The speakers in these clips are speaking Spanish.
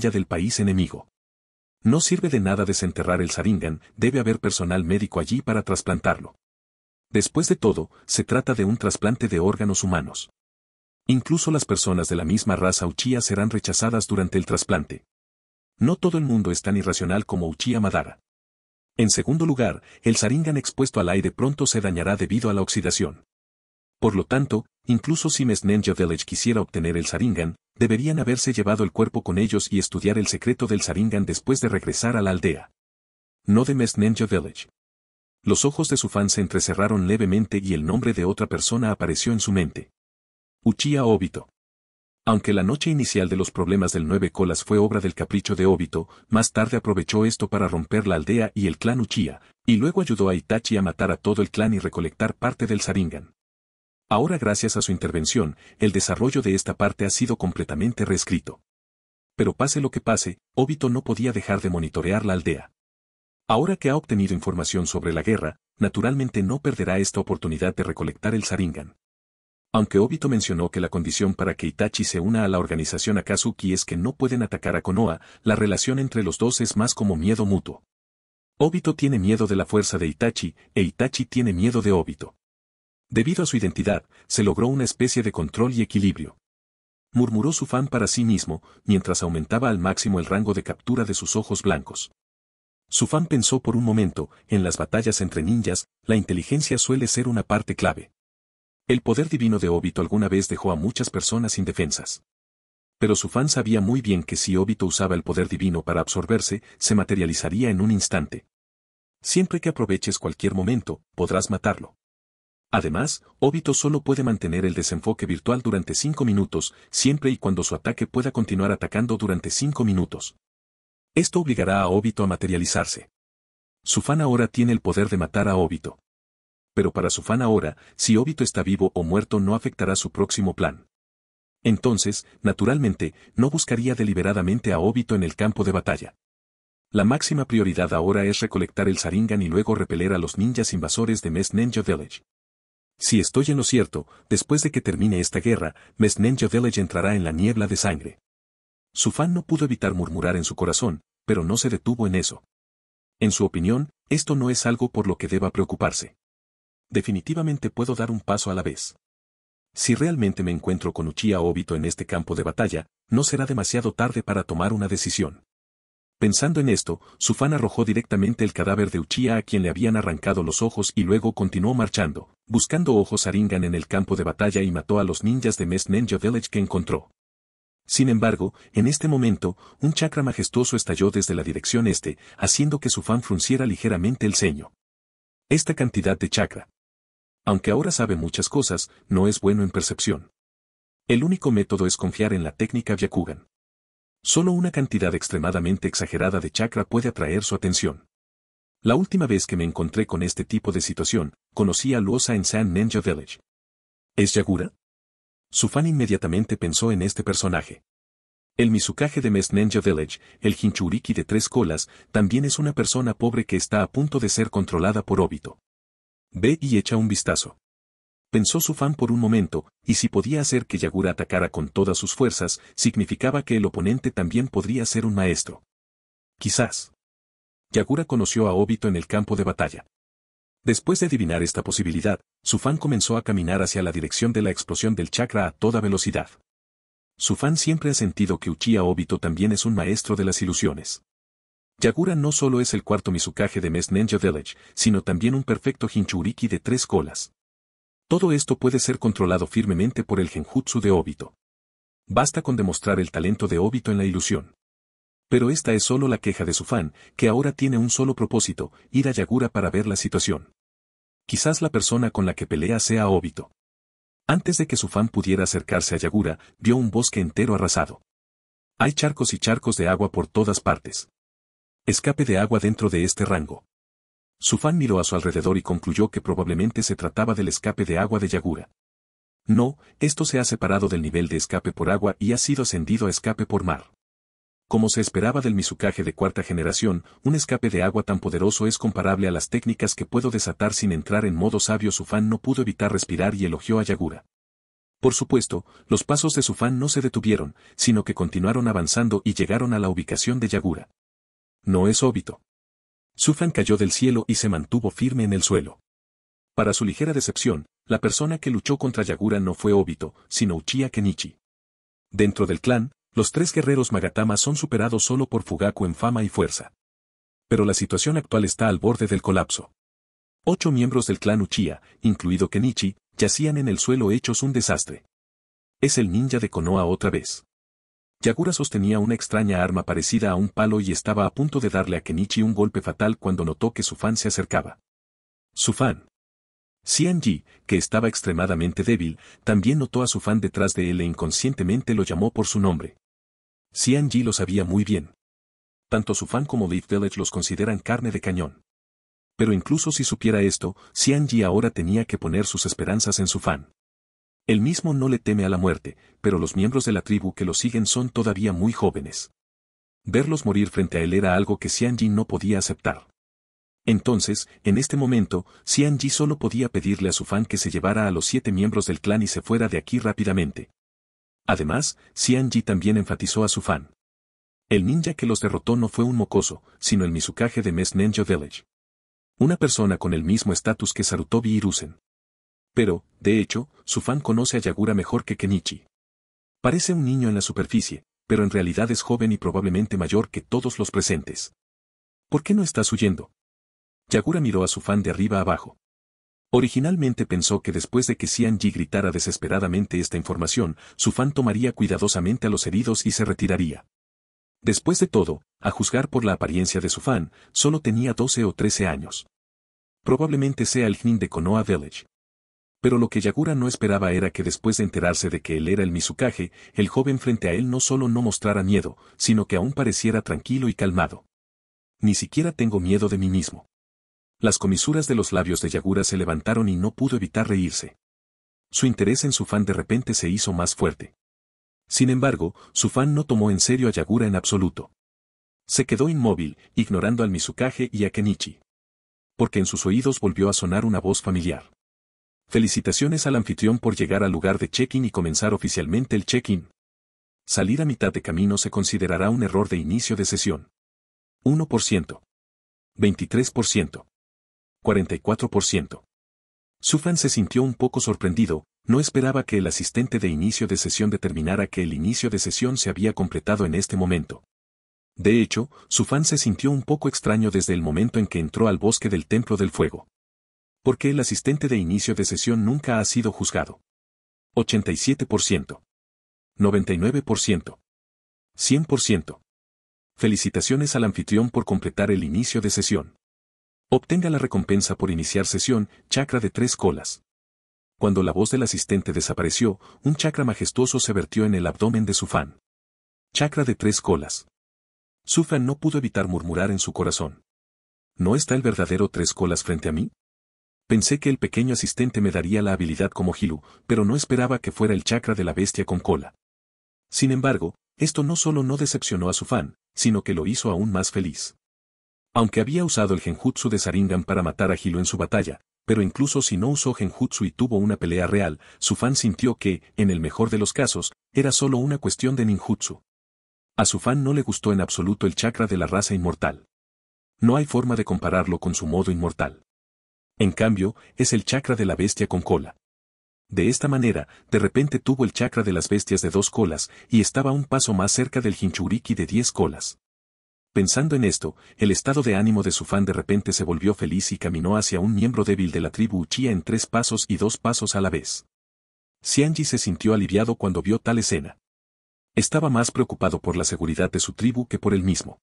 del país enemigo. No sirve de nada desenterrar el Saringan, debe haber personal médico allí para trasplantarlo. Después de todo, se trata de un trasplante de órganos humanos. Incluso las personas de la misma raza Uchiha serán rechazadas durante el trasplante. No todo el mundo es tan irracional como Uchiha Madara. En segundo lugar, el Saringan expuesto al aire pronto se dañará debido a la oxidación. Por lo tanto, Incluso si Mesnenja Village quisiera obtener el Saringan, deberían haberse llevado el cuerpo con ellos y estudiar el secreto del Saringan después de regresar a la aldea. No de Mesnenja Village. Los ojos de su fan se entrecerraron levemente y el nombre de otra persona apareció en su mente. Uchiha Obito. Aunque la noche inicial de los problemas del Nueve Colas fue obra del capricho de Obito, más tarde aprovechó esto para romper la aldea y el clan Uchiha, y luego ayudó a Itachi a matar a todo el clan y recolectar parte del Saringan. Ahora gracias a su intervención, el desarrollo de esta parte ha sido completamente reescrito. Pero pase lo que pase, Obito no podía dejar de monitorear la aldea. Ahora que ha obtenido información sobre la guerra, naturalmente no perderá esta oportunidad de recolectar el Saringan. Aunque Obito mencionó que la condición para que Itachi se una a la organización Akazuki es que no pueden atacar a Konoha, la relación entre los dos es más como miedo mutuo. Obito tiene miedo de la fuerza de Itachi, e Itachi tiene miedo de Obito. Debido a su identidad, se logró una especie de control y equilibrio. Murmuró su fan para sí mismo, mientras aumentaba al máximo el rango de captura de sus ojos blancos. Su fan pensó por un momento, en las batallas entre ninjas, la inteligencia suele ser una parte clave. El poder divino de Obito alguna vez dejó a muchas personas indefensas. Pero su fan sabía muy bien que si Obito usaba el poder divino para absorberse, se materializaría en un instante. Siempre que aproveches cualquier momento, podrás matarlo. Además, Obito solo puede mantener el desenfoque virtual durante 5 minutos, siempre y cuando su ataque pueda continuar atacando durante 5 minutos. Esto obligará a Obito a materializarse. Su fan ahora tiene el poder de matar a Obito. Pero para su fan ahora, si Obito está vivo o muerto no afectará su próximo plan. Entonces, naturalmente, no buscaría deliberadamente a Obito en el campo de batalla. La máxima prioridad ahora es recolectar el Saringan y luego repeler a los ninjas invasores de Mes Ninja Village. Si estoy en lo cierto, después de que termine esta guerra, Mesnenja Village entrará en la niebla de sangre. Su fan no pudo evitar murmurar en su corazón, pero no se detuvo en eso. En su opinión, esto no es algo por lo que deba preocuparse. Definitivamente puedo dar un paso a la vez. Si realmente me encuentro con Uchiha Obito en este campo de batalla, no será demasiado tarde para tomar una decisión. Pensando en esto, su arrojó directamente el cadáver de Uchiha a quien le habían arrancado los ojos y luego continuó marchando, buscando ojos ringan en el campo de batalla y mató a los ninjas de Mess Ninja Village que encontró. Sin embargo, en este momento, un chakra majestuoso estalló desde la dirección este, haciendo que su fan frunciera ligeramente el ceño. Esta cantidad de chakra. Aunque ahora sabe muchas cosas, no es bueno en percepción. El único método es confiar en la técnica Byakugan. Solo una cantidad extremadamente exagerada de chakra puede atraer su atención. La última vez que me encontré con este tipo de situación, conocí a Luosa en San Ninja Village. ¿Es Yagura? Su fan inmediatamente pensó en este personaje. El Mizukage de Mes Ninja Village, el Hinchuriki de tres colas, también es una persona pobre que está a punto de ser controlada por Obito. Ve y echa un vistazo. Pensó su fan por un momento, y si podía hacer que Yagura atacara con todas sus fuerzas, significaba que el oponente también podría ser un maestro. Quizás. Yagura conoció a Obito en el campo de batalla. Después de adivinar esta posibilidad, su fan comenzó a caminar hacia la dirección de la explosión del chakra a toda velocidad. Su fan siempre ha sentido que Uchiha Obito también es un maestro de las ilusiones. Yagura no solo es el cuarto Mizukage de Mes Ninja Village, sino también un perfecto Hinchuriki de tres colas. Todo esto puede ser controlado firmemente por el genjutsu de Obito. Basta con demostrar el talento de Obito en la ilusión. Pero esta es solo la queja de su fan, que ahora tiene un solo propósito, ir a Yagura para ver la situación. Quizás la persona con la que pelea sea Obito. Antes de que su fan pudiera acercarse a Yagura, vio un bosque entero arrasado. Hay charcos y charcos de agua por todas partes. Escape de agua dentro de este rango. Su miró a su alrededor y concluyó que probablemente se trataba del escape de agua de Yagura. No, esto se ha separado del nivel de escape por agua y ha sido ascendido a escape por mar. Como se esperaba del misucaje de cuarta generación, un escape de agua tan poderoso es comparable a las técnicas que puedo desatar sin entrar en modo sabio. Su no pudo evitar respirar y elogió a Yagura. Por supuesto, los pasos de su no se detuvieron, sino que continuaron avanzando y llegaron a la ubicación de Yagura. No es óbito. Sufan cayó del cielo y se mantuvo firme en el suelo. Para su ligera decepción, la persona que luchó contra Yagura no fue Obito, sino Uchiha Kenichi. Dentro del clan, los tres guerreros Magatama son superados solo por Fugaku en fama y fuerza. Pero la situación actual está al borde del colapso. Ocho miembros del clan Uchiha, incluido Kenichi, yacían en el suelo hechos un desastre. Es el ninja de Konoha otra vez. Yagura sostenía una extraña arma parecida a un palo y estaba a punto de darle a Kenichi un golpe fatal cuando notó que su fan se acercaba. Su fan. Xianji, que estaba extremadamente débil, también notó a su fan detrás de él e inconscientemente lo llamó por su nombre. Xianji lo sabía muy bien. Tanto su fan como Leaf Village los consideran carne de cañón. Pero incluso si supiera esto, Xianji ahora tenía que poner sus esperanzas en su fan. El mismo no le teme a la muerte, pero los miembros de la tribu que lo siguen son todavía muy jóvenes. Verlos morir frente a él era algo que Xiang no podía aceptar. Entonces, en este momento, Xiang solo podía pedirle a su fan que se llevara a los siete miembros del clan y se fuera de aquí rápidamente. Además, Xiang también enfatizó a su fan. El ninja que los derrotó no fue un mocoso, sino el Mizukage de Mes Nenjo Village. Una persona con el mismo estatus que Sarutobi Irusen. Pero, de hecho, su fan conoce a Yagura mejor que Kenichi. Parece un niño en la superficie, pero en realidad es joven y probablemente mayor que todos los presentes. ¿Por qué no estás huyendo? Yagura miró a su fan de arriba abajo. Originalmente pensó que después de que Xianji gritara desesperadamente esta información, su fan tomaría cuidadosamente a los heridos y se retiraría. Después de todo, a juzgar por la apariencia de su fan, solo tenía 12 o 13 años. Probablemente sea el Jin de Konoha Village. Pero lo que Yagura no esperaba era que después de enterarse de que él era el Mizukage, el joven frente a él no solo no mostrara miedo, sino que aún pareciera tranquilo y calmado. Ni siquiera tengo miedo de mí mismo. Las comisuras de los labios de Yagura se levantaron y no pudo evitar reírse. Su interés en su fan de repente se hizo más fuerte. Sin embargo, su fan no tomó en serio a Yagura en absoluto. Se quedó inmóvil, ignorando al Mizukage y a Kenichi. Porque en sus oídos volvió a sonar una voz familiar. Felicitaciones al anfitrión por llegar al lugar de check-in y comenzar oficialmente el check-in. Salir a mitad de camino se considerará un error de inicio de sesión. 1%. 23%. 44%. Sufan se sintió un poco sorprendido, no esperaba que el asistente de inicio de sesión determinara que el inicio de sesión se había completado en este momento. De hecho, Sufan se sintió un poco extraño desde el momento en que entró al bosque del Templo del Fuego porque el asistente de inicio de sesión nunca ha sido juzgado. 87%. 99%. 100%. Felicitaciones al anfitrión por completar el inicio de sesión. Obtenga la recompensa por iniciar sesión, chakra de tres colas. Cuando la voz del asistente desapareció, un chakra majestuoso se vertió en el abdomen de su fan. Chakra de tres colas. Su no pudo evitar murmurar en su corazón. ¿No está el verdadero tres colas frente a mí? Pensé que el pequeño asistente me daría la habilidad como Hilu, pero no esperaba que fuera el chakra de la bestia con cola. Sin embargo, esto no solo no decepcionó a su fan, sino que lo hizo aún más feliz. Aunque había usado el genjutsu de Saringan para matar a Hilu en su batalla, pero incluso si no usó genjutsu y tuvo una pelea real, su fan sintió que, en el mejor de los casos, era solo una cuestión de ninjutsu. A su fan no le gustó en absoluto el chakra de la raza inmortal. No hay forma de compararlo con su modo inmortal. En cambio, es el chakra de la bestia con cola. De esta manera, de repente tuvo el chakra de las bestias de dos colas y estaba un paso más cerca del Hinchuriki de diez colas. Pensando en esto, el estado de ánimo de su fan de repente se volvió feliz y caminó hacia un miembro débil de la tribu Uchiha en tres pasos y dos pasos a la vez. Sianji se sintió aliviado cuando vio tal escena. Estaba más preocupado por la seguridad de su tribu que por él mismo.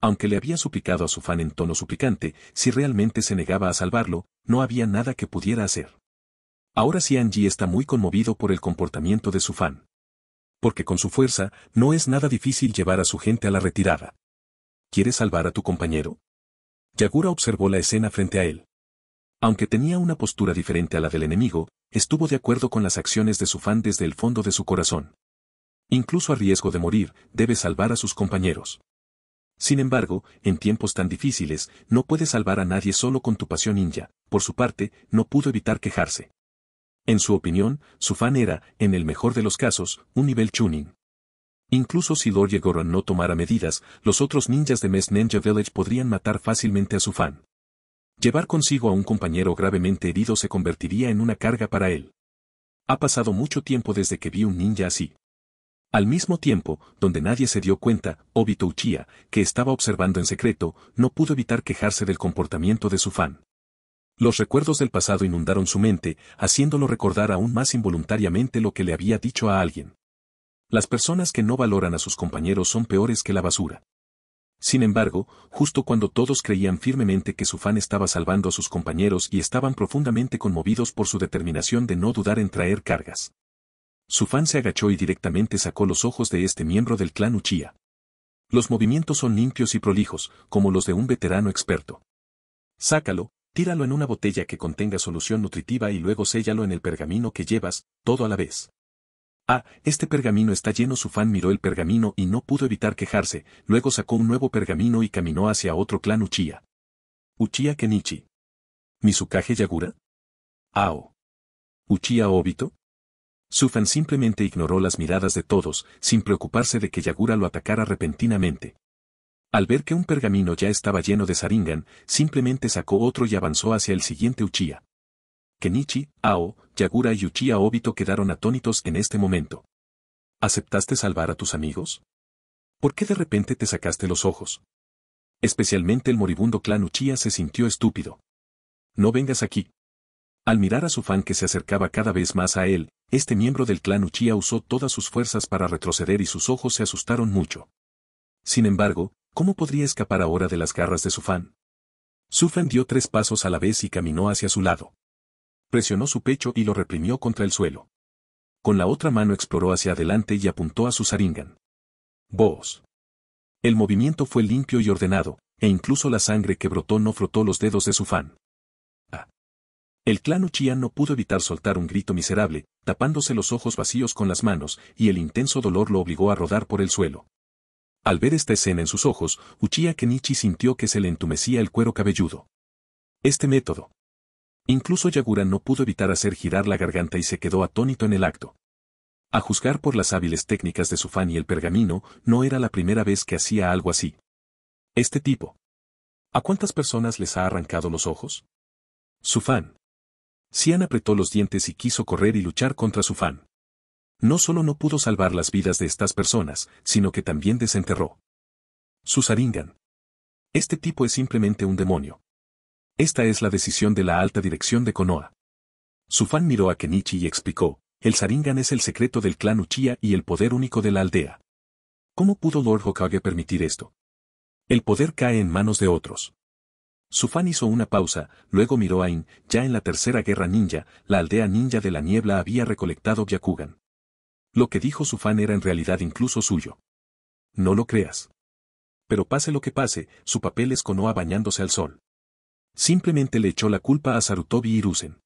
Aunque le había suplicado a su fan en tono suplicante, si realmente se negaba a salvarlo, no había nada que pudiera hacer. Ahora sí Angie está muy conmovido por el comportamiento de su fan. Porque con su fuerza, no es nada difícil llevar a su gente a la retirada. ¿Quieres salvar a tu compañero? Yagura observó la escena frente a él. Aunque tenía una postura diferente a la del enemigo, estuvo de acuerdo con las acciones de su fan desde el fondo de su corazón. Incluso a riesgo de morir, debe salvar a sus compañeros. Sin embargo, en tiempos tan difíciles, no puedes salvar a nadie solo con tu pasión ninja. Por su parte, no pudo evitar quejarse. En su opinión, su fan era, en el mejor de los casos, un nivel chunin. Incluso si Lord Yegoran no tomara medidas, los otros ninjas de Mess Ninja Village podrían matar fácilmente a su fan. Llevar consigo a un compañero gravemente herido se convertiría en una carga para él. Ha pasado mucho tiempo desde que vi un ninja así. Al mismo tiempo, donde nadie se dio cuenta, Obito Uchiha, que estaba observando en secreto, no pudo evitar quejarse del comportamiento de su fan. Los recuerdos del pasado inundaron su mente, haciéndolo recordar aún más involuntariamente lo que le había dicho a alguien. Las personas que no valoran a sus compañeros son peores que la basura. Sin embargo, justo cuando todos creían firmemente que su fan estaba salvando a sus compañeros y estaban profundamente conmovidos por su determinación de no dudar en traer cargas. Su fan se agachó y directamente sacó los ojos de este miembro del clan Uchiha. Los movimientos son limpios y prolijos, como los de un veterano experto. Sácalo, tíralo en una botella que contenga solución nutritiva y luego séllalo en el pergamino que llevas, todo a la vez. Ah, este pergamino está lleno. Su fan miró el pergamino y no pudo evitar quejarse, luego sacó un nuevo pergamino y caminó hacia otro clan Uchiha. Uchiha Kenichi. ¿Mizukage Yagura? Ao. Uchía Obito. Sufan simplemente ignoró las miradas de todos, sin preocuparse de que Yagura lo atacara repentinamente. Al ver que un pergamino ya estaba lleno de Saringan, simplemente sacó otro y avanzó hacia el siguiente Uchiha. Kenichi, Ao, Yagura y Uchia Obito quedaron atónitos en este momento. ¿Aceptaste salvar a tus amigos? ¿Por qué de repente te sacaste los ojos? Especialmente el moribundo clan Uchiha se sintió estúpido. No vengas aquí, al mirar a su fan que se acercaba cada vez más a él, este miembro del clan Uchiha usó todas sus fuerzas para retroceder y sus ojos se asustaron mucho. Sin embargo, ¿cómo podría escapar ahora de las garras de su fan? dio tres pasos a la vez y caminó hacia su lado. Presionó su pecho y lo reprimió contra el suelo. Con la otra mano exploró hacia adelante y apuntó a su saringan. vos El movimiento fue limpio y ordenado, e incluso la sangre que brotó no frotó los dedos de su fan. El clan Uchiha no pudo evitar soltar un grito miserable, tapándose los ojos vacíos con las manos, y el intenso dolor lo obligó a rodar por el suelo. Al ver esta escena en sus ojos, Uchiha Kenichi sintió que se le entumecía el cuero cabelludo. Este método. Incluso Yagura no pudo evitar hacer girar la garganta y se quedó atónito en el acto. A juzgar por las hábiles técnicas de su y el pergamino, no era la primera vez que hacía algo así. Este tipo. ¿A cuántas personas les ha arrancado los ojos? Su Sian apretó los dientes y quiso correr y luchar contra su fan. No solo no pudo salvar las vidas de estas personas, sino que también desenterró. Su Saringan. Este tipo es simplemente un demonio. Esta es la decisión de la alta dirección de Konoha. Su fan miró a Kenichi y explicó, el Saringan es el secreto del clan Uchiha y el poder único de la aldea. ¿Cómo pudo Lord Hokage permitir esto? El poder cae en manos de otros. Sufan hizo una pausa, luego miró a In, ya en la Tercera Guerra Ninja, la aldea ninja de la niebla había recolectado Byakugan. Lo que dijo Sufan era en realidad incluso suyo. No lo creas. Pero pase lo que pase, su papel es Konoha bañándose al sol. Simplemente le echó la culpa a Sarutobi Irusen.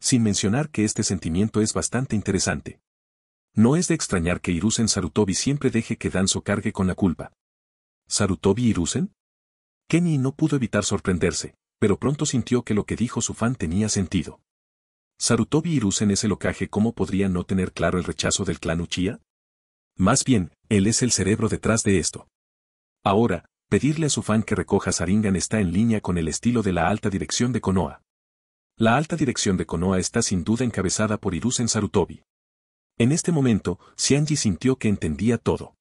Sin mencionar que este sentimiento es bastante interesante. No es de extrañar que Irusen Sarutobi siempre deje que Danzo cargue con la culpa. ¿Sarutobi Irusen? Kenny no pudo evitar sorprenderse, pero pronto sintió que lo que dijo su fan tenía sentido. ¿Sarutobi y en ese locaje cómo podría no tener claro el rechazo del clan Uchiha? Más bien, él es el cerebro detrás de esto. Ahora, pedirle a su fan que recoja Saringan está en línea con el estilo de la alta dirección de Konoha. La alta dirección de Konoha está sin duda encabezada por Irusen Sarutobi. En este momento, Sianji sintió que entendía todo.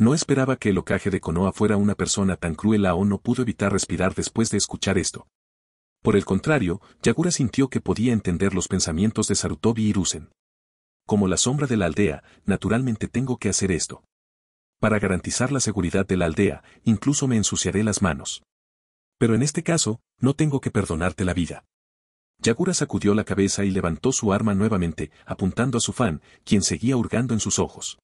No esperaba que el ocaje de Konoha fuera una persona tan cruel aún no pudo evitar respirar después de escuchar esto. Por el contrario, Yagura sintió que podía entender los pensamientos de Sarutobi y Rusen. Como la sombra de la aldea, naturalmente tengo que hacer esto. Para garantizar la seguridad de la aldea, incluso me ensuciaré las manos. Pero en este caso, no tengo que perdonarte la vida. Yagura sacudió la cabeza y levantó su arma nuevamente, apuntando a su fan, quien seguía hurgando en sus ojos.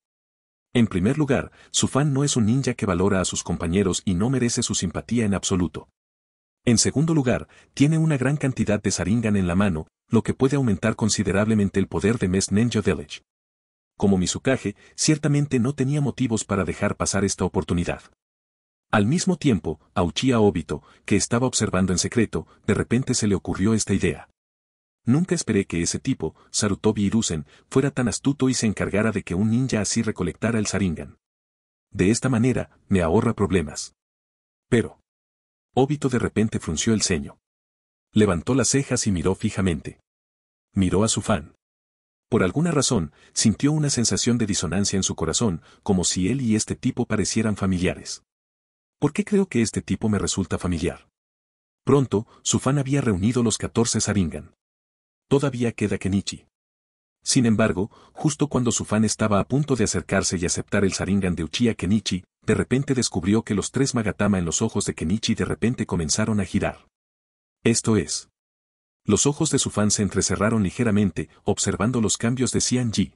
En primer lugar, su fan no es un ninja que valora a sus compañeros y no merece su simpatía en absoluto. En segundo lugar, tiene una gran cantidad de saringan en la mano, lo que puede aumentar considerablemente el poder de Mes Ninja Village. Como Mizukage, ciertamente no tenía motivos para dejar pasar esta oportunidad. Al mismo tiempo, a Uchiha Obito, que estaba observando en secreto, de repente se le ocurrió esta idea. Nunca esperé que ese tipo, Sarutobi Irusen, fuera tan astuto y se encargara de que un ninja así recolectara el Saringan. De esta manera, me ahorra problemas. Pero. Obito de repente frunció el ceño. Levantó las cejas y miró fijamente. Miró a su fan. Por alguna razón, sintió una sensación de disonancia en su corazón, como si él y este tipo parecieran familiares. ¿Por qué creo que este tipo me resulta familiar? Pronto, su fan había reunido los 14 Saringan. Todavía queda Kenichi. Sin embargo, justo cuando su fan estaba a punto de acercarse y aceptar el Saringan de Uchiha Kenichi, de repente descubrió que los tres Magatama en los ojos de Kenichi de repente comenzaron a girar. Esto es. Los ojos de su fan se entrecerraron ligeramente, observando los cambios de ji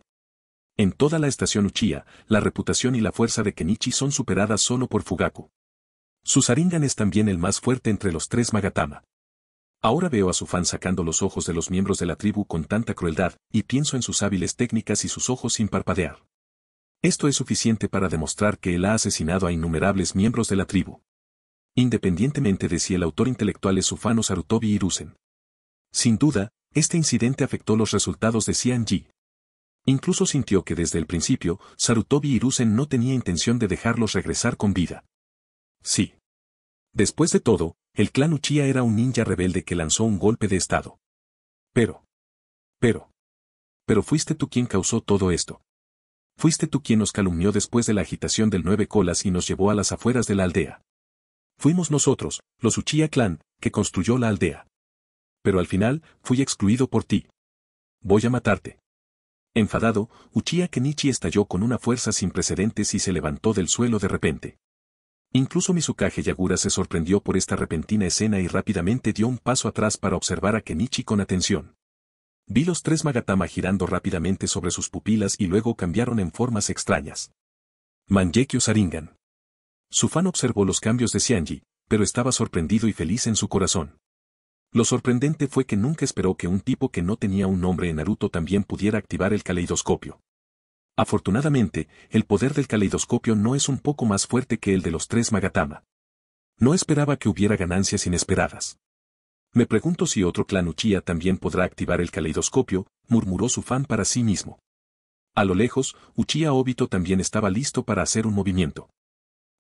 En toda la estación Uchiha, la reputación y la fuerza de Kenichi son superadas solo por Fugaku. Su Saringan es también el más fuerte entre los tres Magatama. Ahora veo a Sufan sacando los ojos de los miembros de la tribu con tanta crueldad, y pienso en sus hábiles técnicas y sus ojos sin parpadear. Esto es suficiente para demostrar que él ha asesinado a innumerables miembros de la tribu. Independientemente de si el autor intelectual es o Sarutobi Irusen. Sin duda, este incidente afectó los resultados de xian Incluso sintió que desde el principio, Sarutobi Irusen no tenía intención de dejarlos regresar con vida. Sí. Después de todo, el clan Uchiha era un ninja rebelde que lanzó un golpe de estado. Pero. Pero. Pero fuiste tú quien causó todo esto. Fuiste tú quien nos calumnió después de la agitación del Nueve Colas y nos llevó a las afueras de la aldea. Fuimos nosotros, los Uchiha Clan, que construyó la aldea. Pero al final, fui excluido por ti. Voy a matarte. Enfadado, Uchiha Kenichi estalló con una fuerza sin precedentes y se levantó del suelo de repente. Incluso Mizukage Yagura se sorprendió por esta repentina escena y rápidamente dio un paso atrás para observar a Kenichi con atención. Vi los tres Magatama girando rápidamente sobre sus pupilas y luego cambiaron en formas extrañas. Mangekyo Saringan. Su fan observó los cambios de Sianji, pero estaba sorprendido y feliz en su corazón. Lo sorprendente fue que nunca esperó que un tipo que no tenía un nombre en Naruto también pudiera activar el caleidoscopio. Afortunadamente, el poder del caleidoscopio no es un poco más fuerte que el de los tres Magatama. No esperaba que hubiera ganancias inesperadas. Me pregunto si otro clan Uchiha también podrá activar el caleidoscopio, murmuró su fan para sí mismo. A lo lejos, Uchiha Obito también estaba listo para hacer un movimiento.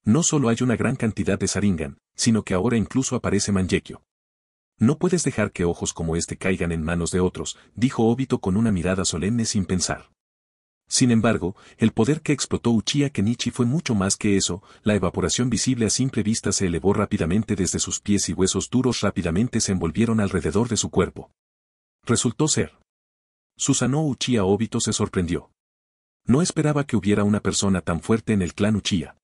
No solo hay una gran cantidad de Saringan, sino que ahora incluso aparece Mangekyo. No puedes dejar que ojos como este caigan en manos de otros, dijo Obito con una mirada solemne sin pensar. Sin embargo, el poder que explotó Uchiha Kenichi fue mucho más que eso, la evaporación visible a simple vista se elevó rápidamente desde sus pies y huesos duros rápidamente se envolvieron alrededor de su cuerpo. Resultó ser. Susanoo Uchiha Obito se sorprendió. No esperaba que hubiera una persona tan fuerte en el clan Uchiha.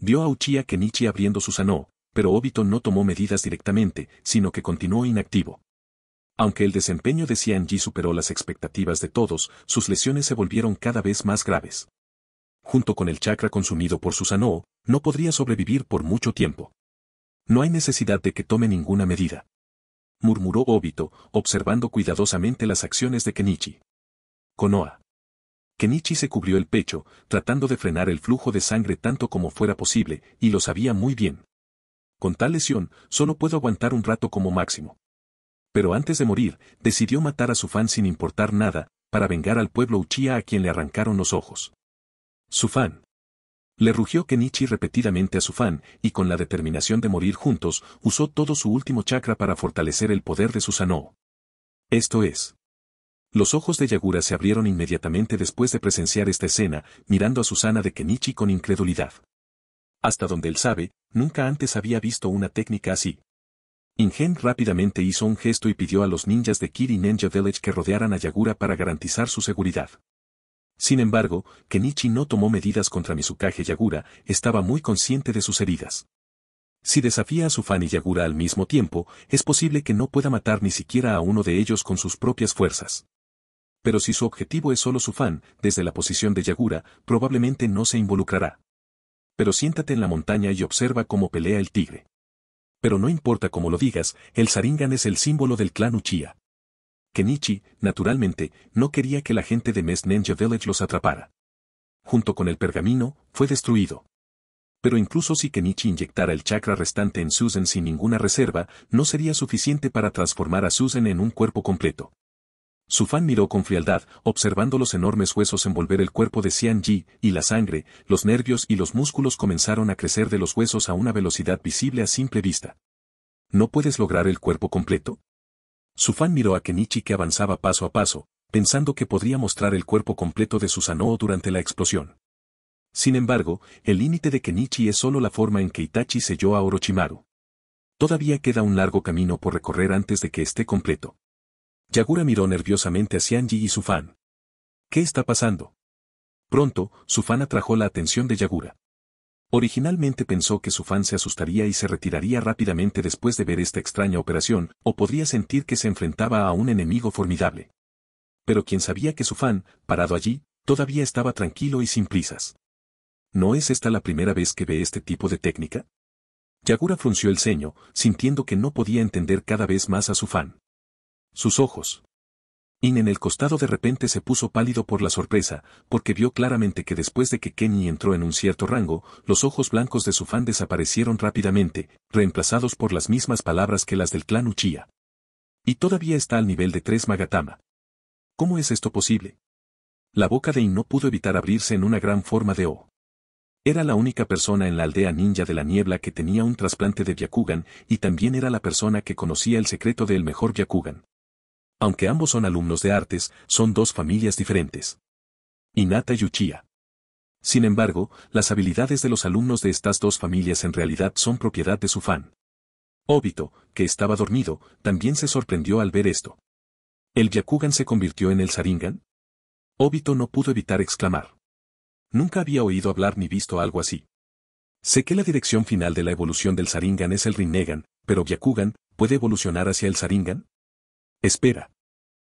Vio a Uchiha Kenichi abriendo Susanoo, pero Obito no tomó medidas directamente, sino que continuó inactivo. Aunque el desempeño de Xian superó las expectativas de todos, sus lesiones se volvieron cada vez más graves. Junto con el chakra consumido por Susanoo, no podría sobrevivir por mucho tiempo. No hay necesidad de que tome ninguna medida. Murmuró Obito, observando cuidadosamente las acciones de Kenichi. Konoha. Kenichi se cubrió el pecho, tratando de frenar el flujo de sangre tanto como fuera posible, y lo sabía muy bien. Con tal lesión, solo puedo aguantar un rato como máximo. Pero antes de morir, decidió matar a su fan sin importar nada, para vengar al pueblo Uchiha a quien le arrancaron los ojos. Sufan. Le rugió Kenichi repetidamente a su fan, y con la determinación de morir juntos, usó todo su último chakra para fortalecer el poder de Susanoo. Esto es. Los ojos de Yagura se abrieron inmediatamente después de presenciar esta escena, mirando a Susana de Kenichi con incredulidad. Hasta donde él sabe, nunca antes había visto una técnica así. Ingen rápidamente hizo un gesto y pidió a los ninjas de Kirin Ninja Village que rodearan a Yagura para garantizar su seguridad. Sin embargo, Kenichi no tomó medidas contra Mizukage Yagura, estaba muy consciente de sus heridas. Si desafía a su y Yagura al mismo tiempo, es posible que no pueda matar ni siquiera a uno de ellos con sus propias fuerzas. Pero si su objetivo es solo su fan, desde la posición de Yagura, probablemente no se involucrará. Pero siéntate en la montaña y observa cómo pelea el tigre. Pero no importa cómo lo digas, el saringan es el símbolo del clan Uchiha. Kenichi, naturalmente, no quería que la gente de Mess Ninja Village los atrapara. Junto con el pergamino, fue destruido. Pero incluso si Kenichi inyectara el chakra restante en Susan sin ninguna reserva, no sería suficiente para transformar a Susan en un cuerpo completo. Su fan miró con frialdad, observando los enormes huesos envolver el cuerpo de Xian y la sangre, los nervios y los músculos comenzaron a crecer de los huesos a una velocidad visible a simple vista. ¿No puedes lograr el cuerpo completo? Su fan miró a Kenichi que avanzaba paso a paso, pensando que podría mostrar el cuerpo completo de Susanoo durante la explosión. Sin embargo, el límite de Kenichi es solo la forma en que Itachi selló a Orochimaru. Todavía queda un largo camino por recorrer antes de que esté completo. Yagura miró nerviosamente a Xianji y su fan. ¿Qué está pasando? Pronto, su fan atrajo la atención de Yagura. Originalmente pensó que su fan se asustaría y se retiraría rápidamente después de ver esta extraña operación, o podría sentir que se enfrentaba a un enemigo formidable. Pero quien sabía que su fan, parado allí, todavía estaba tranquilo y sin prisas. ¿No es esta la primera vez que ve este tipo de técnica? Yagura frunció el ceño, sintiendo que no podía entender cada vez más a su fan. Sus ojos. In en el costado de repente se puso pálido por la sorpresa, porque vio claramente que después de que Kenny entró en un cierto rango, los ojos blancos de su fan desaparecieron rápidamente, reemplazados por las mismas palabras que las del clan Uchiha. Y todavía está al nivel de tres Magatama. ¿Cómo es esto posible? La boca de In no pudo evitar abrirse en una gran forma de O. Era la única persona en la aldea ninja de la niebla que tenía un trasplante de Byakugan y también era la persona que conocía el secreto del mejor Byakugan. Aunque ambos son alumnos de artes, son dos familias diferentes. Inata y Uchiha. Sin embargo, las habilidades de los alumnos de estas dos familias en realidad son propiedad de su fan. Obito, que estaba dormido, también se sorprendió al ver esto. ¿El Yakugan se convirtió en el Saringan? Obito no pudo evitar exclamar. Nunca había oído hablar ni visto algo así. Sé que la dirección final de la evolución del Saringan es el Rinnegan, pero Byakugan, ¿puede evolucionar hacia el Saringan? Espera.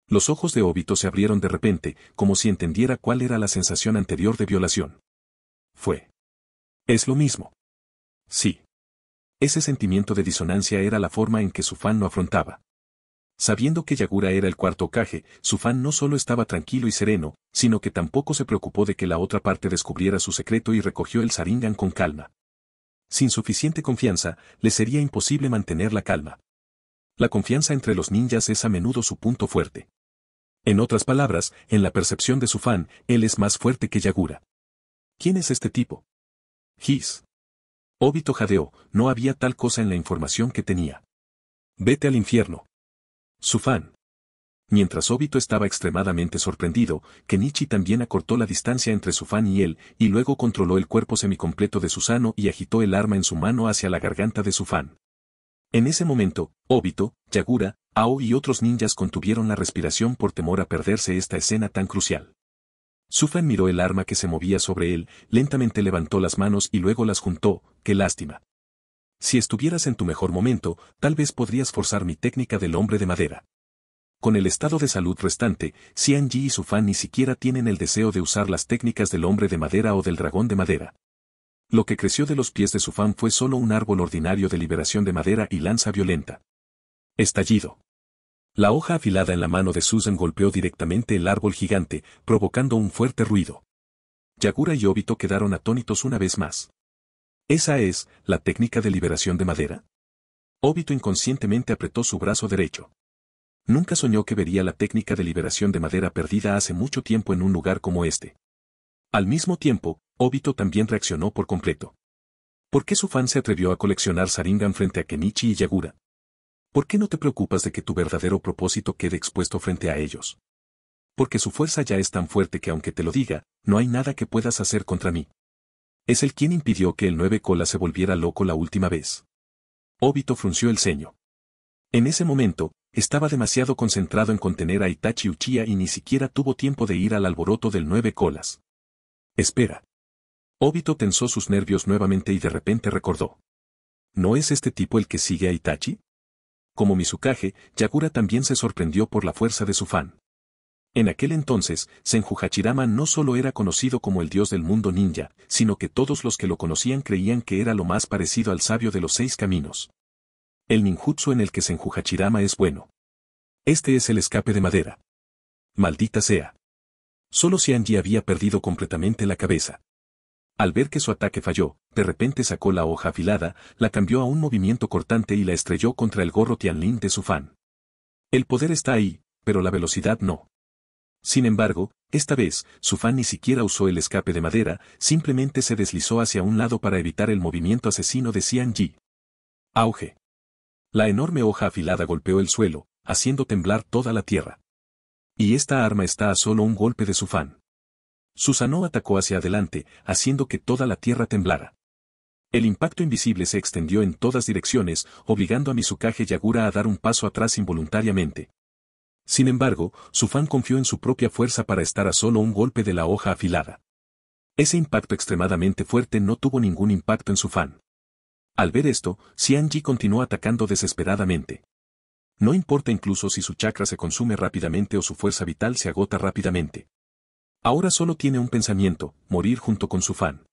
Los ojos de Obito se abrieron de repente, como si entendiera cuál era la sensación anterior de violación. Fue. Es lo mismo. Sí. Ese sentimiento de disonancia era la forma en que su lo afrontaba. Sabiendo que Yagura era el cuarto caje, su fan no solo estaba tranquilo y sereno, sino que tampoco se preocupó de que la otra parte descubriera su secreto y recogió el Saringan con calma. Sin suficiente confianza, le sería imposible mantener la calma. La confianza entre los ninjas es a menudo su punto fuerte. En otras palabras, en la percepción de su fan, él es más fuerte que Yagura. ¿Quién es este tipo? His. Obito jadeó, no había tal cosa en la información que tenía. Vete al infierno. Su fan. Mientras Obito estaba extremadamente sorprendido, Kenichi también acortó la distancia entre su fan y él, y luego controló el cuerpo semicompleto de Susano y agitó el arma en su mano hacia la garganta de su fan. En ese momento, Obito, Yagura, Ao y otros ninjas contuvieron la respiración por temor a perderse esta escena tan crucial. Sufan miró el arma que se movía sobre él, lentamente levantó las manos y luego las juntó, qué lástima. Si estuvieras en tu mejor momento, tal vez podrías forzar mi técnica del hombre de madera. Con el estado de salud restante, Xian y Sufan ni siquiera tienen el deseo de usar las técnicas del hombre de madera o del dragón de madera. Lo que creció de los pies de su fan fue solo un árbol ordinario de liberación de madera y lanza violenta. Estallido. La hoja afilada en la mano de Susan golpeó directamente el árbol gigante, provocando un fuerte ruido. Yagura y Obito quedaron atónitos una vez más. ¿Esa es la técnica de liberación de madera? Obito inconscientemente apretó su brazo derecho. Nunca soñó que vería la técnica de liberación de madera perdida hace mucho tiempo en un lugar como este. Al mismo tiempo, Obito también reaccionó por completo. ¿Por qué su fan se atrevió a coleccionar saringan frente a Kenichi y Yagura? ¿Por qué no te preocupas de que tu verdadero propósito quede expuesto frente a ellos? Porque su fuerza ya es tan fuerte que aunque te lo diga, no hay nada que puedas hacer contra mí. Es el quien impidió que el nueve colas se volviera loco la última vez. Obito frunció el ceño. En ese momento, estaba demasiado concentrado en contener a Itachi Uchiha y ni siquiera tuvo tiempo de ir al alboroto del nueve colas. Espera. Obito tensó sus nervios nuevamente y de repente recordó. ¿No es este tipo el que sigue a Itachi? Como Mizukage, Yagura también se sorprendió por la fuerza de su fan. En aquel entonces, Senju Hachirama no solo era conocido como el dios del mundo ninja, sino que todos los que lo conocían creían que era lo más parecido al sabio de los seis caminos. El ninjutsu en el que Senju Hachirama es bueno. Este es el escape de madera. Maldita sea. Solo Seanji había perdido completamente la cabeza. Al ver que su ataque falló, de repente sacó la hoja afilada, la cambió a un movimiento cortante y la estrelló contra el gorro Tianlin de su fan. El poder está ahí, pero la velocidad no. Sin embargo, esta vez, su fan ni siquiera usó el escape de madera, simplemente se deslizó hacia un lado para evitar el movimiento asesino de Xian Yi. Auge. La enorme hoja afilada golpeó el suelo, haciendo temblar toda la tierra. Y esta arma está a solo un golpe de su fan. Susanó atacó hacia adelante, haciendo que toda la tierra temblara. El impacto invisible se extendió en todas direcciones, obligando a Mizukage Yagura a dar un paso atrás involuntariamente. Sin embargo, su fan confió en su propia fuerza para estar a solo un golpe de la hoja afilada. Ese impacto extremadamente fuerte no tuvo ningún impacto en su fan. Al ver esto, Ji continuó atacando desesperadamente. No importa incluso si su chakra se consume rápidamente o su fuerza vital se agota rápidamente. Ahora solo tiene un pensamiento, morir junto con su fan.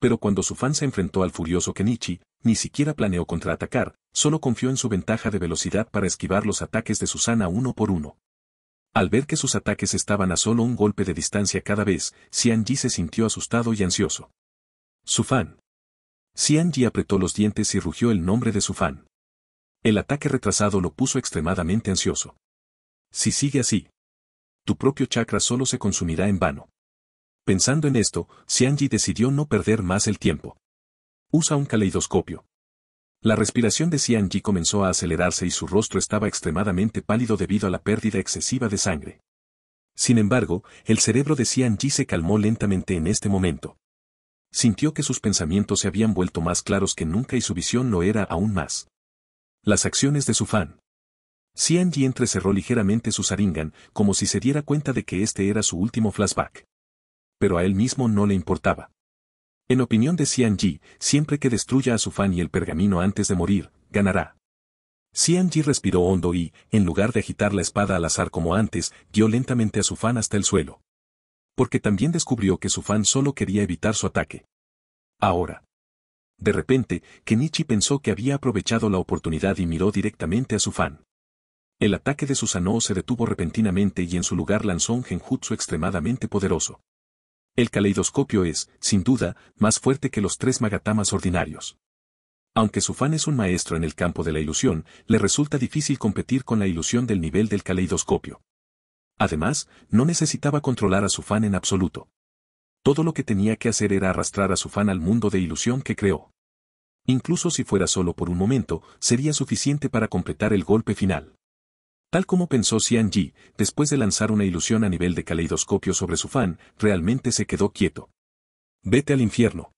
Pero cuando su fan se enfrentó al furioso Kenichi, ni siquiera planeó contraatacar, solo confió en su ventaja de velocidad para esquivar los ataques de Susana uno por uno. Al ver que sus ataques estaban a solo un golpe de distancia cada vez, Xianji se sintió asustado y ansioso. Su fan. Xianji apretó los dientes y rugió el nombre de su fan. El ataque retrasado lo puso extremadamente ansioso. Si sigue así, tu propio chakra solo se consumirá en vano. Pensando en esto, Xianji decidió no perder más el tiempo. Usa un caleidoscopio. La respiración de Xianji comenzó a acelerarse y su rostro estaba extremadamente pálido debido a la pérdida excesiva de sangre. Sin embargo, el cerebro de Xianji se calmó lentamente en este momento. Sintió que sus pensamientos se habían vuelto más claros que nunca y su visión no era aún más. Las acciones de su fan. Xian Ji entrecerró ligeramente su saringan, como si se diera cuenta de que este era su último flashback. Pero a él mismo no le importaba. En opinión de Xian Ji, siempre que destruya a su fan y el pergamino antes de morir, ganará. Sian Ji respiró hondo y, en lugar de agitar la espada al azar como antes, dio lentamente a su fan hasta el suelo. Porque también descubrió que su fan solo quería evitar su ataque. Ahora. De repente, Kenichi pensó que había aprovechado la oportunidad y miró directamente a su fan. El ataque de Susanoo se detuvo repentinamente y en su lugar lanzó un genjutsu extremadamente poderoso. El caleidoscopio es, sin duda, más fuerte que los tres magatamas ordinarios. Aunque su fan es un maestro en el campo de la ilusión, le resulta difícil competir con la ilusión del nivel del caleidoscopio. Además, no necesitaba controlar a su fan en absoluto. Todo lo que tenía que hacer era arrastrar a su fan al mundo de ilusión que creó. Incluso si fuera solo por un momento, sería suficiente para completar el golpe final. Tal como pensó Xian Ji, después de lanzar una ilusión a nivel de caleidoscopio sobre su fan, realmente se quedó quieto. Vete al infierno.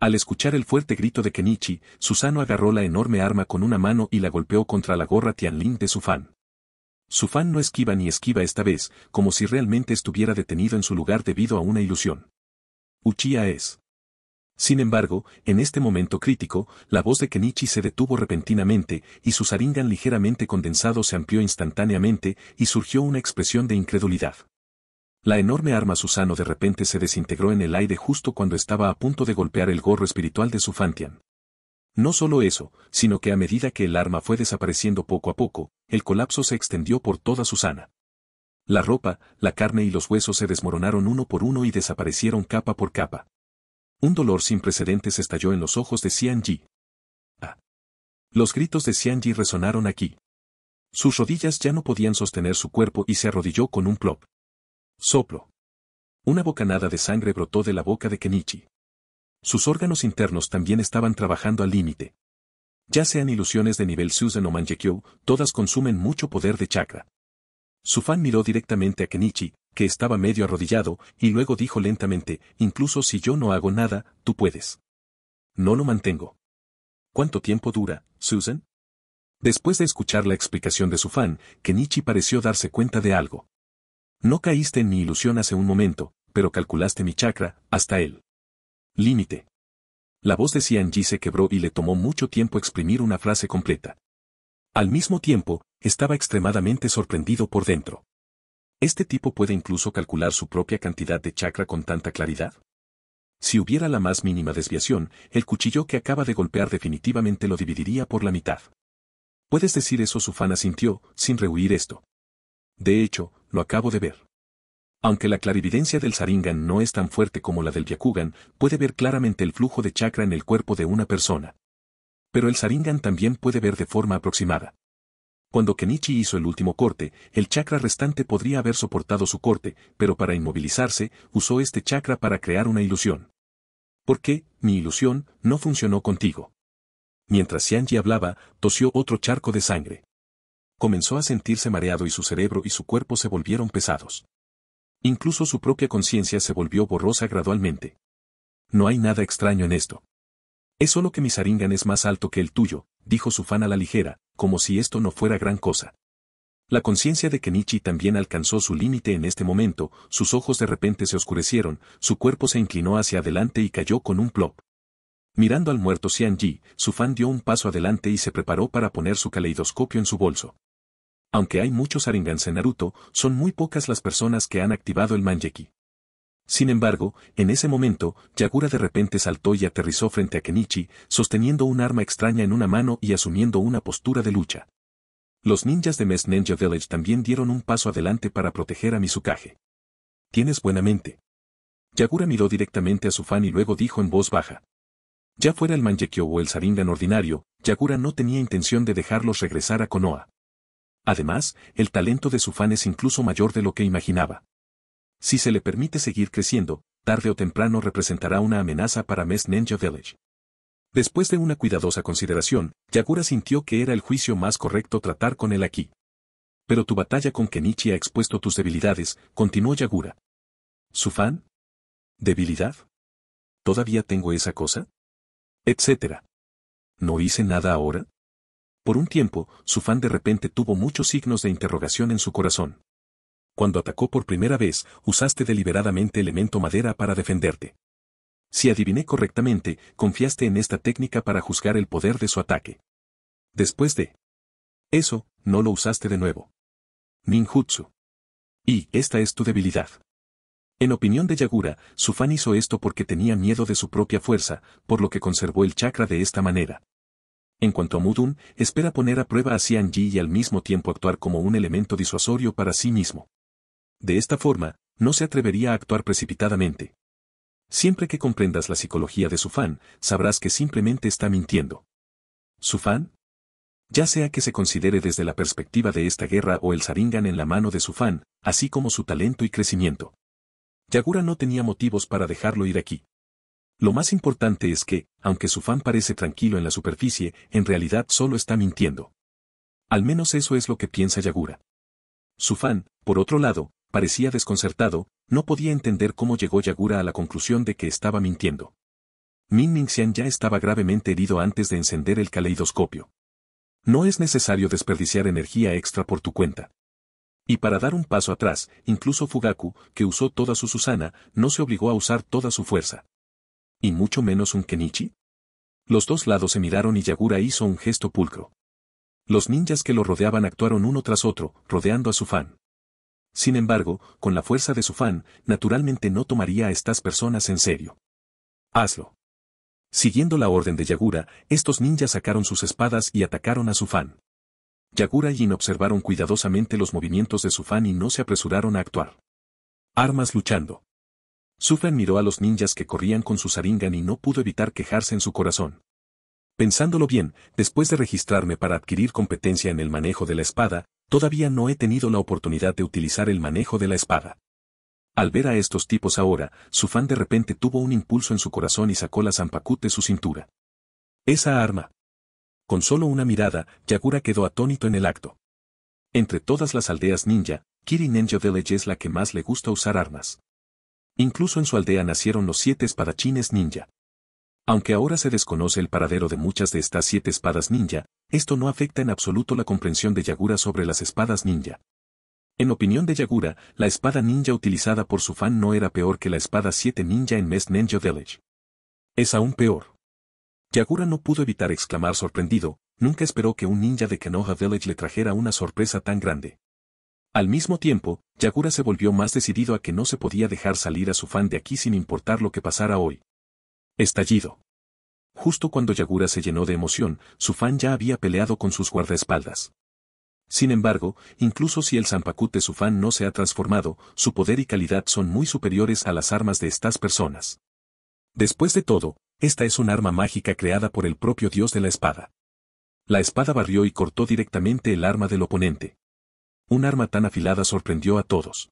Al escuchar el fuerte grito de Kenichi, Susano agarró la enorme arma con una mano y la golpeó contra la gorra Tianlin de su fan. Su fan no esquiva ni esquiva esta vez, como si realmente estuviera detenido en su lugar debido a una ilusión. Uchiha es. Sin embargo, en este momento crítico, la voz de Kenichi se detuvo repentinamente, y su saringan ligeramente condensado se amplió instantáneamente, y surgió una expresión de incredulidad. La enorme arma Susano de repente se desintegró en el aire justo cuando estaba a punto de golpear el gorro espiritual de su Fantian. No solo eso, sino que a medida que el arma fue desapareciendo poco a poco, el colapso se extendió por toda Susana. La ropa, la carne y los huesos se desmoronaron uno por uno y desaparecieron capa por capa. Un dolor sin precedentes estalló en los ojos de Ji. Ah. Los gritos de Ji resonaron aquí. Sus rodillas ya no podían sostener su cuerpo y se arrodilló con un plop. Soplo. Una bocanada de sangre brotó de la boca de Kenichi. Sus órganos internos también estaban trabajando al límite. Ya sean ilusiones de nivel Susan o Manjekyo, todas consumen mucho poder de chakra. Su fan miró directamente a Kenichi, que estaba medio arrodillado, y luego dijo lentamente, incluso si yo no hago nada, tú puedes. No lo mantengo. ¿Cuánto tiempo dura, Susan? Después de escuchar la explicación de su fan, Kenichi pareció darse cuenta de algo. No caíste en mi ilusión hace un momento, pero calculaste mi chakra, hasta él. Límite. La voz de Xianji se quebró y le tomó mucho tiempo exprimir una frase completa. Al mismo tiempo, estaba extremadamente sorprendido por dentro. Este tipo puede incluso calcular su propia cantidad de chakra con tanta claridad. Si hubiera la más mínima desviación, el cuchillo que acaba de golpear definitivamente lo dividiría por la mitad. Puedes decir eso Sufana sintió, sin rehuir esto. De hecho, lo acabo de ver. Aunque la clarividencia del Saringan no es tan fuerte como la del yakugan, puede ver claramente el flujo de chakra en el cuerpo de una persona. Pero el Saringan también puede ver de forma aproximada. Cuando Kenichi hizo el último corte, el chakra restante podría haber soportado su corte, pero para inmovilizarse, usó este chakra para crear una ilusión. ¿Por qué, mi ilusión, no funcionó contigo? Mientras Xianji hablaba, tosió otro charco de sangre. Comenzó a sentirse mareado y su cerebro y su cuerpo se volvieron pesados. Incluso su propia conciencia se volvió borrosa gradualmente. No hay nada extraño en esto. Es solo que mi saringan es más alto que el tuyo, dijo fan a la ligera, como si esto no fuera gran cosa. La conciencia de que Kenichi también alcanzó su límite en este momento, sus ojos de repente se oscurecieron, su cuerpo se inclinó hacia adelante y cayó con un plop. Mirando al muerto su fan dio un paso adelante y se preparó para poner su caleidoscopio en su bolso. Aunque hay muchos Aringans en Naruto, son muy pocas las personas que han activado el Manjeki. Sin embargo, en ese momento, Yagura de repente saltó y aterrizó frente a Kenichi, sosteniendo un arma extraña en una mano y asumiendo una postura de lucha. Los ninjas de Mess Ninja Village también dieron un paso adelante para proteger a Mizukage. Tienes buena mente. Yagura miró directamente a su fan y luego dijo en voz baja. Ya fuera el Manjekyo o el saringan ordinario, Yagura no tenía intención de dejarlos regresar a Konoha. Además, el talento de su fan es incluso mayor de lo que imaginaba. Si se le permite seguir creciendo, tarde o temprano representará una amenaza para Mes Ninja Village. Después de una cuidadosa consideración, Yagura sintió que era el juicio más correcto tratar con él aquí. Pero tu batalla con Kenichi ha expuesto tus debilidades, continuó Yagura. ¿Sufan? ¿Debilidad? ¿Todavía tengo esa cosa? Etcétera. ¿No hice nada ahora? Por un tiempo, Sufan de repente tuvo muchos signos de interrogación en su corazón. Cuando atacó por primera vez, usaste deliberadamente elemento madera para defenderte. Si adiviné correctamente, confiaste en esta técnica para juzgar el poder de su ataque. Después de eso, no lo usaste de nuevo. Ninjutsu. Y esta es tu debilidad. En opinión de Yagura, Sufan hizo esto porque tenía miedo de su propia fuerza, por lo que conservó el chakra de esta manera. En cuanto a Mudun, espera poner a prueba a Ji y al mismo tiempo actuar como un elemento disuasorio para sí mismo de esta forma, no se atrevería a actuar precipitadamente. Siempre que comprendas la psicología de su fan, sabrás que simplemente está mintiendo. ¿Su fan? Ya sea que se considere desde la perspectiva de esta guerra o el Saringan en la mano de su fan, así como su talento y crecimiento. Yagura no tenía motivos para dejarlo ir aquí. Lo más importante es que, aunque su fan parece tranquilo en la superficie, en realidad solo está mintiendo. Al menos eso es lo que piensa Yagura. Su fan, por otro lado, parecía desconcertado, no podía entender cómo llegó Yagura a la conclusión de que estaba mintiendo. Min Minxian ya estaba gravemente herido antes de encender el caleidoscopio. No es necesario desperdiciar energía extra por tu cuenta. Y para dar un paso atrás, incluso Fugaku, que usó toda su Susana, no se obligó a usar toda su fuerza. ¿Y mucho menos un Kenichi? Los dos lados se miraron y Yagura hizo un gesto pulcro. Los ninjas que lo rodeaban actuaron uno tras otro, rodeando a su fan. Sin embargo, con la fuerza de su fan, naturalmente no tomaría a estas personas en serio. Hazlo. Siguiendo la orden de Yagura, estos ninjas sacaron sus espadas y atacaron a su fan. Yagura y Jin observaron cuidadosamente los movimientos de su fan y no se apresuraron a actuar. Armas luchando. Sufran miró a los ninjas que corrían con su saringan y no pudo evitar quejarse en su corazón. Pensándolo bien, después de registrarme para adquirir competencia en el manejo de la espada, Todavía no he tenido la oportunidad de utilizar el manejo de la espada. Al ver a estos tipos ahora, su fan de repente tuvo un impulso en su corazón y sacó la zampacut de su cintura. Esa arma. Con solo una mirada, Yagura quedó atónito en el acto. Entre todas las aldeas ninja, Kiri Ninja Village es la que más le gusta usar armas. Incluso en su aldea nacieron los siete espadachines ninja. Aunque ahora se desconoce el paradero de muchas de estas siete espadas ninja, esto no afecta en absoluto la comprensión de Yagura sobre las espadas ninja. En opinión de Yagura, la espada ninja utilizada por su fan no era peor que la espada siete ninja en mes Ninja Village. Es aún peor. Yagura no pudo evitar exclamar sorprendido, nunca esperó que un ninja de Kanoha Village le trajera una sorpresa tan grande. Al mismo tiempo, Yagura se volvió más decidido a que no se podía dejar salir a su fan de aquí sin importar lo que pasara hoy. Estallido. Justo cuando Yagura se llenó de emoción, su fan ya había peleado con sus guardaespaldas. Sin embargo, incluso si el Zampacut de su fan no se ha transformado, su poder y calidad son muy superiores a las armas de estas personas. Después de todo, esta es un arma mágica creada por el propio dios de la espada. La espada barrió y cortó directamente el arma del oponente. Un arma tan afilada sorprendió a todos.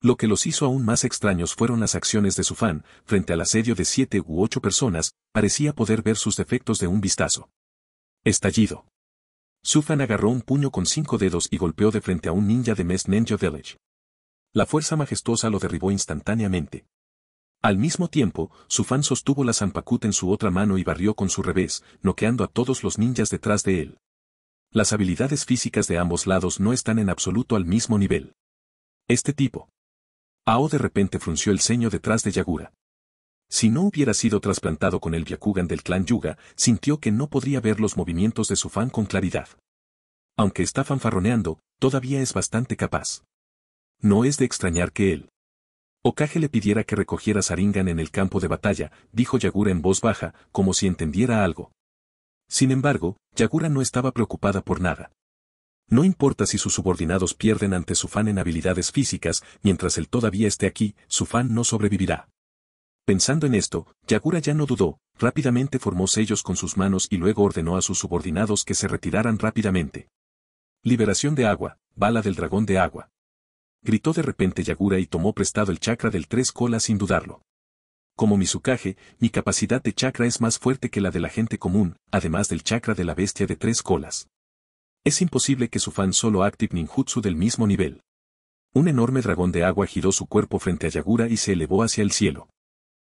Lo que los hizo aún más extraños fueron las acciones de Sufan, frente al asedio de siete u ocho personas, parecía poder ver sus defectos de un vistazo. Estallido. Sufan agarró un puño con cinco dedos y golpeó de frente a un ninja de Mes Ninja Village. La fuerza majestuosa lo derribó instantáneamente. Al mismo tiempo, Sufan sostuvo la zampacut en su otra mano y barrió con su revés, noqueando a todos los ninjas detrás de él. Las habilidades físicas de ambos lados no están en absoluto al mismo nivel. Este tipo. Ao de repente frunció el ceño detrás de Yagura. Si no hubiera sido trasplantado con el Byakugan del clan Yuga, sintió que no podría ver los movimientos de su fan con claridad. Aunque está fanfarroneando, todavía es bastante capaz. No es de extrañar que él. Okage le pidiera que recogiera Saringan en el campo de batalla, dijo Yagura en voz baja, como si entendiera algo. Sin embargo, Yagura no estaba preocupada por nada. No importa si sus subordinados pierden ante su fan en habilidades físicas, mientras él todavía esté aquí, su fan no sobrevivirá. Pensando en esto, Yagura ya no dudó, rápidamente formó sellos con sus manos y luego ordenó a sus subordinados que se retiraran rápidamente. Liberación de agua, bala del dragón de agua. Gritó de repente Yagura y tomó prestado el chakra del tres colas sin dudarlo. Como sucaje, mi capacidad de chakra es más fuerte que la de la gente común, además del chakra de la bestia de tres colas. Es imposible que su fan solo Active Ninjutsu del mismo nivel. Un enorme dragón de agua giró su cuerpo frente a Yagura y se elevó hacia el cielo.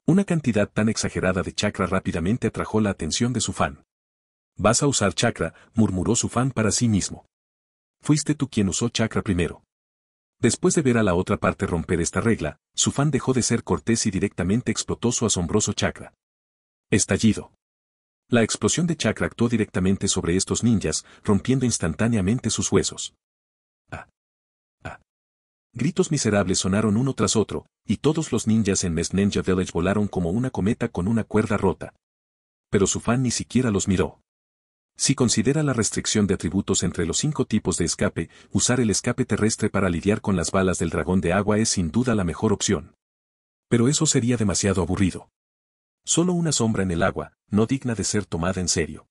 Una cantidad tan exagerada de chakra rápidamente atrajo la atención de su fan. Vas a usar chakra, murmuró su fan para sí mismo. Fuiste tú quien usó chakra primero. Después de ver a la otra parte romper esta regla, su fan dejó de ser cortés y directamente explotó su asombroso chakra. Estallido. La explosión de chakra actuó directamente sobre estos ninjas, rompiendo instantáneamente sus huesos. Ah. Ah. Gritos miserables sonaron uno tras otro, y todos los ninjas en Mes Ninja Village volaron como una cometa con una cuerda rota. Pero su fan ni siquiera los miró. Si considera la restricción de atributos entre los cinco tipos de escape, usar el escape terrestre para lidiar con las balas del dragón de agua es sin duda la mejor opción. Pero eso sería demasiado aburrido. Solo una sombra en el agua, no digna de ser tomada en serio.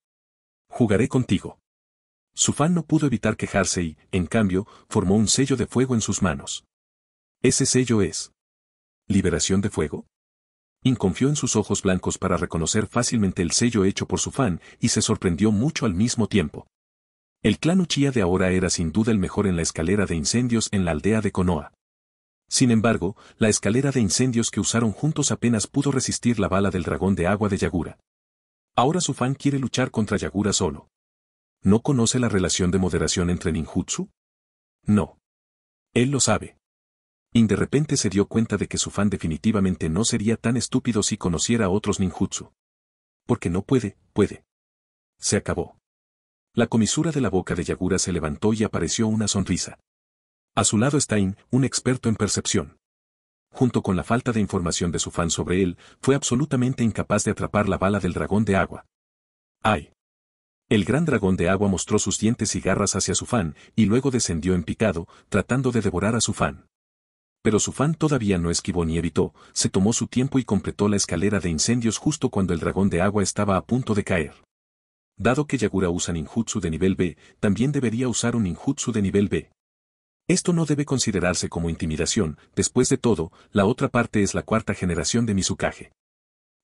Jugaré contigo. Su fan no pudo evitar quejarse y, en cambio, formó un sello de fuego en sus manos. Ese sello es. ¿Liberación de fuego? Inconfió en sus ojos blancos para reconocer fácilmente el sello hecho por su fan y se sorprendió mucho al mismo tiempo. El clan Uchiha de ahora era sin duda el mejor en la escalera de incendios en la aldea de Konoha. Sin embargo, la escalera de incendios que usaron juntos apenas pudo resistir la bala del dragón de agua de Yagura. Ahora su fan quiere luchar contra Yagura solo. ¿No conoce la relación de moderación entre ninjutsu? No. Él lo sabe. Y de repente se dio cuenta de que su fan definitivamente no sería tan estúpido si conociera a otros ninjutsu. Porque no puede, puede. Se acabó. La comisura de la boca de Yagura se levantó y apareció una sonrisa. A su lado está In, un experto en percepción. Junto con la falta de información de su fan sobre él, fue absolutamente incapaz de atrapar la bala del dragón de agua. ¡Ay! El gran dragón de agua mostró sus dientes y garras hacia su fan, y luego descendió en picado, tratando de devorar a su fan. Pero su fan todavía no esquivó ni evitó, se tomó su tiempo y completó la escalera de incendios justo cuando el dragón de agua estaba a punto de caer. Dado que Yagura usa ninjutsu de nivel B, también debería usar un ninjutsu de nivel B. Esto no debe considerarse como intimidación, después de todo, la otra parte es la cuarta generación de Mizukage.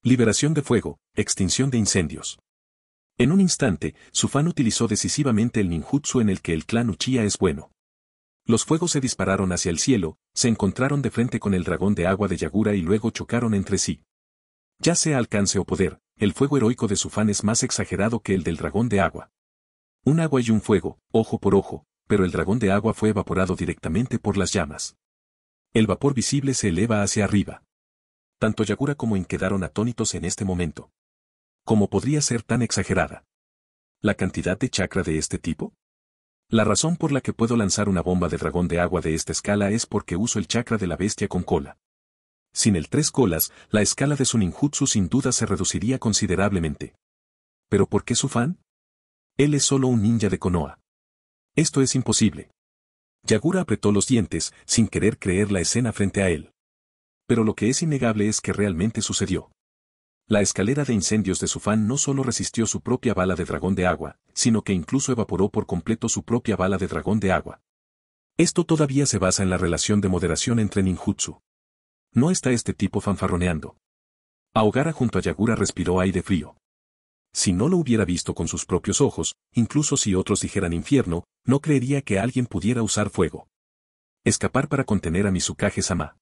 Liberación de fuego, extinción de incendios. En un instante, su utilizó decisivamente el ninjutsu en el que el clan Uchiha es bueno. Los fuegos se dispararon hacia el cielo, se encontraron de frente con el dragón de agua de Yagura y luego chocaron entre sí. Ya sea alcance o poder, el fuego heroico de su es más exagerado que el del dragón de agua. Un agua y un fuego, ojo por ojo, pero el dragón de agua fue evaporado directamente por las llamas. El vapor visible se eleva hacia arriba. Tanto Yagura como In quedaron atónitos en este momento. ¿Cómo podría ser tan exagerada? ¿La cantidad de chakra de este tipo? La razón por la que puedo lanzar una bomba de dragón de agua de esta escala es porque uso el chakra de la bestia con cola. Sin el tres colas, la escala de su ninjutsu sin duda se reduciría considerablemente. ¿Pero por qué su fan? Él es solo un ninja de Konoha. Esto es imposible. Yagura apretó los dientes, sin querer creer la escena frente a él. Pero lo que es innegable es que realmente sucedió. La escalera de incendios de su fan no solo resistió su propia bala de dragón de agua, sino que incluso evaporó por completo su propia bala de dragón de agua. Esto todavía se basa en la relación de moderación entre ninjutsu. No está este tipo fanfarroneando. Ahogara junto a Yagura respiró aire frío si no lo hubiera visto con sus propios ojos, incluso si otros dijeran infierno, no creería que alguien pudiera usar fuego. Escapar para contener a Mizukage Sama.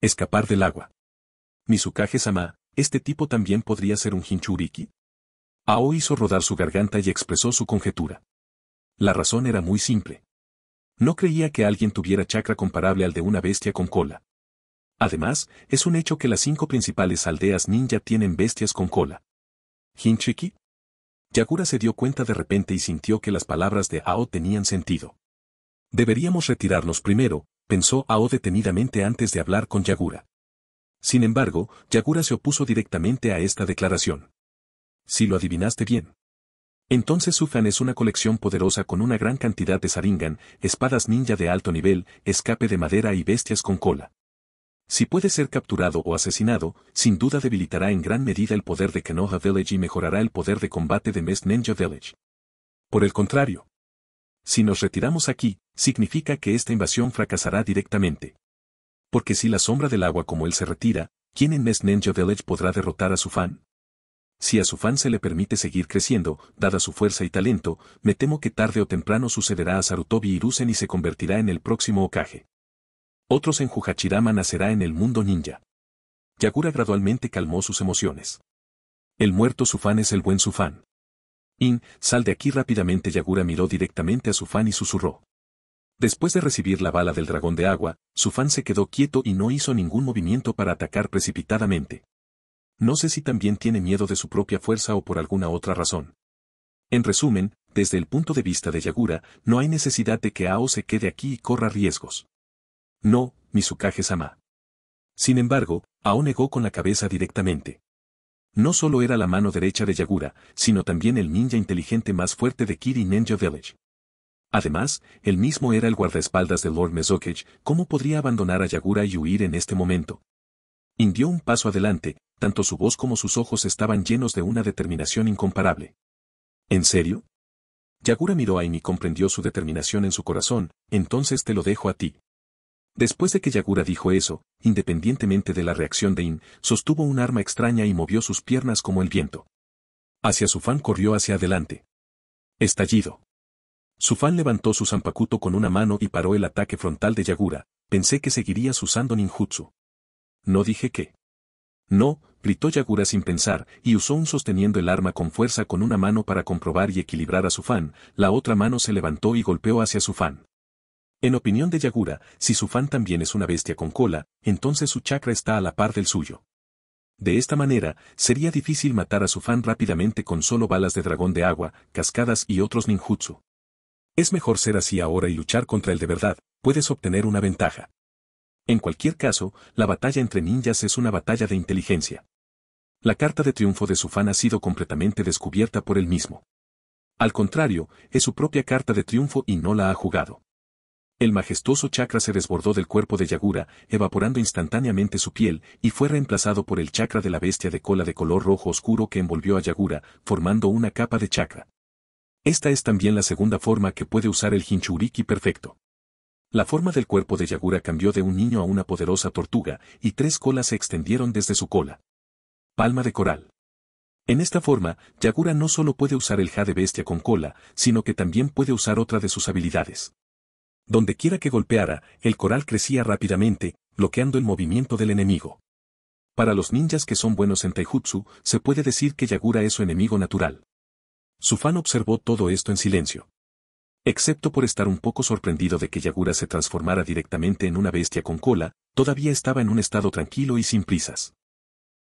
Escapar del agua. Mizukage Sama, ¿este tipo también podría ser un Hinchuriki? Ao hizo rodar su garganta y expresó su conjetura. La razón era muy simple. No creía que alguien tuviera chakra comparable al de una bestia con cola. Además, es un hecho que las cinco principales aldeas ninja tienen bestias con cola. Hinchiki? Yagura se dio cuenta de repente y sintió que las palabras de Ao tenían sentido. Deberíamos retirarnos primero, pensó Ao detenidamente antes de hablar con Yagura. Sin embargo, Yagura se opuso directamente a esta declaración. Si lo adivinaste bien. Entonces Sufan es una colección poderosa con una gran cantidad de saringan, espadas ninja de alto nivel, escape de madera y bestias con cola. Si puede ser capturado o asesinado, sin duda debilitará en gran medida el poder de Kanoha Village y mejorará el poder de combate de Mest Ninja Village. Por el contrario, si nos retiramos aquí, significa que esta invasión fracasará directamente. Porque si la sombra del agua como él se retira, ¿quién en Mest Ninja Village podrá derrotar a su fan? Si a su fan se le permite seguir creciendo, dada su fuerza y talento, me temo que tarde o temprano sucederá a Sarutobi Irusen y se convertirá en el próximo Okage. Otros en Jujachirama nacerá en el mundo ninja. Yagura gradualmente calmó sus emociones. El muerto Sufán es el buen Sufán. In, sal de aquí rápidamente Yagura miró directamente a Sufan y susurró. Después de recibir la bala del dragón de agua, Sufan se quedó quieto y no hizo ningún movimiento para atacar precipitadamente. No sé si también tiene miedo de su propia fuerza o por alguna otra razón. En resumen, desde el punto de vista de Yagura, no hay necesidad de que Ao se quede aquí y corra riesgos. No, Mizukage-sama. Sin embargo, Ao negó con la cabeza directamente. No solo era la mano derecha de Yagura, sino también el ninja inteligente más fuerte de Kiri Ninja Village. Además, él mismo era el guardaespaldas de Lord Mezokage, ¿cómo podría abandonar a Yagura y huir en este momento? Indió un paso adelante, tanto su voz como sus ojos estaban llenos de una determinación incomparable. ¿En serio? Yagura miró a Amy y comprendió su determinación en su corazón, entonces te lo dejo a ti, Después de que Yagura dijo eso, independientemente de la reacción de In, sostuvo un arma extraña y movió sus piernas como el viento. Hacia su fan corrió hacia adelante. Estallido. Su fan levantó su zampacuto con una mano y paró el ataque frontal de Yagura, pensé que seguirías usando ninjutsu. No dije qué. No, gritó Yagura sin pensar, y usó un sosteniendo el arma con fuerza con una mano para comprobar y equilibrar a su fan, la otra mano se levantó y golpeó hacia su fan. En opinión de Yagura, si su fan también es una bestia con cola, entonces su chakra está a la par del suyo. De esta manera, sería difícil matar a su fan rápidamente con solo balas de dragón de agua, cascadas y otros ninjutsu. Es mejor ser así ahora y luchar contra el de verdad, puedes obtener una ventaja. En cualquier caso, la batalla entre ninjas es una batalla de inteligencia. La carta de triunfo de su fan ha sido completamente descubierta por él mismo. Al contrario, es su propia carta de triunfo y no la ha jugado. El majestuoso chakra se desbordó del cuerpo de Yagura, evaporando instantáneamente su piel, y fue reemplazado por el chakra de la bestia de cola de color rojo oscuro que envolvió a Yagura, formando una capa de chakra. Esta es también la segunda forma que puede usar el Hinchuriki perfecto. La forma del cuerpo de Yagura cambió de un niño a una poderosa tortuga, y tres colas se extendieron desde su cola. Palma de coral. En esta forma, Yagura no solo puede usar el de bestia con cola, sino que también puede usar otra de sus habilidades. Donde quiera que golpeara, el coral crecía rápidamente, bloqueando el movimiento del enemigo. Para los ninjas que son buenos en taijutsu, se puede decir que Yagura es su enemigo natural. Su fan observó todo esto en silencio. Excepto por estar un poco sorprendido de que Yagura se transformara directamente en una bestia con cola, todavía estaba en un estado tranquilo y sin prisas.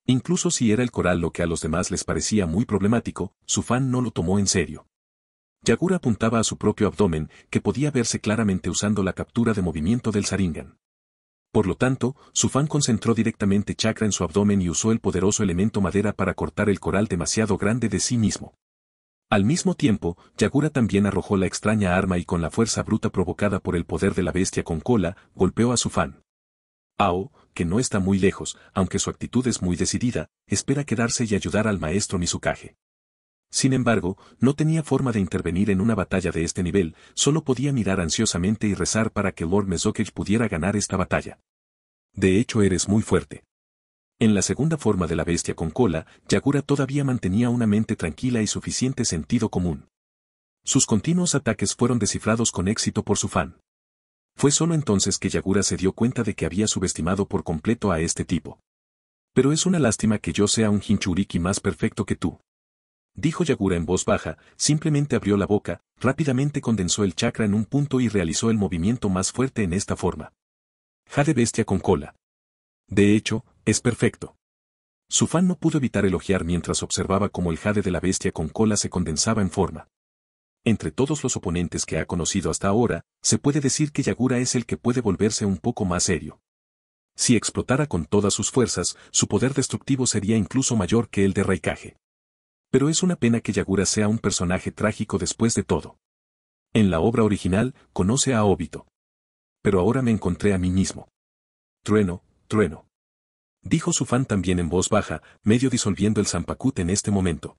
Incluso si era el coral lo que a los demás les parecía muy problemático, su fan no lo tomó en serio. Yagura apuntaba a su propio abdomen, que podía verse claramente usando la captura de movimiento del Saringan. Por lo tanto, su fan concentró directamente chakra en su abdomen y usó el poderoso elemento madera para cortar el coral demasiado grande de sí mismo. Al mismo tiempo, Yagura también arrojó la extraña arma y con la fuerza bruta provocada por el poder de la bestia con cola, golpeó a su fan. Ao, que no está muy lejos, aunque su actitud es muy decidida, espera quedarse y ayudar al maestro Mizukage. Sin embargo, no tenía forma de intervenir en una batalla de este nivel, solo podía mirar ansiosamente y rezar para que Lord Mesokage pudiera ganar esta batalla. De hecho eres muy fuerte. En la segunda forma de la bestia con cola, Yagura todavía mantenía una mente tranquila y suficiente sentido común. Sus continuos ataques fueron descifrados con éxito por su fan. Fue solo entonces que Yagura se dio cuenta de que había subestimado por completo a este tipo. Pero es una lástima que yo sea un Hinchuriki más perfecto que tú dijo Yagura en voz baja, simplemente abrió la boca, rápidamente condensó el chakra en un punto y realizó el movimiento más fuerte en esta forma. Jade bestia con cola. De hecho, es perfecto. Su fan no pudo evitar elogiar mientras observaba cómo el jade de la bestia con cola se condensaba en forma. Entre todos los oponentes que ha conocido hasta ahora, se puede decir que Yagura es el que puede volverse un poco más serio. Si explotara con todas sus fuerzas, su poder destructivo sería incluso mayor que el de Raikage. Pero es una pena que Yagura sea un personaje trágico después de todo. En la obra original, conoce a Obito. Pero ahora me encontré a mí mismo. Trueno, trueno. Dijo su fan también en voz baja, medio disolviendo el zampacut en este momento.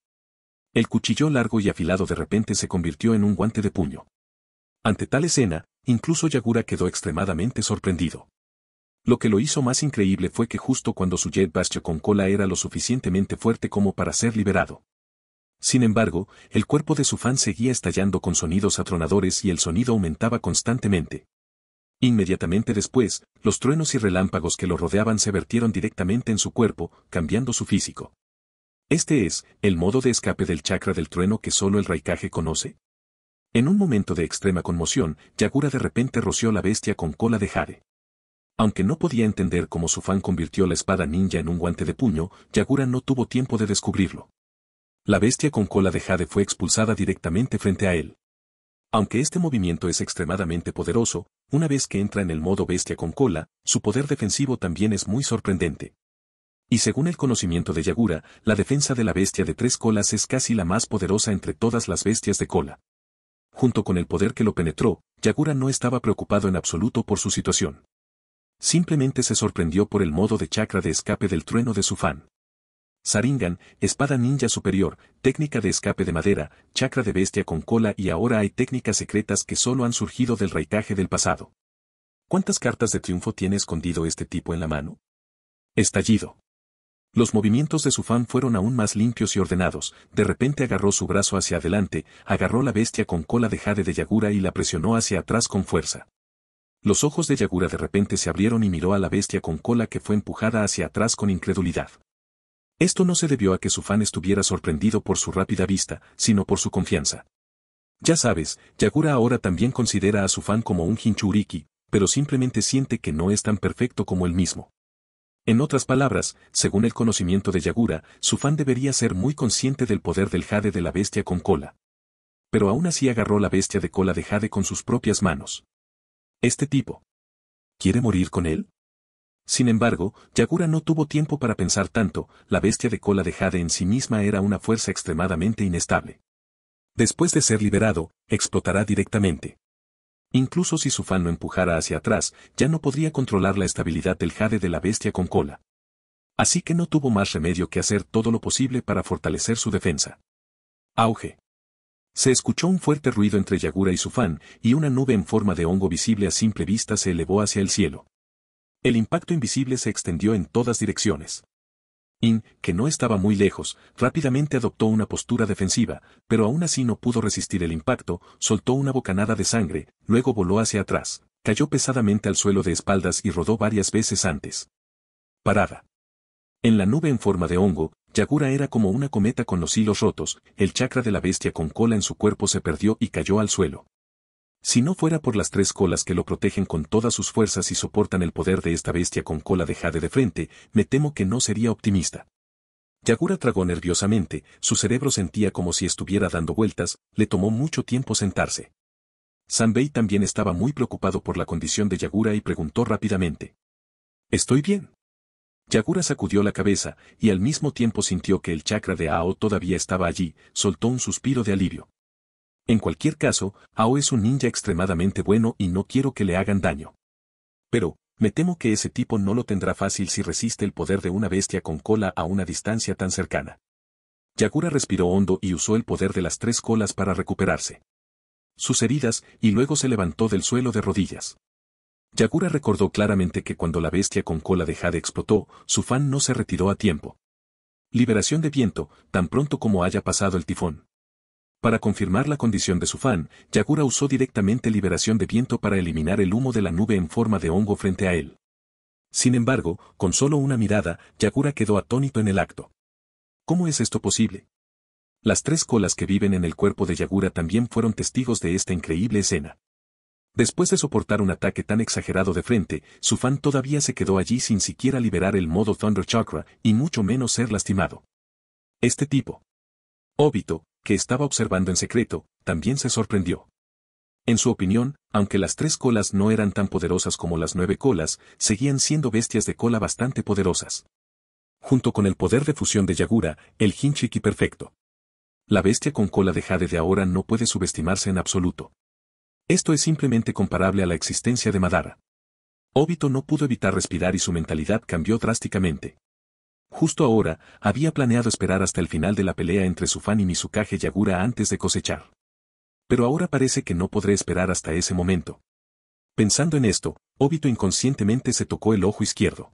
El cuchillo largo y afilado de repente se convirtió en un guante de puño. Ante tal escena, incluso Yagura quedó extremadamente sorprendido. Lo que lo hizo más increíble fue que justo cuando su jet Bastion con cola era lo suficientemente fuerte como para ser liberado. Sin embargo, el cuerpo de su fan seguía estallando con sonidos atronadores y el sonido aumentaba constantemente. Inmediatamente después, los truenos y relámpagos que lo rodeaban se vertieron directamente en su cuerpo, cambiando su físico. ¿Este es el modo de escape del chakra del trueno que solo el raikaje conoce? En un momento de extrema conmoción, Yagura de repente roció la bestia con cola de jade. Aunque no podía entender cómo su fan convirtió la espada ninja en un guante de puño, Yagura no tuvo tiempo de descubrirlo la bestia con cola de Jade fue expulsada directamente frente a él. Aunque este movimiento es extremadamente poderoso, una vez que entra en el modo bestia con cola, su poder defensivo también es muy sorprendente. Y según el conocimiento de Yagura, la defensa de la bestia de tres colas es casi la más poderosa entre todas las bestias de cola. Junto con el poder que lo penetró, Yagura no estaba preocupado en absoluto por su situación. Simplemente se sorprendió por el modo de chakra de escape del trueno de su fan. Saringan, espada ninja superior, técnica de escape de madera, chakra de bestia con cola y ahora hay técnicas secretas que solo han surgido del raicaje del pasado. ¿Cuántas cartas de triunfo tiene escondido este tipo en la mano? Estallido. Los movimientos de su fan fueron aún más limpios y ordenados, de repente agarró su brazo hacia adelante, agarró la bestia con cola de jade de Yagura y la presionó hacia atrás con fuerza. Los ojos de Yagura de repente se abrieron y miró a la bestia con cola que fue empujada hacia atrás con incredulidad. Esto no se debió a que su fan estuviera sorprendido por su rápida vista, sino por su confianza. Ya sabes, Yagura ahora también considera a su fan como un hinchuriki, pero simplemente siente que no es tan perfecto como él mismo. En otras palabras, según el conocimiento de Yagura, su fan debería ser muy consciente del poder del jade de la bestia con cola. Pero aún así agarró la bestia de cola de jade con sus propias manos. Este tipo. ¿Quiere morir con él? Sin embargo, Yagura no tuvo tiempo para pensar tanto, la bestia de cola de Jade en sí misma era una fuerza extremadamente inestable. Después de ser liberado, explotará directamente. Incluso si su fan lo empujara hacia atrás, ya no podría controlar la estabilidad del Jade de la bestia con cola. Así que no tuvo más remedio que hacer todo lo posible para fortalecer su defensa. Auge. Se escuchó un fuerte ruido entre Yagura y su fan, y una nube en forma de hongo visible a simple vista se elevó hacia el cielo. El impacto invisible se extendió en todas direcciones. In, que no estaba muy lejos, rápidamente adoptó una postura defensiva, pero aún así no pudo resistir el impacto, soltó una bocanada de sangre, luego voló hacia atrás, cayó pesadamente al suelo de espaldas y rodó varias veces antes. Parada. En la nube en forma de hongo, Yagura era como una cometa con los hilos rotos, el chakra de la bestia con cola en su cuerpo se perdió y cayó al suelo. Si no fuera por las tres colas que lo protegen con todas sus fuerzas y soportan el poder de esta bestia con cola de jade de frente, me temo que no sería optimista. Yagura tragó nerviosamente, su cerebro sentía como si estuviera dando vueltas, le tomó mucho tiempo sentarse. Sanbei también estaba muy preocupado por la condición de Yagura y preguntó rápidamente. ¿Estoy bien? Yagura sacudió la cabeza, y al mismo tiempo sintió que el chakra de Ao todavía estaba allí, soltó un suspiro de alivio. En cualquier caso, Ao es un ninja extremadamente bueno y no quiero que le hagan daño. Pero, me temo que ese tipo no lo tendrá fácil si resiste el poder de una bestia con cola a una distancia tan cercana. Yagura respiró hondo y usó el poder de las tres colas para recuperarse. Sus heridas, y luego se levantó del suelo de rodillas. Yagura recordó claramente que cuando la bestia con cola de Jade explotó, su fan no se retiró a tiempo. Liberación de viento, tan pronto como haya pasado el tifón. Para confirmar la condición de su fan, Yagura usó directamente liberación de viento para eliminar el humo de la nube en forma de hongo frente a él. Sin embargo, con solo una mirada, Yagura quedó atónito en el acto. ¿Cómo es esto posible? Las tres colas que viven en el cuerpo de Yagura también fueron testigos de esta increíble escena. Después de soportar un ataque tan exagerado de frente, su fan todavía se quedó allí sin siquiera liberar el modo Thunder Chakra y mucho menos ser lastimado. Este tipo. óbito que estaba observando en secreto, también se sorprendió. En su opinión, aunque las tres colas no eran tan poderosas como las nueve colas, seguían siendo bestias de cola bastante poderosas. Junto con el poder de fusión de Yagura, el Hinchiki perfecto. La bestia con cola de Jade de ahora no puede subestimarse en absoluto. Esto es simplemente comparable a la existencia de Madara. Obito no pudo evitar respirar y su mentalidad cambió drásticamente. Justo ahora, había planeado esperar hasta el final de la pelea entre Sufan y Mizukage Yagura antes de cosechar. Pero ahora parece que no podré esperar hasta ese momento. Pensando en esto, Obito inconscientemente se tocó el ojo izquierdo.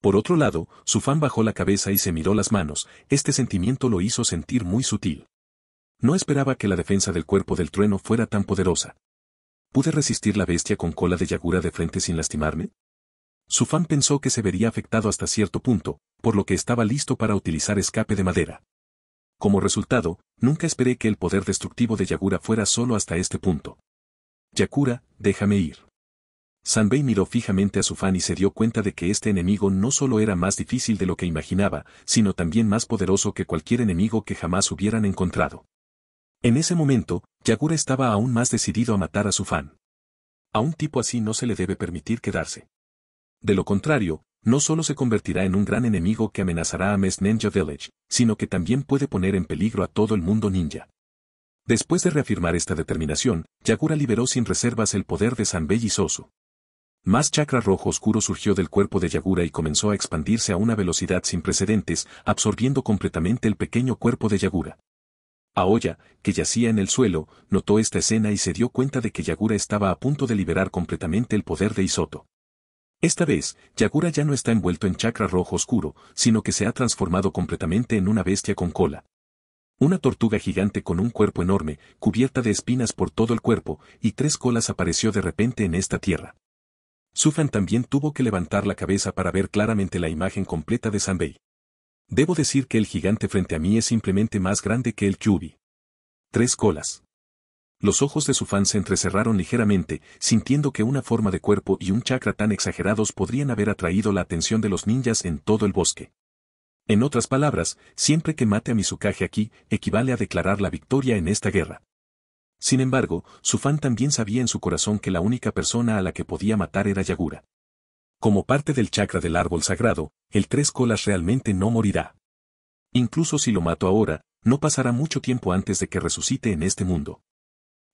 Por otro lado, Sufan bajó la cabeza y se miró las manos, este sentimiento lo hizo sentir muy sutil. No esperaba que la defensa del cuerpo del trueno fuera tan poderosa. ¿Pude resistir la bestia con cola de Yagura de frente sin lastimarme? Sufan pensó que se vería afectado hasta cierto punto, por lo que estaba listo para utilizar escape de madera. Como resultado, nunca esperé que el poder destructivo de Yagura fuera solo hasta este punto. Yakura, déjame ir. Sanbei miró fijamente a su fan y se dio cuenta de que este enemigo no solo era más difícil de lo que imaginaba, sino también más poderoso que cualquier enemigo que jamás hubieran encontrado. En ese momento, Yagura estaba aún más decidido a matar a su fan. A un tipo así no se le debe permitir quedarse. De lo contrario, no solo se convertirá en un gran enemigo que amenazará a Mes Ninja Village, sino que también puede poner en peligro a todo el mundo ninja. Después de reafirmar esta determinación, Yagura liberó sin reservas el poder de Sanbei y Más chakra rojo oscuro surgió del cuerpo de Yagura y comenzó a expandirse a una velocidad sin precedentes, absorbiendo completamente el pequeño cuerpo de Yagura. Aoya, que yacía en el suelo, notó esta escena y se dio cuenta de que Yagura estaba a punto de liberar completamente el poder de Isoto. Esta vez, Yagura ya no está envuelto en chakra rojo oscuro, sino que se ha transformado completamente en una bestia con cola. Una tortuga gigante con un cuerpo enorme, cubierta de espinas por todo el cuerpo, y tres colas apareció de repente en esta tierra. Sufan también tuvo que levantar la cabeza para ver claramente la imagen completa de Sanbei. Debo decir que el gigante frente a mí es simplemente más grande que el Kyubi. Tres colas. Los ojos de su se entrecerraron ligeramente, sintiendo que una forma de cuerpo y un chakra tan exagerados podrían haber atraído la atención de los ninjas en todo el bosque. En otras palabras, siempre que mate a Mizukage aquí, equivale a declarar la victoria en esta guerra. Sin embargo, su también sabía en su corazón que la única persona a la que podía matar era Yagura. Como parte del chakra del árbol sagrado, el tres colas realmente no morirá. Incluso si lo mato ahora, no pasará mucho tiempo antes de que resucite en este mundo.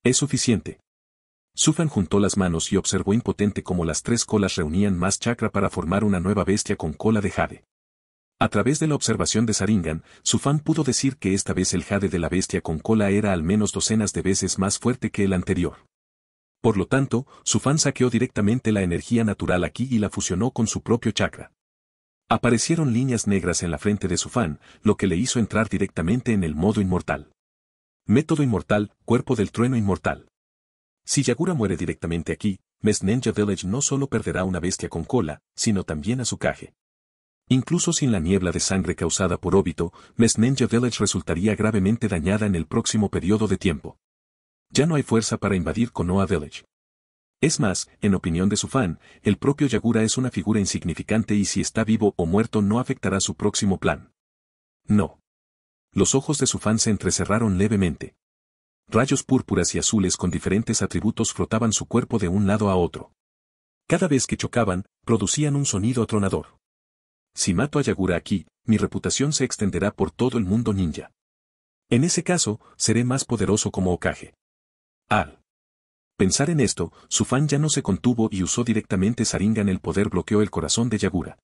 Es suficiente. Sufan juntó las manos y observó impotente cómo las tres colas reunían más chakra para formar una nueva bestia con cola de jade. A través de la observación de Saringan, Sufan pudo decir que esta vez el jade de la bestia con cola era al menos docenas de veces más fuerte que el anterior. Por lo tanto, Sufan saqueó directamente la energía natural aquí y la fusionó con su propio chakra. Aparecieron líneas negras en la frente de Sufan, lo que le hizo entrar directamente en el modo inmortal. Método inmortal, cuerpo del trueno inmortal. Si Yagura muere directamente aquí, Mes Ninja Village no solo perderá una bestia con cola, sino también a su caje. Incluso sin la niebla de sangre causada por óbito, Mes Ninja Village resultaría gravemente dañada en el próximo periodo de tiempo. Ya no hay fuerza para invadir Konoha Village. Es más, en opinión de su fan, el propio Yagura es una figura insignificante y si está vivo o muerto no afectará su próximo plan. No. Los ojos de su fan se entrecerraron levemente. Rayos púrpuras y azules con diferentes atributos frotaban su cuerpo de un lado a otro. Cada vez que chocaban, producían un sonido atronador. Si mato a Yagura aquí, mi reputación se extenderá por todo el mundo ninja. En ese caso, seré más poderoso como Okage. Al pensar en esto, su fan ya no se contuvo y usó directamente saringa en el poder bloqueó el corazón de Yagura.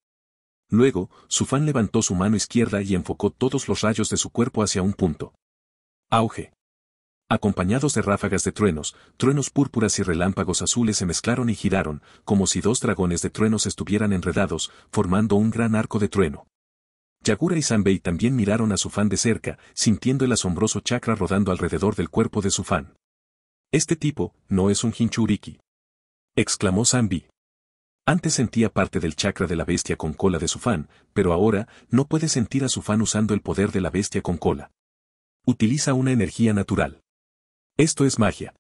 Luego, su levantó su mano izquierda y enfocó todos los rayos de su cuerpo hacia un punto. Auge. Acompañados de ráfagas de truenos, truenos púrpuras y relámpagos azules se mezclaron y giraron, como si dos dragones de truenos estuvieran enredados, formando un gran arco de trueno. Yagura y Sanbei también miraron a su de cerca, sintiendo el asombroso chakra rodando alrededor del cuerpo de su Este tipo, no es un Hinchuriki. Exclamó Sanbei. Antes sentía parte del chakra de la bestia con cola de su fan, pero ahora no puede sentir a su fan usando el poder de la bestia con cola. Utiliza una energía natural. Esto es magia.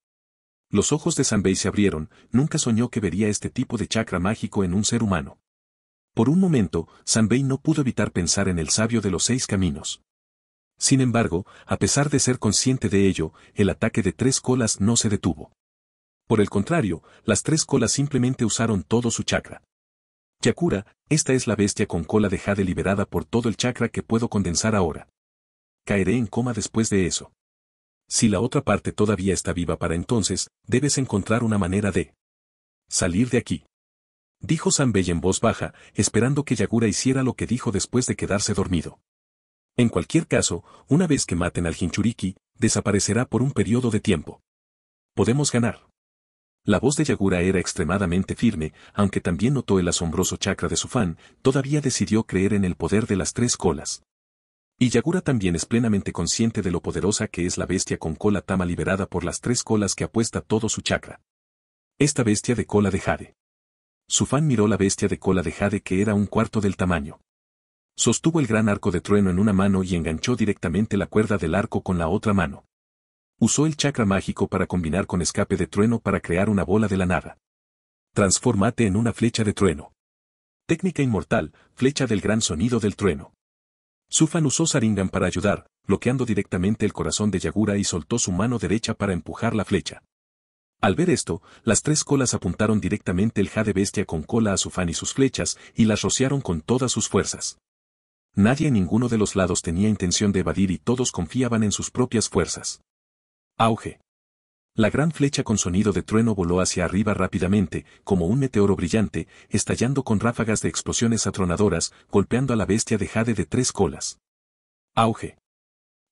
Los ojos de Sanbei se abrieron, nunca soñó que vería este tipo de chakra mágico en un ser humano. Por un momento, Sanbei no pudo evitar pensar en el sabio de los seis caminos. Sin embargo, a pesar de ser consciente de ello, el ataque de tres colas no se detuvo. Por el contrario, las tres colas simplemente usaron todo su chakra. Yakura, esta es la bestia con cola dejada liberada por todo el chakra que puedo condensar ahora. Caeré en coma después de eso. Si la otra parte todavía está viva para entonces, debes encontrar una manera de salir de aquí. Dijo Sanbei en voz baja, esperando que Yagura hiciera lo que dijo después de quedarse dormido. En cualquier caso, una vez que maten al Hinchuriki, desaparecerá por un periodo de tiempo. Podemos ganar. La voz de Yagura era extremadamente firme, aunque también notó el asombroso chakra de su fan, todavía decidió creer en el poder de las tres colas. Y Yagura también es plenamente consciente de lo poderosa que es la bestia con cola tama liberada por las tres colas que apuesta todo su chakra. Esta bestia de cola de jade. Su fan miró la bestia de cola de jade que era un cuarto del tamaño. Sostuvo el gran arco de trueno en una mano y enganchó directamente la cuerda del arco con la otra mano. Usó el chakra mágico para combinar con escape de trueno para crear una bola de la nada. Transformate en una flecha de trueno. Técnica inmortal, flecha del gran sonido del trueno. Sufan usó Saringan para ayudar, bloqueando directamente el corazón de Yagura y soltó su mano derecha para empujar la flecha. Al ver esto, las tres colas apuntaron directamente el jade bestia con cola a Sufan y sus flechas, y las rociaron con todas sus fuerzas. Nadie en ninguno de los lados tenía intención de evadir y todos confiaban en sus propias fuerzas. Auge. La gran flecha con sonido de trueno voló hacia arriba rápidamente, como un meteoro brillante, estallando con ráfagas de explosiones atronadoras, golpeando a la bestia de jade de tres colas. Auge.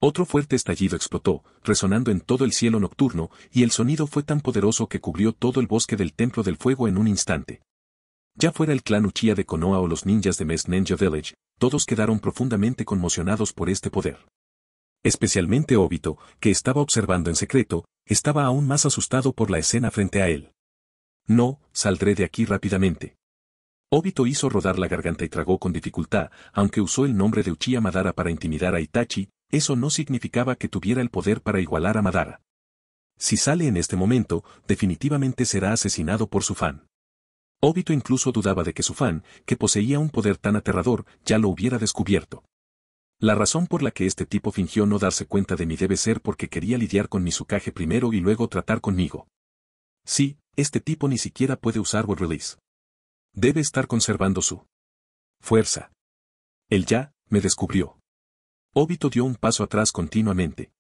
Otro fuerte estallido explotó, resonando en todo el cielo nocturno, y el sonido fue tan poderoso que cubrió todo el bosque del Templo del Fuego en un instante. Ya fuera el clan Uchiha de Konoha o los ninjas de Mes Ninja Village, todos quedaron profundamente conmocionados por este poder. Especialmente Obito, que estaba observando en secreto, estaba aún más asustado por la escena frente a él. No, saldré de aquí rápidamente. Obito hizo rodar la garganta y tragó con dificultad, aunque usó el nombre de Uchiha Madara para intimidar a Itachi, eso no significaba que tuviera el poder para igualar a Madara. Si sale en este momento, definitivamente será asesinado por su fan. Obito incluso dudaba de que su fan, que poseía un poder tan aterrador, ya lo hubiera descubierto. La razón por la que este tipo fingió no darse cuenta de mí debe ser porque quería lidiar con mi sucaje primero y luego tratar conmigo. Sí, este tipo ni siquiera puede usar Word Release. Debe estar conservando su fuerza. El ya, me descubrió. Obito dio un paso atrás continuamente.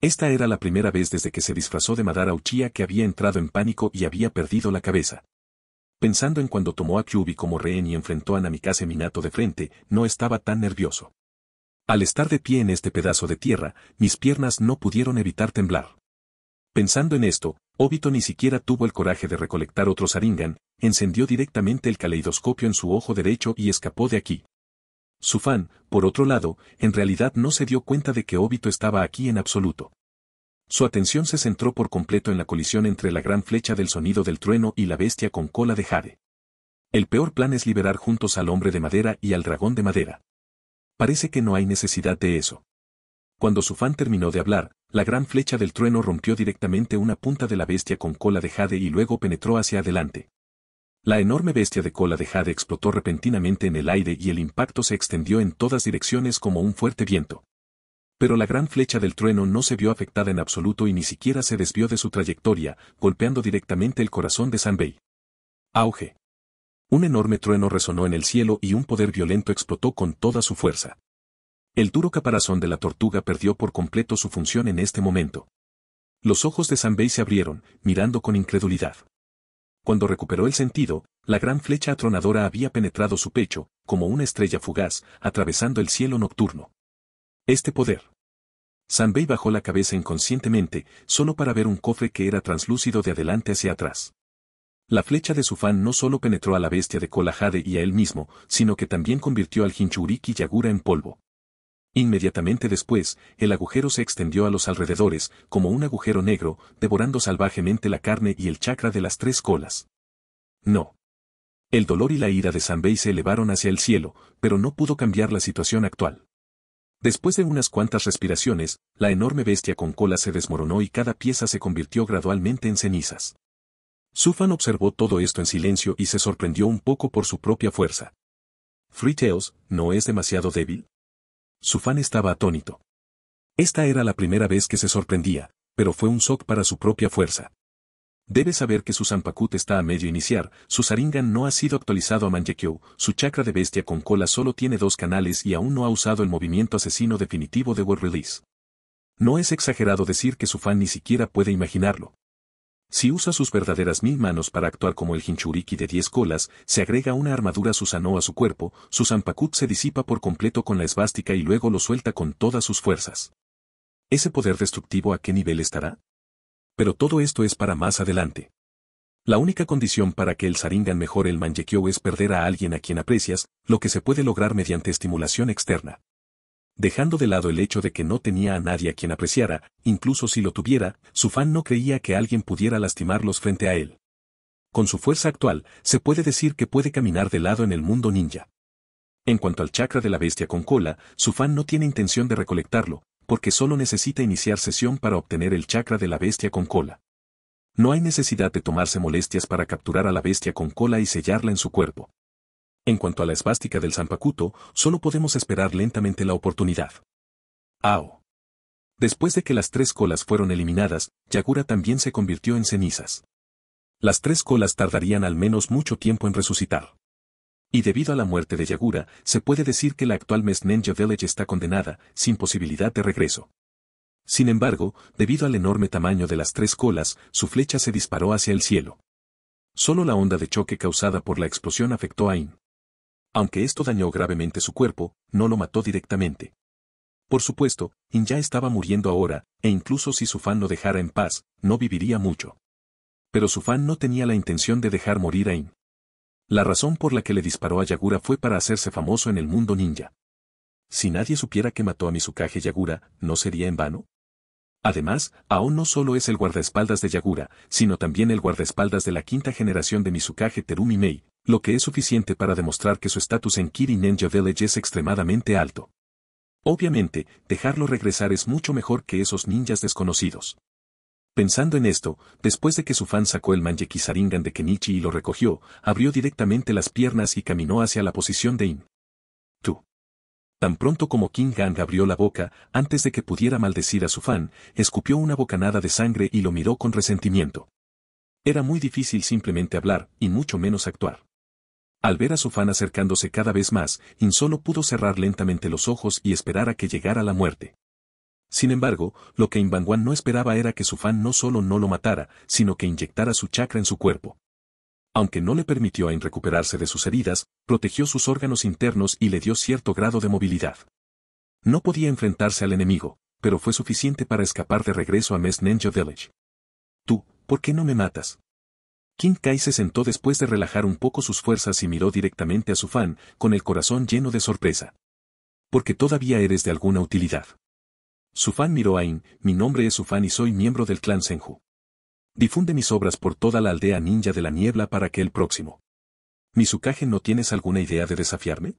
Esta era la primera vez desde que se disfrazó de Madara Uchiha que había entrado en pánico y había perdido la cabeza. Pensando en cuando tomó a Kyubi como rehén y enfrentó a Namikaze Minato de frente, no estaba tan nervioso. Al estar de pie en este pedazo de tierra, mis piernas no pudieron evitar temblar. Pensando en esto, Obito ni siquiera tuvo el coraje de recolectar otro Saringan, encendió directamente el caleidoscopio en su ojo derecho y escapó de aquí. Su fan, por otro lado, en realidad no se dio cuenta de que Obito estaba aquí en absoluto. Su atención se centró por completo en la colisión entre la gran flecha del sonido del trueno y la bestia con cola de jade. El peor plan es liberar juntos al hombre de madera y al dragón de madera. Parece que no hay necesidad de eso. Cuando su fan terminó de hablar, la gran flecha del trueno rompió directamente una punta de la bestia con cola de jade y luego penetró hacia adelante. La enorme bestia de cola de jade explotó repentinamente en el aire y el impacto se extendió en todas direcciones como un fuerte viento. Pero la gran flecha del trueno no se vio afectada en absoluto y ni siquiera se desvió de su trayectoria, golpeando directamente el corazón de Sanbei. Auge. Un enorme trueno resonó en el cielo y un poder violento explotó con toda su fuerza. El duro caparazón de la tortuga perdió por completo su función en este momento. Los ojos de Sanbei se abrieron, mirando con incredulidad. Cuando recuperó el sentido, la gran flecha atronadora había penetrado su pecho, como una estrella fugaz, atravesando el cielo nocturno. Este poder. Sanbei bajó la cabeza inconscientemente, solo para ver un cofre que era translúcido de adelante hacia atrás. La flecha de su no solo penetró a la bestia de cola jade y a él mismo, sino que también convirtió al Hinchuriki Yagura en polvo. Inmediatamente después, el agujero se extendió a los alrededores, como un agujero negro, devorando salvajemente la carne y el chakra de las tres colas. No. El dolor y la ira de Sanbei se elevaron hacia el cielo, pero no pudo cambiar la situación actual. Después de unas cuantas respiraciones, la enorme bestia con cola se desmoronó y cada pieza se convirtió gradualmente en cenizas. Sufan observó todo esto en silencio y se sorprendió un poco por su propia fuerza. Free Tails, ¿no es demasiado débil? Sufan estaba atónito. Esta era la primera vez que se sorprendía, pero fue un shock para su propia fuerza. Debe saber que su Zampakut está a medio iniciar, su Saringan no ha sido actualizado a Manjekyo, su chakra de bestia con cola solo tiene dos canales y aún no ha usado el movimiento asesino definitivo de World Release. No es exagerado decir que su fan ni siquiera puede imaginarlo. Si usa sus verdaderas mil manos para actuar como el Hinchuriki de diez colas, se agrega una armadura Susanoo a su cuerpo, su Zampakut se disipa por completo con la esvástica y luego lo suelta con todas sus fuerzas. ¿Ese poder destructivo a qué nivel estará? Pero todo esto es para más adelante. La única condición para que el Saringan mejore el Manjekyo es perder a alguien a quien aprecias, lo que se puede lograr mediante estimulación externa. Dejando de lado el hecho de que no tenía a nadie a quien apreciara, incluso si lo tuviera, su fan no creía que alguien pudiera lastimarlos frente a él. Con su fuerza actual, se puede decir que puede caminar de lado en el mundo ninja. En cuanto al chakra de la bestia con cola, su fan no tiene intención de recolectarlo, porque solo necesita iniciar sesión para obtener el chakra de la bestia con cola. No hay necesidad de tomarse molestias para capturar a la bestia con cola y sellarla en su cuerpo. En cuanto a la esvástica del Zampacuto, solo podemos esperar lentamente la oportunidad. ¡Ao! Después de que las tres colas fueron eliminadas, Yagura también se convirtió en cenizas. Las tres colas tardarían al menos mucho tiempo en resucitar. Y debido a la muerte de Yagura, se puede decir que la actual Mes Ninja Village está condenada, sin posibilidad de regreso. Sin embargo, debido al enorme tamaño de las tres colas, su flecha se disparó hacia el cielo. Solo la onda de choque causada por la explosión afectó a In. Aunque esto dañó gravemente su cuerpo, no lo mató directamente. Por supuesto, In ya estaba muriendo ahora, e incluso si su fan lo dejara en paz, no viviría mucho. Pero su fan no tenía la intención de dejar morir a In. La razón por la que le disparó a Yagura fue para hacerse famoso en el mundo ninja. Si nadie supiera que mató a Mizukage Yagura, ¿no sería en vano? Además, aún no solo es el guardaespaldas de Yagura, sino también el guardaespaldas de la quinta generación de Mizukage Terumi Mei, lo que es suficiente para demostrar que su estatus en Kiri Ninja Village es extremadamente alto. Obviamente, dejarlo regresar es mucho mejor que esos ninjas desconocidos. Pensando en esto, después de que su fan sacó el Manjeki saringan de Kenichi y lo recogió, abrió directamente las piernas y caminó hacia la posición de In. Tú. Tan pronto como King Gang abrió la boca, antes de que pudiera maldecir a su fan, escupió una bocanada de sangre y lo miró con resentimiento. Era muy difícil simplemente hablar, y mucho menos actuar. Al ver a su fan acercándose cada vez más, Insolo pudo cerrar lentamente los ojos y esperar a que llegara la muerte. Sin embargo, lo que Imbanguan no esperaba era que su fan no solo no lo matara, sino que inyectara su chakra en su cuerpo. Aunque no le permitió a In recuperarse de sus heridas, protegió sus órganos internos y le dio cierto grado de movilidad. No podía enfrentarse al enemigo, pero fue suficiente para escapar de regreso a Mes Ninja Village. Tú, ¿por qué no me matas? King Kai se sentó después de relajar un poco sus fuerzas y miró directamente a su fan, con el corazón lleno de sorpresa. Porque todavía eres de alguna utilidad. Su fan miró a In, mi nombre es su fan y soy miembro del clan Senju. Difunde mis obras por toda la aldea ninja de la niebla para que el próximo. Mizukage ¿no tienes alguna idea de desafiarme?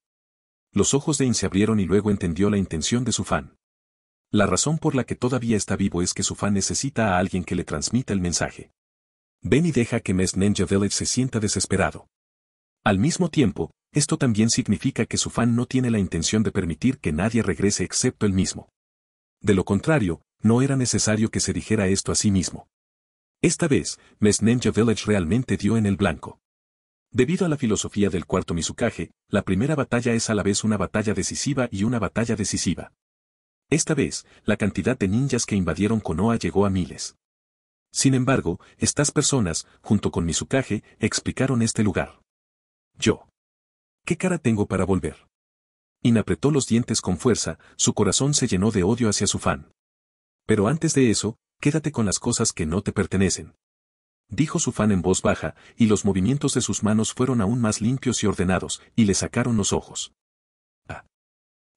Los ojos de In se abrieron y luego entendió la intención de su fan. La razón por la que todavía está vivo es que su fan necesita a alguien que le transmita el mensaje. Ven y deja que Mes Ninja Village se sienta desesperado. Al mismo tiempo, esto también significa que su fan no tiene la intención de permitir que nadie regrese excepto él mismo. De lo contrario, no era necesario que se dijera esto a sí mismo. Esta vez, Mes Ninja Village realmente dio en el blanco. Debido a la filosofía del cuarto Mizukage, la primera batalla es a la vez una batalla decisiva y una batalla decisiva. Esta vez, la cantidad de ninjas que invadieron Konoha llegó a miles. Sin embargo, estas personas, junto con Mizukage, explicaron este lugar. Yo. ¿Qué cara tengo para volver? In apretó los dientes con fuerza, su corazón se llenó de odio hacia su fan. Pero antes de eso, quédate con las cosas que no te pertenecen. Dijo su fan en voz baja, y los movimientos de sus manos fueron aún más limpios y ordenados, y le sacaron los ojos. Ah.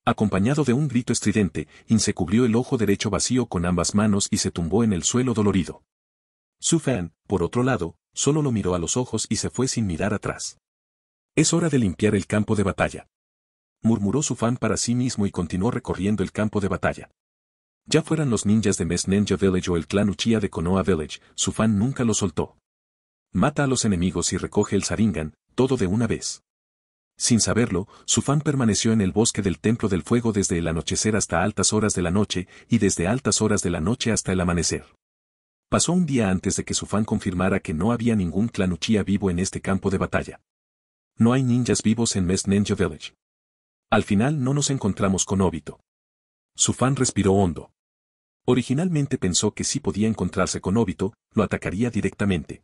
Acompañado de un grito estridente, In se cubrió el ojo derecho vacío con ambas manos y se tumbó en el suelo dolorido. Su por otro lado, solo lo miró a los ojos y se fue sin mirar atrás. Es hora de limpiar el campo de batalla. Murmuró Su para sí mismo y continuó recorriendo el campo de batalla. Ya fueran los ninjas de Mes Ninja Village o el clan Uchiha de Konoha Village, Sufan nunca lo soltó. Mata a los enemigos y recoge el Saringan, todo de una vez. Sin saberlo, Sufan permaneció en el bosque del Templo del Fuego desde el anochecer hasta altas horas de la noche y desde altas horas de la noche hasta el amanecer pasó un día antes de que su fan confirmara que no había ningún clan Uchiha vivo en este campo de batalla. No hay ninjas vivos en Mess Ninja Village. Al final no nos encontramos con Obito. Su fan respiró hondo. Originalmente pensó que si podía encontrarse con Obito, lo atacaría directamente.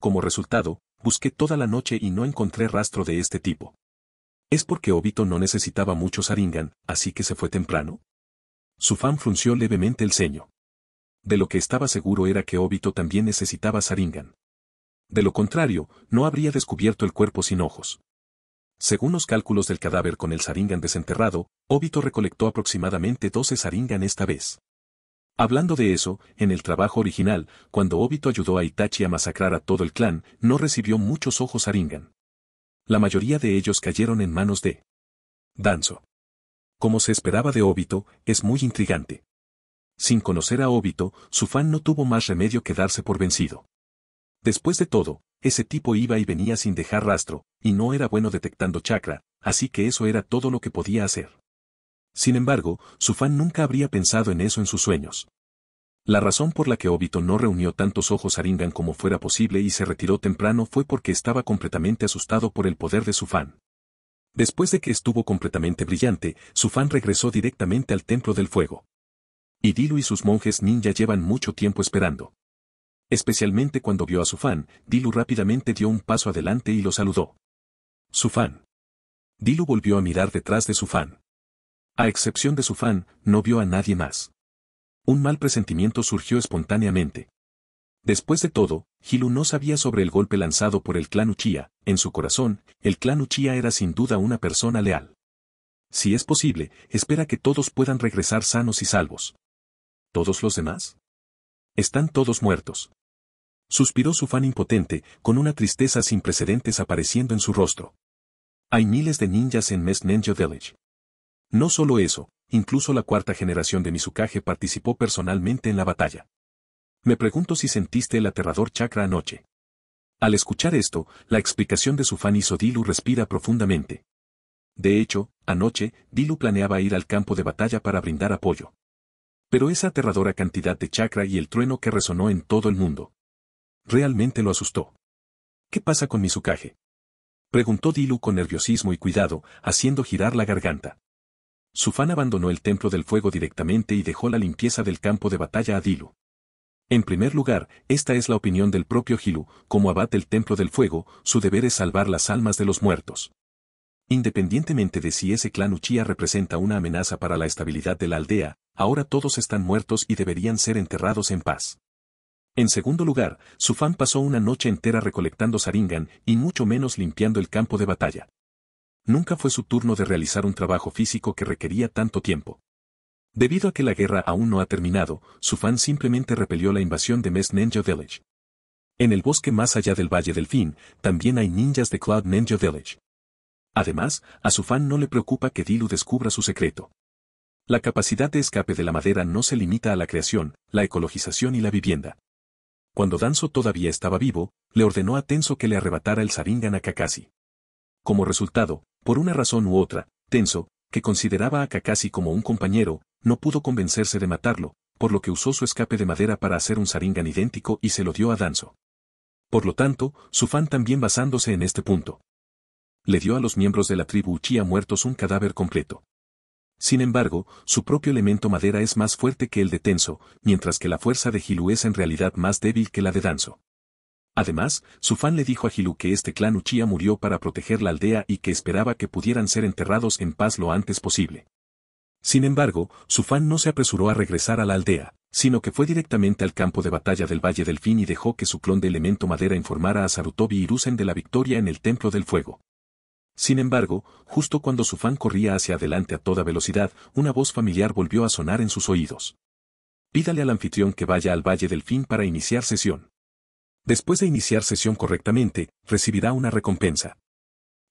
Como resultado, busqué toda la noche y no encontré rastro de este tipo. ¿Es porque Obito no necesitaba mucho Saringan, así que se fue temprano? Su fan frunció levemente el ceño. De lo que estaba seguro era que Obito también necesitaba Saringan. De lo contrario, no habría descubierto el cuerpo sin ojos. Según los cálculos del cadáver con el Saringan desenterrado, Obito recolectó aproximadamente 12 Saringan esta vez. Hablando de eso, en el trabajo original, cuando Obito ayudó a Itachi a masacrar a todo el clan, no recibió muchos ojos Saringan. La mayoría de ellos cayeron en manos de Danzo. Como se esperaba de Obito, es muy intrigante. Sin conocer a Obito, su fan no tuvo más remedio que darse por vencido. Después de todo, ese tipo iba y venía sin dejar rastro, y no era bueno detectando chakra, así que eso era todo lo que podía hacer. Sin embargo, su fan nunca habría pensado en eso en sus sueños. La razón por la que Obito no reunió tantos ojos a Ringan como fuera posible y se retiró temprano fue porque estaba completamente asustado por el poder de su fan. Después de que estuvo completamente brillante, su fan regresó directamente al Templo del Fuego. Y Dilu y sus monjes ninja llevan mucho tiempo esperando. Especialmente cuando vio a su fan, Dilu rápidamente dio un paso adelante y lo saludó. Su fan. Dilu volvió a mirar detrás de su fan. A excepción de su fan, no vio a nadie más. Un mal presentimiento surgió espontáneamente. Después de todo, Dilu no sabía sobre el golpe lanzado por el clan Uchiha, en su corazón, el clan Uchiha era sin duda una persona leal. Si es posible, espera que todos puedan regresar sanos y salvos. ¿Todos los demás? Están todos muertos. Suspiró su fan impotente, con una tristeza sin precedentes apareciendo en su rostro. Hay miles de ninjas en Mes Ninja Village. No solo eso, incluso la cuarta generación de Mizukage participó personalmente en la batalla. Me pregunto si sentiste el aterrador chakra anoche. Al escuchar esto, la explicación de su fan hizo Dilu respira profundamente. De hecho, anoche, Dilu planeaba ir al campo de batalla para brindar apoyo pero esa aterradora cantidad de chakra y el trueno que resonó en todo el mundo. Realmente lo asustó. ¿Qué pasa con mi sucaje? Preguntó Dilu con nerviosismo y cuidado, haciendo girar la garganta. Sufan abandonó el templo del fuego directamente y dejó la limpieza del campo de batalla a Dilu. En primer lugar, esta es la opinión del propio Gilu, como abate del templo del fuego, su deber es salvar las almas de los muertos. Independientemente de si ese clan Uchiha representa una amenaza para la estabilidad de la aldea, Ahora todos están muertos y deberían ser enterrados en paz. En segundo lugar, Sufan pasó una noche entera recolectando saringan y mucho menos limpiando el campo de batalla. Nunca fue su turno de realizar un trabajo físico que requería tanto tiempo. Debido a que la guerra aún no ha terminado, Sufan simplemente repelió la invasión de Mes Ninja Village. En el bosque más allá del Valle del Fin, también hay ninjas de Cloud Ninja Village. Además, a Sufan no le preocupa que Dilu descubra su secreto. La capacidad de escape de la madera no se limita a la creación, la ecologización y la vivienda. Cuando Danzo todavía estaba vivo, le ordenó a Tenso que le arrebatara el saringan a Kakashi. Como resultado, por una razón u otra, Tenso, que consideraba a Kakashi como un compañero, no pudo convencerse de matarlo, por lo que usó su escape de madera para hacer un saringan idéntico y se lo dio a Danzo. Por lo tanto, su fan también basándose en este punto. Le dio a los miembros de la tribu Uchiha muertos un cadáver completo. Sin embargo, su propio elemento madera es más fuerte que el de Tenso, mientras que la fuerza de Hilu es en realidad más débil que la de Danzo. Además, su le dijo a Hilu que este clan Uchiha murió para proteger la aldea y que esperaba que pudieran ser enterrados en paz lo antes posible. Sin embargo, su no se apresuró a regresar a la aldea, sino que fue directamente al campo de batalla del Valle del Fin y dejó que su clon de elemento madera informara a Sarutobi Rusen de la victoria en el Templo del Fuego. Sin embargo, justo cuando su fan corría hacia adelante a toda velocidad, una voz familiar volvió a sonar en sus oídos. Pídale al anfitrión que vaya al Valle del Fin para iniciar sesión. Después de iniciar sesión correctamente, recibirá una recompensa.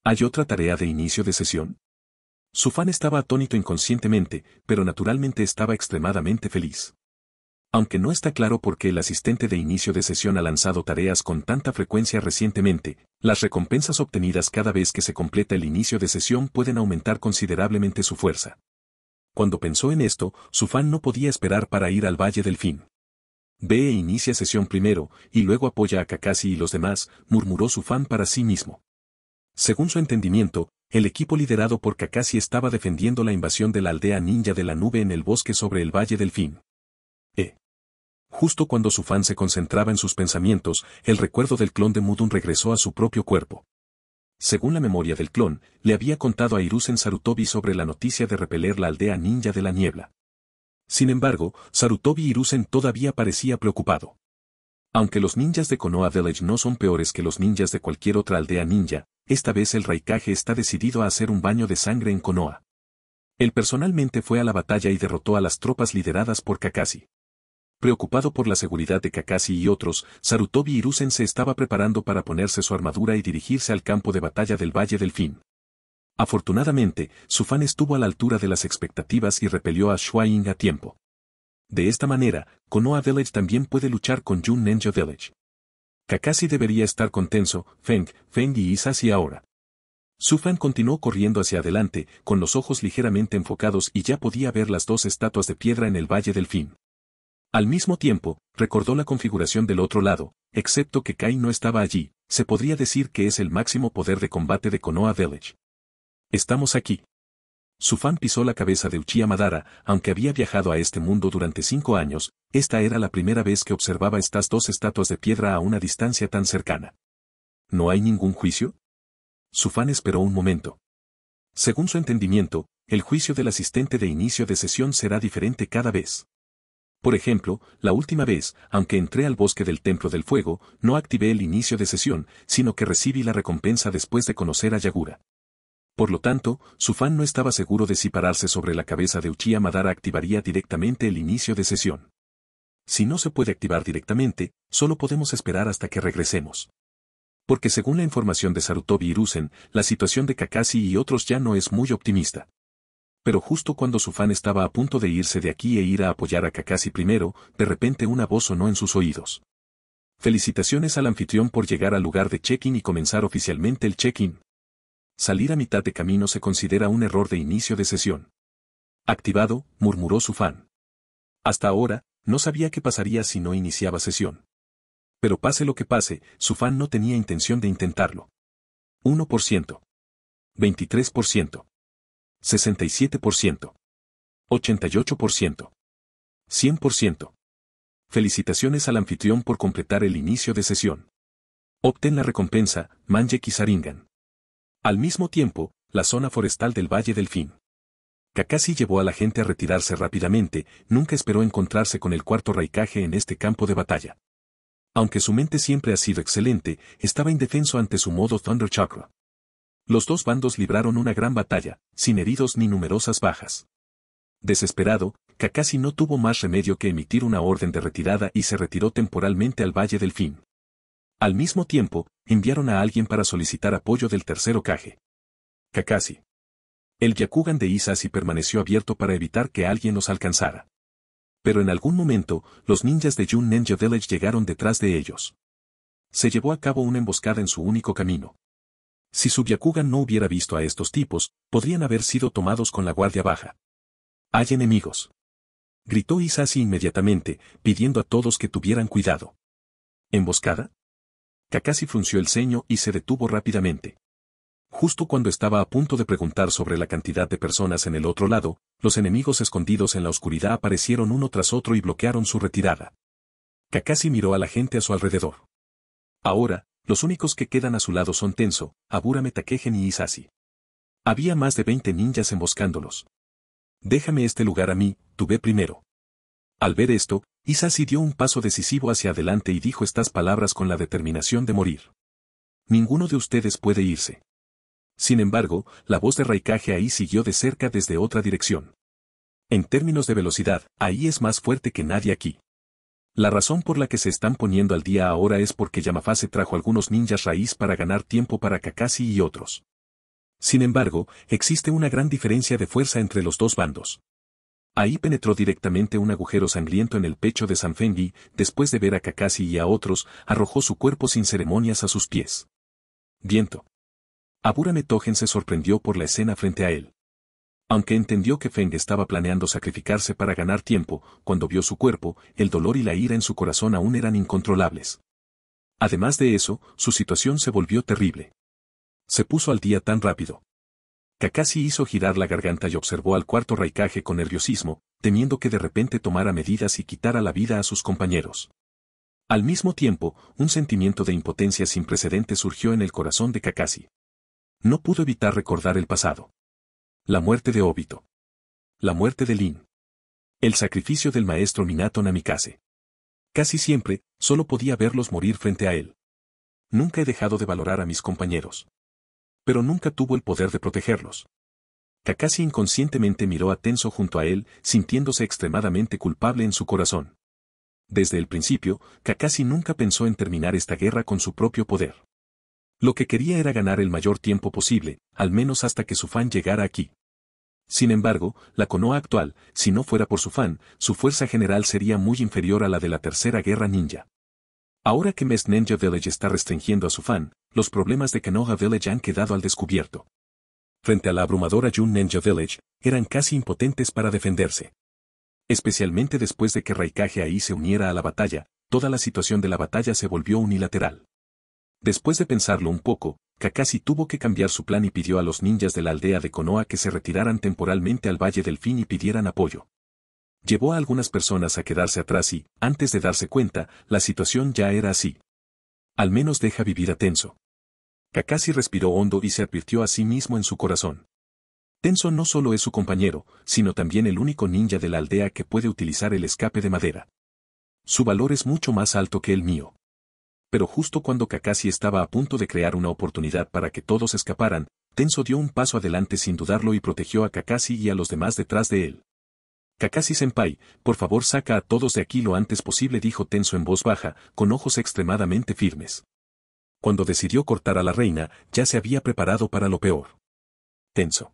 ¿Hay otra tarea de inicio de sesión? Su fan estaba atónito inconscientemente, pero naturalmente estaba extremadamente feliz. Aunque no está claro por qué el asistente de inicio de sesión ha lanzado tareas con tanta frecuencia recientemente, las recompensas obtenidas cada vez que se completa el inicio de sesión pueden aumentar considerablemente su fuerza. Cuando pensó en esto, su fan no podía esperar para ir al Valle del Fin. Ve e inicia sesión primero, y luego apoya a Kakashi y los demás, murmuró su fan para sí mismo. Según su entendimiento, el equipo liderado por Kakashi estaba defendiendo la invasión de la aldea ninja de la nube en el bosque sobre el Valle del Fin. E. Justo cuando su fan se concentraba en sus pensamientos, el recuerdo del clon de Mudun regresó a su propio cuerpo. Según la memoria del clon, le había contado a Irusen Sarutobi sobre la noticia de repeler la aldea ninja de la niebla. Sin embargo, Sarutobi Irusen todavía parecía preocupado. Aunque los ninjas de Konoha Village no son peores que los ninjas de cualquier otra aldea ninja, esta vez el Raikage está decidido a hacer un baño de sangre en Konoha. Él personalmente fue a la batalla y derrotó a las tropas lideradas por Kakashi. Preocupado por la seguridad de Kakashi y otros, Sarutobi Hiruzen se estaba preparando para ponerse su armadura y dirigirse al campo de batalla del Valle del Fin. Afortunadamente, Sufan estuvo a la altura de las expectativas y repelió a Shua a tiempo. De esta manera, Konoha Village también puede luchar con Jun Ninja Village. Kakashi debería estar con Feng, Feng y Isashi ahora. Su continuó corriendo hacia adelante, con los ojos ligeramente enfocados y ya podía ver las dos estatuas de piedra en el Valle del Fin. Al mismo tiempo, recordó la configuración del otro lado, excepto que Kai no estaba allí, se podría decir que es el máximo poder de combate de Konoha Village. Estamos aquí. Sufan pisó la cabeza de Uchiha Madara, aunque había viajado a este mundo durante cinco años, esta era la primera vez que observaba estas dos estatuas de piedra a una distancia tan cercana. ¿No hay ningún juicio? Sufan esperó un momento. Según su entendimiento, el juicio del asistente de inicio de sesión será diferente cada vez. Por ejemplo, la última vez, aunque entré al bosque del Templo del Fuego, no activé el inicio de sesión, sino que recibí la recompensa después de conocer a Yagura. Por lo tanto, su fan no estaba seguro de si pararse sobre la cabeza de Uchiha Madara activaría directamente el inicio de sesión. Si no se puede activar directamente, solo podemos esperar hasta que regresemos. Porque según la información de Sarutobi y la situación de Kakashi y otros ya no es muy optimista. Pero justo cuando su fan estaba a punto de irse de aquí e ir a apoyar a Kakashi primero, de repente una voz sonó en sus oídos. Felicitaciones al anfitrión por llegar al lugar de check-in y comenzar oficialmente el check-in. Salir a mitad de camino se considera un error de inicio de sesión. Activado, murmuró su fan. Hasta ahora, no sabía qué pasaría si no iniciaba sesión. Pero pase lo que pase, su fan no tenía intención de intentarlo. 1%. 23%. 67%. 88%. 100%. Felicitaciones al anfitrión por completar el inicio de sesión. Obtén la recompensa, Manje kisaringan Al mismo tiempo, la zona forestal del Valle del Fin. Kakashi llevó a la gente a retirarse rápidamente, nunca esperó encontrarse con el cuarto raicaje en este campo de batalla. Aunque su mente siempre ha sido excelente, estaba indefenso ante su modo Thunder Chakra. Los dos bandos libraron una gran batalla, sin heridos ni numerosas bajas. Desesperado, Kakashi no tuvo más remedio que emitir una orden de retirada y se retiró temporalmente al Valle del Fin. Al mismo tiempo, enviaron a alguien para solicitar apoyo del Tercero caje. Kakashi. El Yakugan de Isasi permaneció abierto para evitar que alguien los alcanzara. Pero en algún momento, los ninjas de Jun Ninja Village llegaron detrás de ellos. Se llevó a cabo una emboscada en su único camino. Si Subyakugan no hubiera visto a estos tipos, podrían haber sido tomados con la guardia baja. Hay enemigos. Gritó Isasi inmediatamente, pidiendo a todos que tuvieran cuidado. ¿Emboscada? Kakasi frunció el ceño y se detuvo rápidamente. Justo cuando estaba a punto de preguntar sobre la cantidad de personas en el otro lado, los enemigos escondidos en la oscuridad aparecieron uno tras otro y bloquearon su retirada. Kakashi miró a la gente a su alrededor. Ahora, los únicos que quedan a su lado son Tenso, Abura Metakegen y Isasi. Había más de 20 ninjas emboscándolos. Déjame este lugar a mí, tú ve primero. Al ver esto, Isasi dio un paso decisivo hacia adelante y dijo estas palabras con la determinación de morir. Ninguno de ustedes puede irse. Sin embargo, la voz de Raikage ahí siguió de cerca desde otra dirección. En términos de velocidad, ahí es más fuerte que nadie aquí. La razón por la que se están poniendo al día ahora es porque Yamafase trajo algunos ninjas raíz para ganar tiempo para Kakashi y otros. Sin embargo, existe una gran diferencia de fuerza entre los dos bandos. Ahí penetró directamente un agujero sangriento en el pecho de Sanfengi, después de ver a Kakashi y a otros, arrojó su cuerpo sin ceremonias a sus pies. Viento. Aburame Togen se sorprendió por la escena frente a él. Aunque entendió que Feng estaba planeando sacrificarse para ganar tiempo, cuando vio su cuerpo, el dolor y la ira en su corazón aún eran incontrolables. Además de eso, su situación se volvió terrible. Se puso al día tan rápido. Kakashi hizo girar la garganta y observó al cuarto raikaje con nerviosismo, temiendo que de repente tomara medidas y quitara la vida a sus compañeros. Al mismo tiempo, un sentimiento de impotencia sin precedentes surgió en el corazón de Kakashi. No pudo evitar recordar el pasado. La muerte de Obito. La muerte de Lin. El sacrificio del maestro Minato Namikaze. Casi siempre, solo podía verlos morir frente a él. Nunca he dejado de valorar a mis compañeros. Pero nunca tuvo el poder de protegerlos. Kakashi inconscientemente miró a junto a él, sintiéndose extremadamente culpable en su corazón. Desde el principio, Kakashi nunca pensó en terminar esta guerra con su propio poder. Lo que quería era ganar el mayor tiempo posible, al menos hasta que su fan llegara aquí. Sin embargo, la Konoha actual, si no fuera por su fan, su fuerza general sería muy inferior a la de la Tercera Guerra Ninja. Ahora que Mes Ninja Village está restringiendo a su fan, los problemas de Kanoha Village han quedado al descubierto. Frente a la abrumadora Jun Ninja Village, eran casi impotentes para defenderse. Especialmente después de que Raikage ahí se uniera a la batalla, toda la situación de la batalla se volvió unilateral. Después de pensarlo un poco, Kakashi tuvo que cambiar su plan y pidió a los ninjas de la aldea de Konoha que se retiraran temporalmente al Valle del Fin y pidieran apoyo. Llevó a algunas personas a quedarse atrás y, antes de darse cuenta, la situación ya era así. Al menos deja vivir a Tenso. Kakashi respiró hondo y se advirtió a sí mismo en su corazón. Tenso no solo es su compañero, sino también el único ninja de la aldea que puede utilizar el escape de madera. Su valor es mucho más alto que el mío pero justo cuando Kakashi estaba a punto de crear una oportunidad para que todos escaparan, Tenso dio un paso adelante sin dudarlo y protegió a Kakashi y a los demás detrás de él. Kakasi senpai por favor saca a todos de aquí lo antes posible dijo Tenso en voz baja, con ojos extremadamente firmes. Cuando decidió cortar a la reina, ya se había preparado para lo peor. Tenso.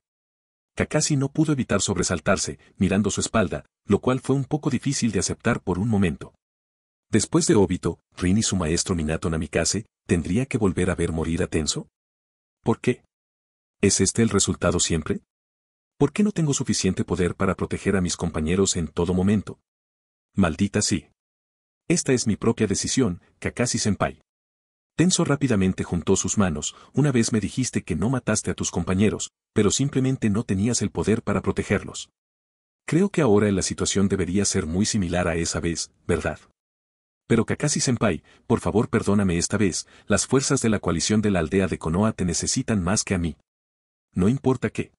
Kakashi no pudo evitar sobresaltarse, mirando su espalda, lo cual fue un poco difícil de aceptar por un momento. Después de Obito, Rin y su maestro Minato Namikaze, ¿tendría que volver a ver morir a Tenso? ¿Por qué? ¿Es este el resultado siempre? ¿Por qué no tengo suficiente poder para proteger a mis compañeros en todo momento? Maldita sí. Esta es mi propia decisión, Kakashi-senpai. Tenso rápidamente juntó sus manos, una vez me dijiste que no mataste a tus compañeros, pero simplemente no tenías el poder para protegerlos. Creo que ahora la situación debería ser muy similar a esa vez, ¿verdad? Pero Kakashi Senpai, por favor perdóname esta vez, las fuerzas de la coalición de la aldea de Konoha te necesitan más que a mí. No importa qué.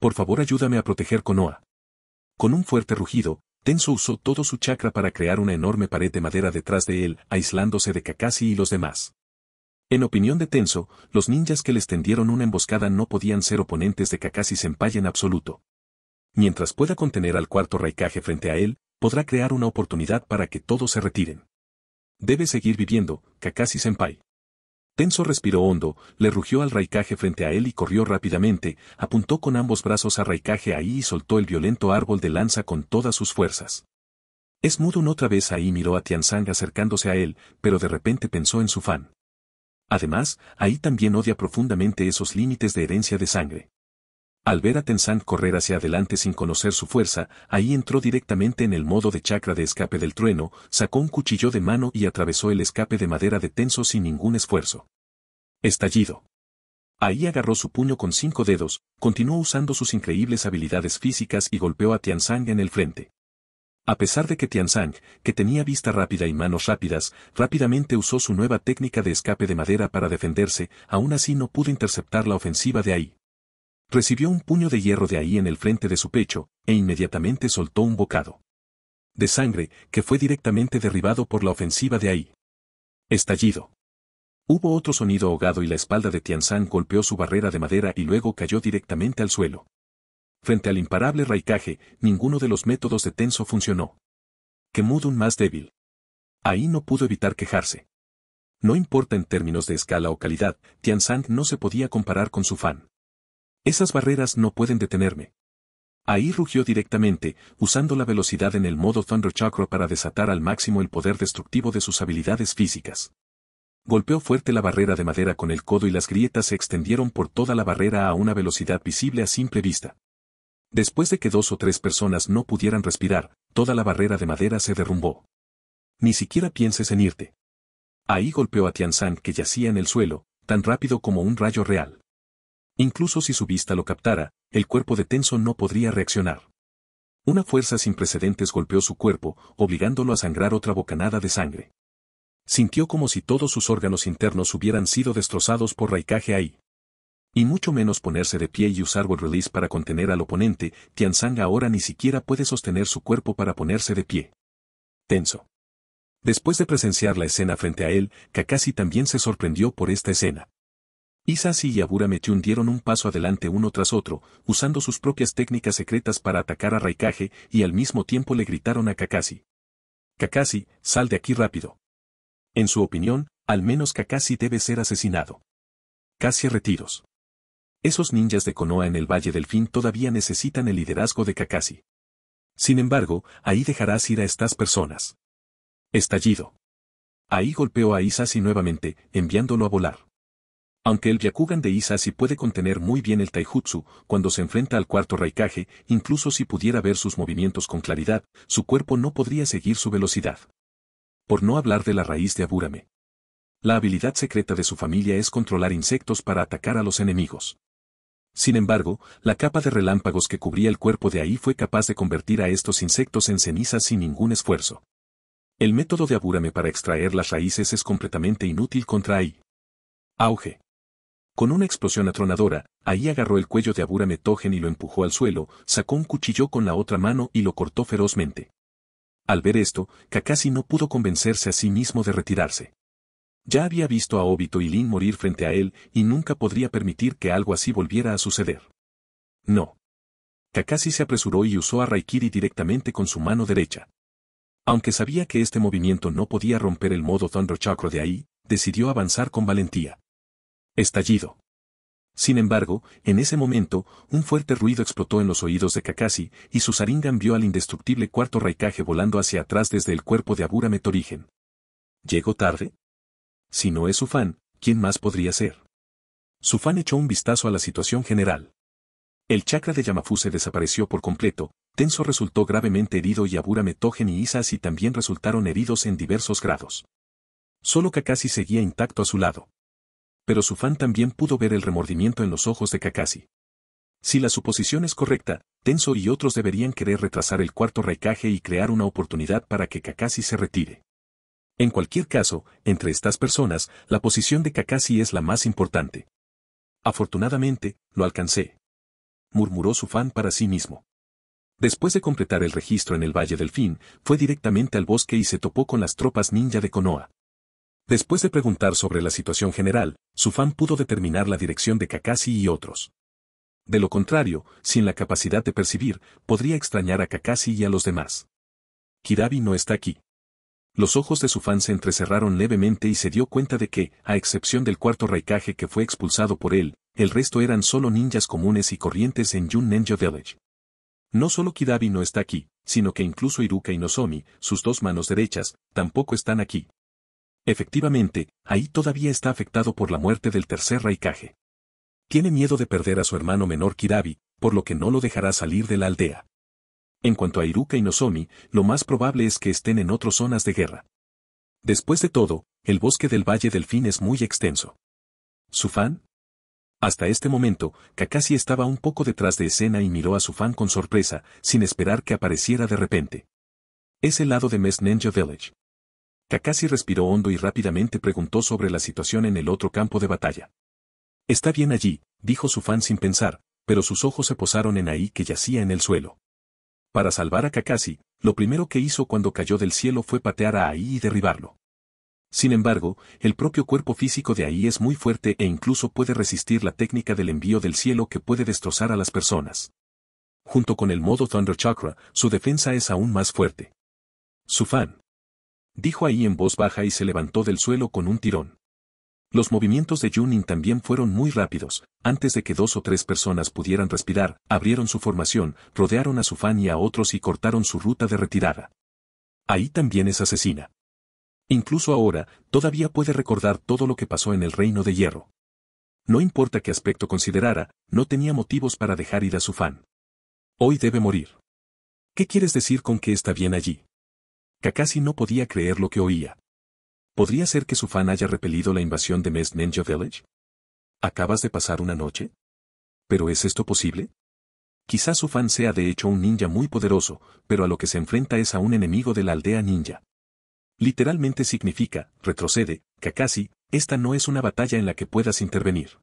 Por favor ayúdame a proteger Konoha. Con un fuerte rugido, Tenso usó todo su chakra para crear una enorme pared de madera detrás de él, aislándose de Kakashi y los demás. En opinión de Tenso, los ninjas que les tendieron una emboscada no podían ser oponentes de Kakashi Senpai en absoluto. Mientras pueda contener al cuarto raicaje frente a él, podrá crear una oportunidad para que todos se retiren. —Debe seguir viviendo, Kakashi-senpai. Tenso respiró hondo, le rugió al Raikage frente a él y corrió rápidamente, apuntó con ambos brazos a Raikage ahí y soltó el violento árbol de lanza con todas sus fuerzas. Es una otra vez ahí miró a Tianzang acercándose a él, pero de repente pensó en su fan. Además, ahí también odia profundamente esos límites de herencia de sangre. Al ver a Tensang correr hacia adelante sin conocer su fuerza, ahí entró directamente en el modo de chakra de escape del trueno, sacó un cuchillo de mano y atravesó el escape de madera de Tenso sin ningún esfuerzo. Estallido. Ahí agarró su puño con cinco dedos, continuó usando sus increíbles habilidades físicas y golpeó a Tianzang en el frente. A pesar de que Tianzang, que tenía vista rápida y manos rápidas, rápidamente usó su nueva técnica de escape de madera para defenderse, aún así no pudo interceptar la ofensiva de ahí. Recibió un puño de hierro de ahí en el frente de su pecho, e inmediatamente soltó un bocado. De sangre, que fue directamente derribado por la ofensiva de ahí. Estallido. Hubo otro sonido ahogado y la espalda de San golpeó su barrera de madera y luego cayó directamente al suelo. Frente al imparable raicaje, ninguno de los métodos de Tenso funcionó. un más débil. Ahí no pudo evitar quejarse. No importa en términos de escala o calidad, Tian no se podía comparar con su fan. Esas barreras no pueden detenerme. Ahí rugió directamente, usando la velocidad en el modo Thunder Chakra para desatar al máximo el poder destructivo de sus habilidades físicas. Golpeó fuerte la barrera de madera con el codo y las grietas se extendieron por toda la barrera a una velocidad visible a simple vista. Después de que dos o tres personas no pudieran respirar, toda la barrera de madera se derrumbó. Ni siquiera pienses en irte. Ahí golpeó a Tianzan que yacía en el suelo, tan rápido como un rayo real. Incluso si su vista lo captara, el cuerpo de Tenso no podría reaccionar. Una fuerza sin precedentes golpeó su cuerpo, obligándolo a sangrar otra bocanada de sangre. Sintió como si todos sus órganos internos hubieran sido destrozados por Raikage ahí. Y mucho menos ponerse de pie y usar World Release para contener al oponente, Tianzang ahora ni siquiera puede sostener su cuerpo para ponerse de pie. Tenso. Después de presenciar la escena frente a él, Kakashi también se sorprendió por esta escena. Isasi y Abura Mechun dieron un paso adelante uno tras otro, usando sus propias técnicas secretas para atacar a Raikage y al mismo tiempo le gritaron a Kakashi. Kakashi, sal de aquí rápido. En su opinión, al menos Kakashi debe ser asesinado. Casi retiros. Esos ninjas de Konoha en el Valle del Fin todavía necesitan el liderazgo de Kakashi. Sin embargo, ahí dejarás ir a estas personas. Estallido. Ahí golpeó a Isasi nuevamente, enviándolo a volar. Aunque el Yakugan de sí puede contener muy bien el Taijutsu, cuando se enfrenta al cuarto Raikage, incluso si pudiera ver sus movimientos con claridad, su cuerpo no podría seguir su velocidad. Por no hablar de la raíz de Aburame. La habilidad secreta de su familia es controlar insectos para atacar a los enemigos. Sin embargo, la capa de relámpagos que cubría el cuerpo de ahí fue capaz de convertir a estos insectos en cenizas sin ningún esfuerzo. El método de Aburame para extraer las raíces es completamente inútil contra ahí. Auge. Con una explosión atronadora, ahí agarró el cuello de Abura Metogen y lo empujó al suelo, sacó un cuchillo con la otra mano y lo cortó ferozmente. Al ver esto, Kakashi no pudo convencerse a sí mismo de retirarse. Ya había visto a Obito y Lin morir frente a él y nunca podría permitir que algo así volviera a suceder. No. Kakashi se apresuró y usó a Raikiri directamente con su mano derecha. Aunque sabía que este movimiento no podía romper el modo Thunder Chakra de ahí, decidió avanzar con valentía. Estallido. Sin embargo, en ese momento, un fuerte ruido explotó en los oídos de Kakashi, y su Saringan vio al indestructible cuarto Raikage volando hacia atrás desde el cuerpo de Abura Metorigen. ¿Llegó tarde? Si no es Sufan, ¿quién más podría ser? Sufan echó un vistazo a la situación general. El chakra de Yamafuse desapareció por completo, Tenso resultó gravemente herido y Abura Metogen y Isasi también resultaron heridos en diversos grados. Solo Kakashi seguía intacto a su lado pero su fan también pudo ver el remordimiento en los ojos de Kakashi. Si la suposición es correcta, Tenso y otros deberían querer retrasar el cuarto recaje y crear una oportunidad para que Kakashi se retire. En cualquier caso, entre estas personas, la posición de Kakashi es la más importante. Afortunadamente, lo alcancé. Murmuró su fan para sí mismo. Después de completar el registro en el Valle del Fin, fue directamente al bosque y se topó con las tropas ninja de Konoha. Después de preguntar sobre la situación general, su fan pudo determinar la dirección de Kakashi y otros. De lo contrario, sin la capacidad de percibir, podría extrañar a Kakashi y a los demás. Kirabi no está aquí. Los ojos de su fan se entrecerraron levemente y se dio cuenta de que, a excepción del cuarto Raikage que fue expulsado por él, el resto eran solo ninjas comunes y corrientes en Yun Ninja Village. No solo Kidabi no está aquí, sino que incluso Iruka y Nozomi, sus dos manos derechas, tampoco están aquí. Efectivamente, ahí todavía está afectado por la muerte del tercer Raikage. Tiene miedo de perder a su hermano menor Kirabi, por lo que no lo dejará salir de la aldea. En cuanto a Iruka y Nozomi, lo más probable es que estén en otras zonas de guerra. Después de todo, el bosque del Valle del Fin es muy extenso. ¿Su fan? Hasta este momento, Kakashi estaba un poco detrás de escena y miró a su fan con sorpresa, sin esperar que apareciera de repente. Es el lado de Mess Ninja Village. Kakashi respiró hondo y rápidamente preguntó sobre la situación en el otro campo de batalla. Está bien allí, dijo su fan sin pensar, pero sus ojos se posaron en ahí que yacía en el suelo. Para salvar a Kakashi, lo primero que hizo cuando cayó del cielo fue patear a Ahí y derribarlo. Sin embargo, el propio cuerpo físico de Ahí es muy fuerte e incluso puede resistir la técnica del envío del cielo que puede destrozar a las personas. Junto con el modo Thunder Chakra, su defensa es aún más fuerte. Su fan dijo ahí en voz baja y se levantó del suelo con un tirón. Los movimientos de Junin también fueron muy rápidos, antes de que dos o tres personas pudieran respirar, abrieron su formación, rodearon a su fan y a otros y cortaron su ruta de retirada. Ahí también es asesina. Incluso ahora, todavía puede recordar todo lo que pasó en el Reino de Hierro. No importa qué aspecto considerara, no tenía motivos para dejar ir a su fan. Hoy debe morir. ¿Qué quieres decir con que está bien allí? Kakashi no podía creer lo que oía. ¿Podría ser que su fan haya repelido la invasión de Mes Ninja Village? ¿Acabas de pasar una noche? ¿Pero es esto posible? Quizás su fan sea de hecho un ninja muy poderoso, pero a lo que se enfrenta es a un enemigo de la aldea ninja. Literalmente significa, retrocede, Kakashi, esta no es una batalla en la que puedas intervenir.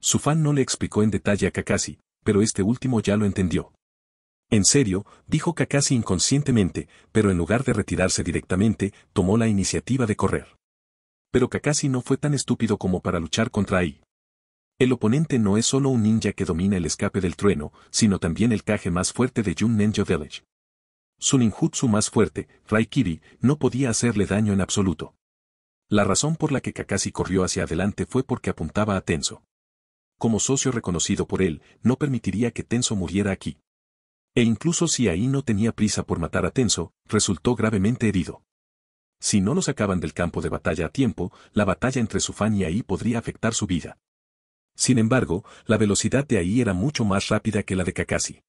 Su fan no le explicó en detalle a Kakashi, pero este último ya lo entendió. En serio, dijo Kakashi inconscientemente, pero en lugar de retirarse directamente, tomó la iniciativa de correr. Pero Kakashi no fue tan estúpido como para luchar contra Ai. El oponente no es solo un ninja que domina el escape del trueno, sino también el caje más fuerte de Jun Village. Su ninjutsu más fuerte, Raikiri, no podía hacerle daño en absoluto. La razón por la que Kakashi corrió hacia adelante fue porque apuntaba a Tenso. Como socio reconocido por él, no permitiría que Tenso muriera aquí. E incluso si ahí no tenía prisa por matar a Tenso, resultó gravemente herido. Si no lo sacaban del campo de batalla a tiempo, la batalla entre Sufan y Ahí podría afectar su vida. Sin embargo, la velocidad de Ahí era mucho más rápida que la de Kakashi.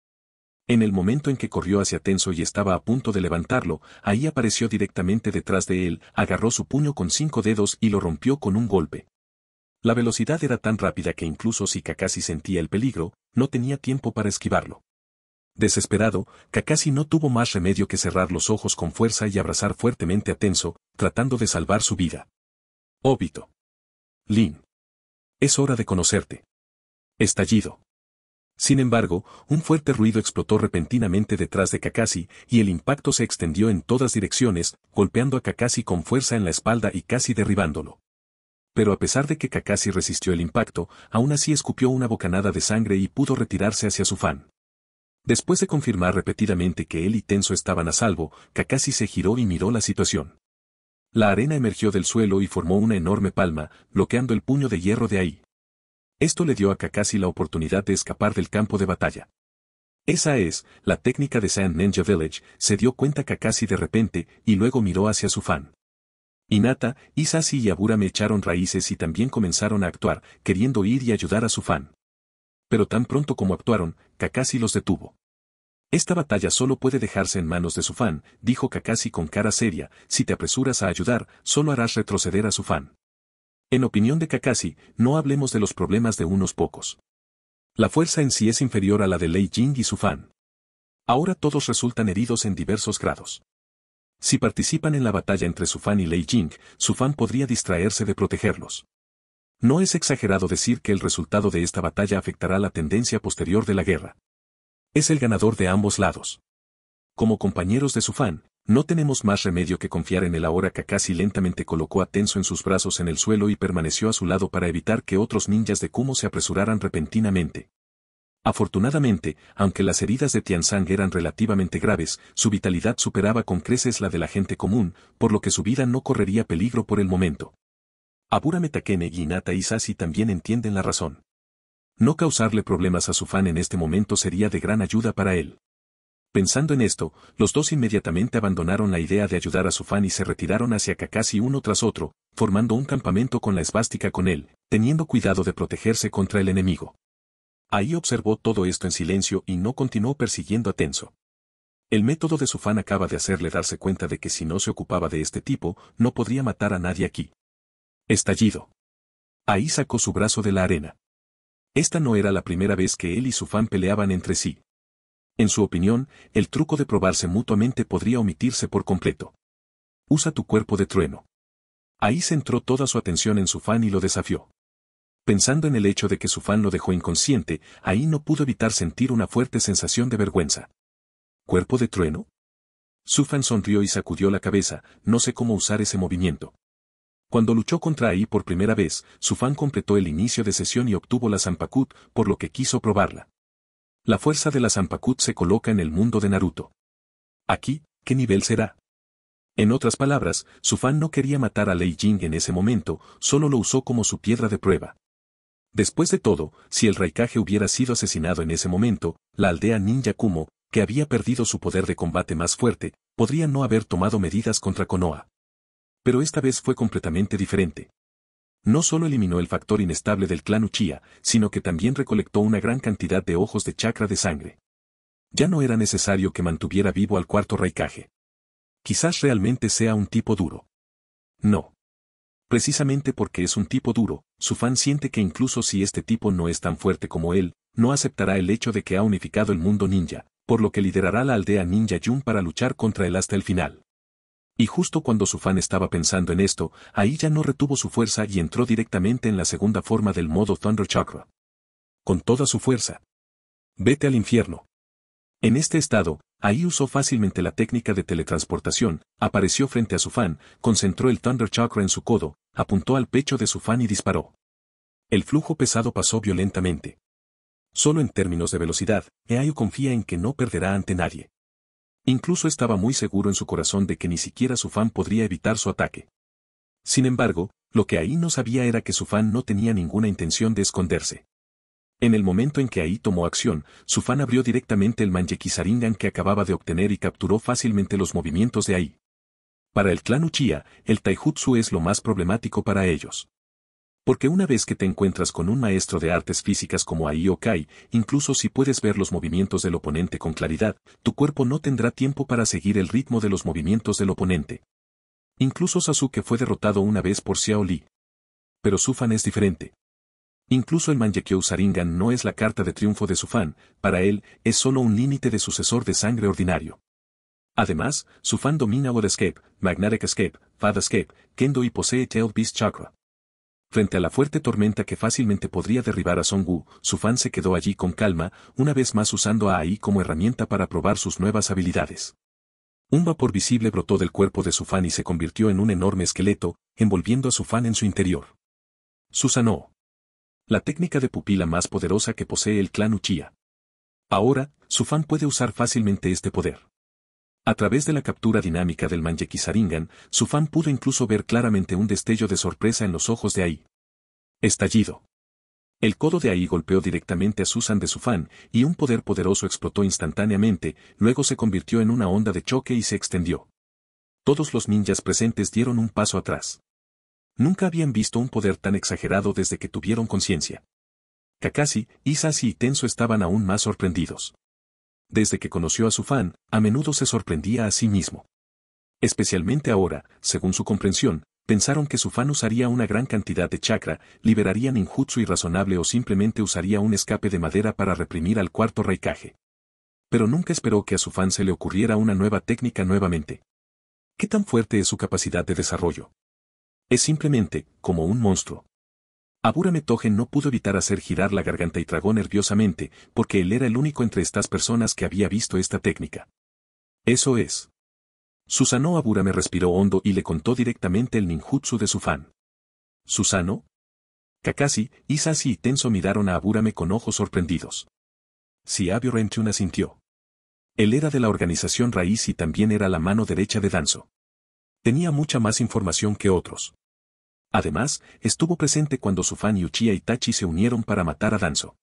En el momento en que corrió hacia Tenso y estaba a punto de levantarlo, Ahí apareció directamente detrás de él, agarró su puño con cinco dedos y lo rompió con un golpe. La velocidad era tan rápida que incluso si Kakashi sentía el peligro, no tenía tiempo para esquivarlo. Desesperado, Kakashi no tuvo más remedio que cerrar los ojos con fuerza y abrazar fuertemente a Tenso, tratando de salvar su vida. Óbito. Lin. Es hora de conocerte. Estallido. Sin embargo, un fuerte ruido explotó repentinamente detrás de Kakashi, y el impacto se extendió en todas direcciones, golpeando a Kakashi con fuerza en la espalda y casi derribándolo. Pero a pesar de que Kakashi resistió el impacto, aún así escupió una bocanada de sangre y pudo retirarse hacia su fan. Después de confirmar repetidamente que él y Tenso estaban a salvo, Kakashi se giró y miró la situación. La arena emergió del suelo y formó una enorme palma, bloqueando el puño de hierro de ahí. Esto le dio a Kakashi la oportunidad de escapar del campo de batalla. Esa es, la técnica de Sand Ninja Village, se dio cuenta Kakashi de repente, y luego miró hacia su fan. Inata, Isasi y Abura me echaron raíces y también comenzaron a actuar, queriendo ir y ayudar a su fan. Pero tan pronto como actuaron, Kakashi los detuvo. Esta batalla solo puede dejarse en manos de su fan, dijo Kakashi con cara seria, si te apresuras a ayudar, solo harás retroceder a su fan. En opinión de Kakashi, no hablemos de los problemas de unos pocos. La fuerza en sí es inferior a la de Lei Jing y su fan. Ahora todos resultan heridos en diversos grados. Si participan en la batalla entre su fan y Lei Jing, su fan podría distraerse de protegerlos. No es exagerado decir que el resultado de esta batalla afectará la tendencia posterior de la guerra. Es el ganador de ambos lados. Como compañeros de su fan, no tenemos más remedio que confiar en el ahora que casi lentamente colocó a Tenso en sus brazos en el suelo y permaneció a su lado para evitar que otros ninjas de Kumo se apresuraran repentinamente. Afortunadamente, aunque las heridas de Tianzang eran relativamente graves, su vitalidad superaba con creces la de la gente común, por lo que su vida no correría peligro por el momento. Abura Metakene y Sasi Isasi también entienden la razón. No causarle problemas a su fan en este momento sería de gran ayuda para él. Pensando en esto, los dos inmediatamente abandonaron la idea de ayudar a su fan y se retiraron hacia Kakashi uno tras otro, formando un campamento con la esvástica con él, teniendo cuidado de protegerse contra el enemigo. Ahí observó todo esto en silencio y no continuó persiguiendo a Tenso. El método de su fan acaba de hacerle darse cuenta de que si no se ocupaba de este tipo, no podría matar a nadie aquí. Estallido. Ahí sacó su brazo de la arena. Esta no era la primera vez que él y su fan peleaban entre sí. En su opinión, el truco de probarse mutuamente podría omitirse por completo. Usa tu cuerpo de trueno. Ahí centró toda su atención en su fan y lo desafió. Pensando en el hecho de que su fan lo dejó inconsciente, ahí no pudo evitar sentir una fuerte sensación de vergüenza. ¿Cuerpo de trueno? Su fan sonrió y sacudió la cabeza, no sé cómo usar ese movimiento. Cuando luchó contra AI por primera vez, su fan completó el inicio de sesión y obtuvo la Zanpakut, por lo que quiso probarla. La fuerza de la Zanpakut se coloca en el mundo de Naruto. Aquí, ¿qué nivel será? En otras palabras, su fan no quería matar a Lei Jing en ese momento, solo lo usó como su piedra de prueba. Después de todo, si el Raikage hubiera sido asesinado en ese momento, la aldea ninja Kumo, que había perdido su poder de combate más fuerte, podría no haber tomado medidas contra Konoha. Pero esta vez fue completamente diferente. No solo eliminó el factor inestable del clan Uchiha, sino que también recolectó una gran cantidad de ojos de chakra de sangre. Ya no era necesario que mantuviera vivo al cuarto Raikage. Quizás realmente sea un tipo duro. No. Precisamente porque es un tipo duro, su fan siente que incluso si este tipo no es tan fuerte como él, no aceptará el hecho de que ha unificado el mundo ninja, por lo que liderará la aldea ninja Jun para luchar contra él hasta el final. Y justo cuando su fan estaba pensando en esto, ahí ya no retuvo su fuerza y entró directamente en la segunda forma del modo Thunder Chakra. Con toda su fuerza. Vete al infierno. En este estado, ahí usó fácilmente la técnica de teletransportación, apareció frente a su fan, concentró el Thunder Chakra en su codo, apuntó al pecho de su fan y disparó. El flujo pesado pasó violentamente. Solo en términos de velocidad, Eayo confía en que no perderá ante nadie. Incluso estaba muy seguro en su corazón de que ni siquiera su fan podría evitar su ataque. Sin embargo, lo que ahí no sabía era que su fan no tenía ninguna intención de esconderse. En el momento en que ahí tomó acción, su fan abrió directamente el Manjeki Saringan que acababa de obtener y capturó fácilmente los movimientos de ahí. Para el clan Uchiha, el Taijutsu es lo más problemático para ellos. Porque una vez que te encuentras con un maestro de artes físicas como Aiyokai, Kai, incluso si puedes ver los movimientos del oponente con claridad, tu cuerpo no tendrá tiempo para seguir el ritmo de los movimientos del oponente. Incluso Sasuke fue derrotado una vez por Xiao Li. Pero su fan es diferente. Incluso el Mangekyou Saringan no es la carta de triunfo de su para él, es solo un límite de sucesor de sangre ordinario. Además, su fan domina el Escape, Magnetic Escape, Fad Escape, Kendo y posee Tail Beast Chakra. Frente a la fuerte tormenta que fácilmente podría derribar a Song Wu, su fan se quedó allí con calma, una vez más usando a AI como herramienta para probar sus nuevas habilidades. Un vapor visible brotó del cuerpo de su fan y se convirtió en un enorme esqueleto, envolviendo a su fan en su interior. Susanoo. La técnica de pupila más poderosa que posee el clan Uchiha. Ahora, su fan puede usar fácilmente este poder. A través de la captura dinámica del Manjekisaringan, su fan pudo incluso ver claramente un destello de sorpresa en los ojos de Ai. Estallido. El codo de Ai golpeó directamente a Susan de su fan, y un poder poderoso explotó instantáneamente, luego se convirtió en una onda de choque y se extendió. Todos los ninjas presentes dieron un paso atrás. Nunca habían visto un poder tan exagerado desde que tuvieron conciencia. Kakashi, Isasi y Tenso estaban aún más sorprendidos desde que conoció a su fan, a menudo se sorprendía a sí mismo. Especialmente ahora, según su comprensión, pensaron que su fan usaría una gran cantidad de chakra, liberaría ninjutsu irrazonable o simplemente usaría un escape de madera para reprimir al cuarto reikage. Pero nunca esperó que a su fan se le ocurriera una nueva técnica nuevamente. ¿Qué tan fuerte es su capacidad de desarrollo? Es simplemente, como un monstruo. Abura Metogen no pudo evitar hacer girar la garganta y tragó nerviosamente, porque él era el único entre estas personas que había visto esta técnica. Eso es. Susano Abura me respiró hondo y le contó directamente el ninjutsu de su fan. ¿Susano? Kakashi, Isasi y Tenso miraron a Aburame con ojos sorprendidos. Si Abio asintió. Él era de la organización raíz y también era la mano derecha de Danzo. Tenía mucha más información que otros. Además, estuvo presente cuando su fan y Itachi se unieron para matar a Danzo.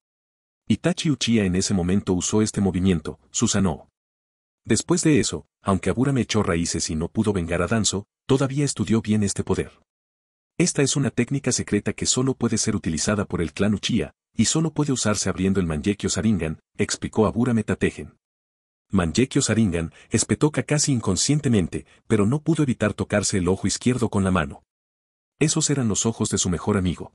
Itachi Uchiha en ese momento usó este movimiento, Susanoo. Después de eso, aunque Abura me echó raíces y no pudo vengar a Danzo, todavía estudió bien este poder. Esta es una técnica secreta que solo puede ser utilizada por el clan Uchiha, y solo puede usarse abriendo el Mangekyo Saringan, explicó Abura Tategen. Mangekyo Saringan espetó casi inconscientemente, pero no pudo evitar tocarse el ojo izquierdo con la mano. Esos eran los ojos de su mejor amigo.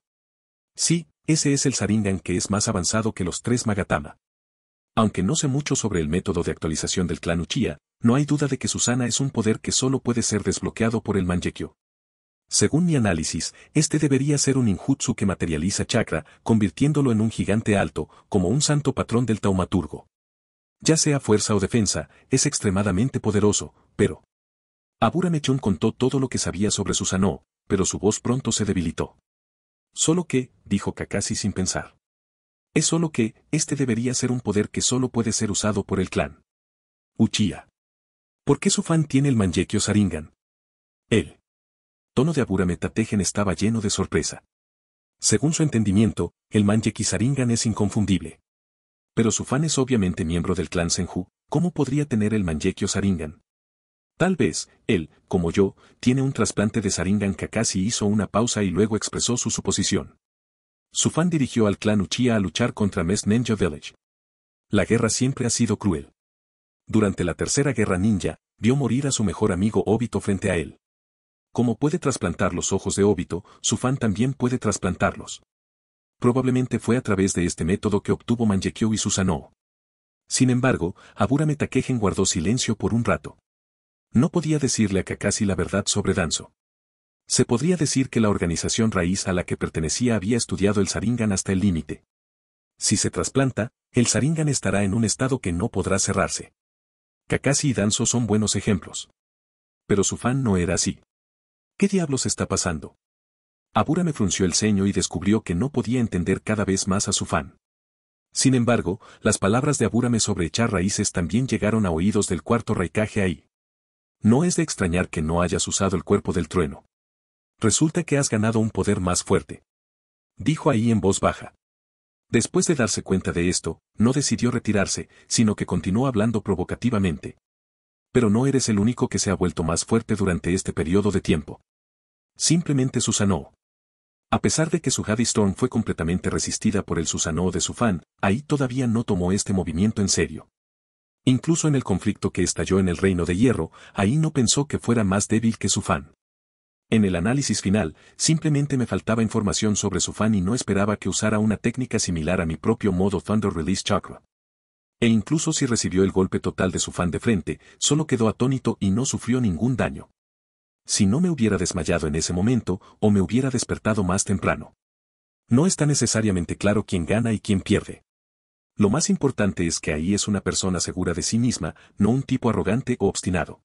Sí, ese es el Saringan que es más avanzado que los tres Magatama. Aunque no sé mucho sobre el método de actualización del clan Uchiha, no hay duda de que Susana es un poder que solo puede ser desbloqueado por el Mangekyo. Según mi análisis, este debería ser un Injutsu que materializa chakra, convirtiéndolo en un gigante alto, como un santo patrón del taumaturgo. Ya sea fuerza o defensa, es extremadamente poderoso, pero... Abura Mechon contó todo lo que sabía sobre Susano, pero su voz pronto se debilitó. Solo que, dijo Kakashi sin pensar. Es solo que, este debería ser un poder que solo puede ser usado por el clan. Uchiha. ¿Por qué su fan tiene el Mangekyo Saringan? El Tono de Abura Metategen estaba lleno de sorpresa. Según su entendimiento, el Mangekyo Saringan es inconfundible. Pero su fan es obviamente miembro del clan Senju, ¿cómo podría tener el Mangekyo Saringan? Tal vez, él, como yo, tiene un trasplante de que casi hizo una pausa y luego expresó su suposición. Su fan dirigió al clan Uchiha a luchar contra Mes Ninja Village. La guerra siempre ha sido cruel. Durante la Tercera Guerra Ninja, vio morir a su mejor amigo Obito frente a él. Como puede trasplantar los ojos de Obito, su fan también puede trasplantarlos. Probablemente fue a través de este método que obtuvo Manjekyo y Susanoo. Sin embargo, Aburame Takehen guardó silencio por un rato no podía decirle a Kakashi la verdad sobre Danzo. Se podría decir que la organización raíz a la que pertenecía había estudiado el Saringan hasta el límite. Si se trasplanta, el Saringan estará en un estado que no podrá cerrarse. Kakashi y Danzo son buenos ejemplos. Pero su fan no era así. ¿Qué diablos está pasando? Abura me frunció el ceño y descubrió que no podía entender cada vez más a su fan. Sin embargo, las palabras de Abúrame sobre echar raíces también llegaron a oídos del cuarto raicaje ahí. No es de extrañar que no hayas usado el cuerpo del trueno. Resulta que has ganado un poder más fuerte. Dijo ahí en voz baja. Después de darse cuenta de esto, no decidió retirarse, sino que continuó hablando provocativamente. Pero no eres el único que se ha vuelto más fuerte durante este periodo de tiempo. Simplemente Susanoo. A pesar de que su Storm fue completamente resistida por el Susanoo de su fan, ahí todavía no tomó este movimiento en serio. Incluso en el conflicto que estalló en el Reino de Hierro, ahí no pensó que fuera más débil que su fan. En el análisis final, simplemente me faltaba información sobre su fan y no esperaba que usara una técnica similar a mi propio modo Thunder Release Chakra. E incluso si recibió el golpe total de su fan de frente, solo quedó atónito y no sufrió ningún daño. Si no me hubiera desmayado en ese momento, o me hubiera despertado más temprano. No está necesariamente claro quién gana y quién pierde. Lo más importante es que ahí es una persona segura de sí misma, no un tipo arrogante o obstinado.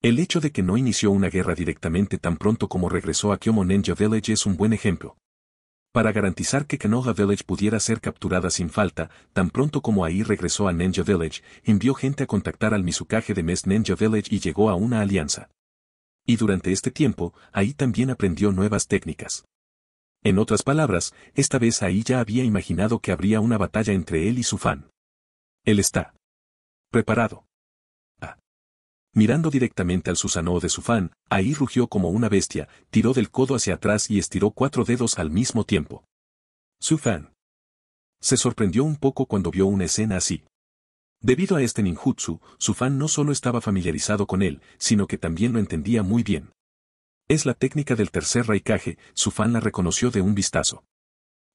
El hecho de que no inició una guerra directamente tan pronto como regresó a Kyomo Ninja Village es un buen ejemplo. Para garantizar que Kanoha Village pudiera ser capturada sin falta, tan pronto como ahí regresó a Ninja Village, envió gente a contactar al Mizukage de Mes Ninja Village y llegó a una alianza. Y durante este tiempo, ahí también aprendió nuevas técnicas. En otras palabras, esta vez ahí ya había imaginado que habría una batalla entre él y su fan. Él está. Preparado. Ah. Mirando directamente al Susanoo de su fan, ahí rugió como una bestia, tiró del codo hacia atrás y estiró cuatro dedos al mismo tiempo. Su fan. Se sorprendió un poco cuando vio una escena así. Debido a este ninjutsu, su fan no solo estaba familiarizado con él, sino que también lo entendía muy bien. Es la técnica del tercer raikaje, su fan la reconoció de un vistazo.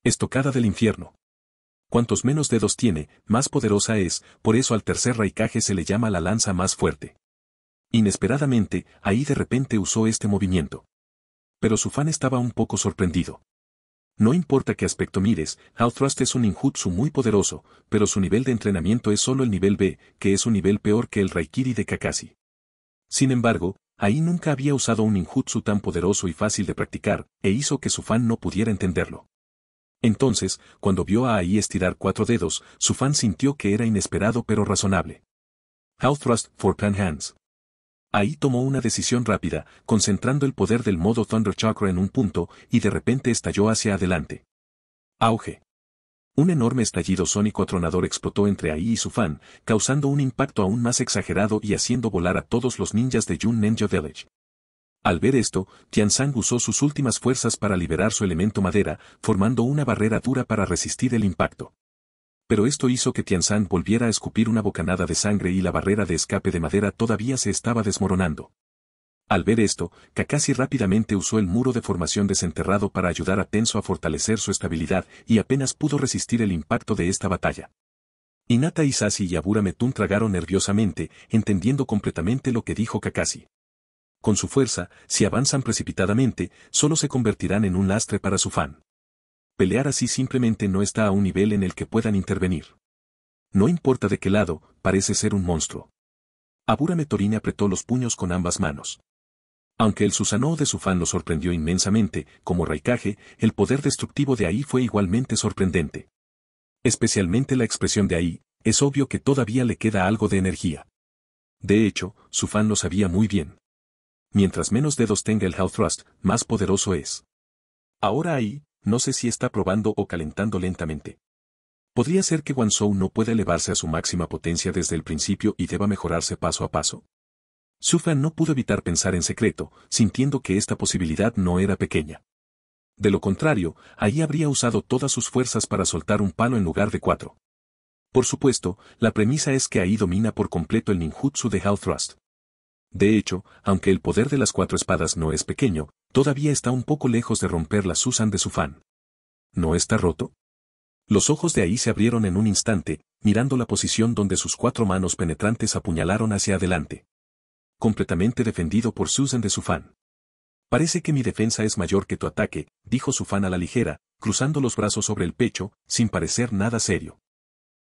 Estocada del infierno. Cuantos menos dedos tiene, más poderosa es, por eso al tercer raikaje se le llama la lanza más fuerte. Inesperadamente, ahí de repente usó este movimiento. Pero su fan estaba un poco sorprendido. No importa qué aspecto mires, thrust es un ninjutsu muy poderoso, pero su nivel de entrenamiento es solo el nivel B, que es un nivel peor que el Raikiri de Kakashi. Sin embargo, Ahí nunca había usado un ninjutsu tan poderoso y fácil de practicar, e hizo que su fan no pudiera entenderlo. Entonces, cuando vio a Ahí estirar cuatro dedos, su fan sintió que era inesperado pero razonable. How thrust for plan hands. Ahí tomó una decisión rápida, concentrando el poder del modo Thunder Chakra en un punto, y de repente estalló hacia adelante. Auge. Un enorme estallido sónico atronador explotó entre ahí y su fan, causando un impacto aún más exagerado y haciendo volar a todos los ninjas de Jun Ninja Village. Al ver esto, Sang usó sus últimas fuerzas para liberar su elemento madera, formando una barrera dura para resistir el impacto. Pero esto hizo que Sang volviera a escupir una bocanada de sangre y la barrera de escape de madera todavía se estaba desmoronando. Al ver esto, Kakashi rápidamente usó el muro de formación desenterrado para ayudar a Tenso a fortalecer su estabilidad y apenas pudo resistir el impacto de esta batalla. Inata Isasi y Abura Metun tragaron nerviosamente, entendiendo completamente lo que dijo Kakashi. Con su fuerza, si avanzan precipitadamente, solo se convertirán en un lastre para su fan. Pelear así simplemente no está a un nivel en el que puedan intervenir. No importa de qué lado, parece ser un monstruo. Abura Metorine apretó los puños con ambas manos. Aunque el Susanoo de su fan lo sorprendió inmensamente, como Raikage, el poder destructivo de Ahí fue igualmente sorprendente. Especialmente la expresión de Ahí, es obvio que todavía le queda algo de energía. De hecho, su fan lo sabía muy bien. Mientras menos dedos tenga el Health Thrust, más poderoso es. Ahora Ahí, no sé si está probando o calentando lentamente. Podría ser que Guangzhou no pueda elevarse a su máxima potencia desde el principio y deba mejorarse paso a paso. Sufan no pudo evitar pensar en secreto, sintiendo que esta posibilidad no era pequeña. De lo contrario, ahí habría usado todas sus fuerzas para soltar un palo en lugar de cuatro. Por supuesto, la premisa es que ahí domina por completo el ninjutsu de Hell Thrust. De hecho, aunque el poder de las cuatro espadas no es pequeño, todavía está un poco lejos de romper la Susan de Sufan. ¿No está roto? Los ojos de ahí se abrieron en un instante, mirando la posición donde sus cuatro manos penetrantes apuñalaron hacia adelante completamente defendido por Susan de su fan. Parece que mi defensa es mayor que tu ataque, dijo su fan a la ligera, cruzando los brazos sobre el pecho, sin parecer nada serio.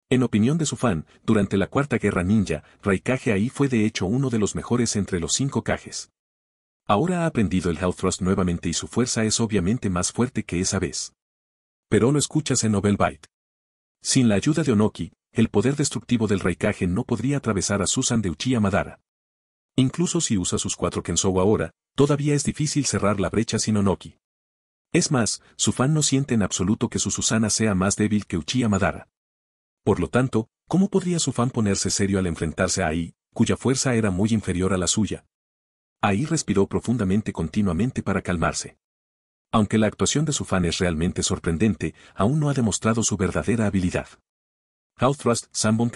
En opinión de su fan, durante la Cuarta Guerra Ninja, Raikage ahí fue de hecho uno de los mejores entre los cinco Kages. Ahora ha aprendido el Health Thrust nuevamente y su fuerza es obviamente más fuerte que esa vez. Pero lo escuchas en Nobel Bite. Sin la ayuda de Onoki, el poder destructivo del Raikage no podría atravesar a Susan de Uchiha Madara. Incluso si usa sus cuatro Kensou ahora, todavía es difícil cerrar la brecha sin Onoki. Es más, su fan no siente en absoluto que su Susana sea más débil que Uchiha Madara. Por lo tanto, ¿cómo podría su fan ponerse serio al enfrentarse a Ai, cuya fuerza era muy inferior a la suya? Ai respiró profundamente continuamente para calmarse. Aunque la actuación de su fan es realmente sorprendente, aún no ha demostrado su verdadera habilidad. How Thrust Sambon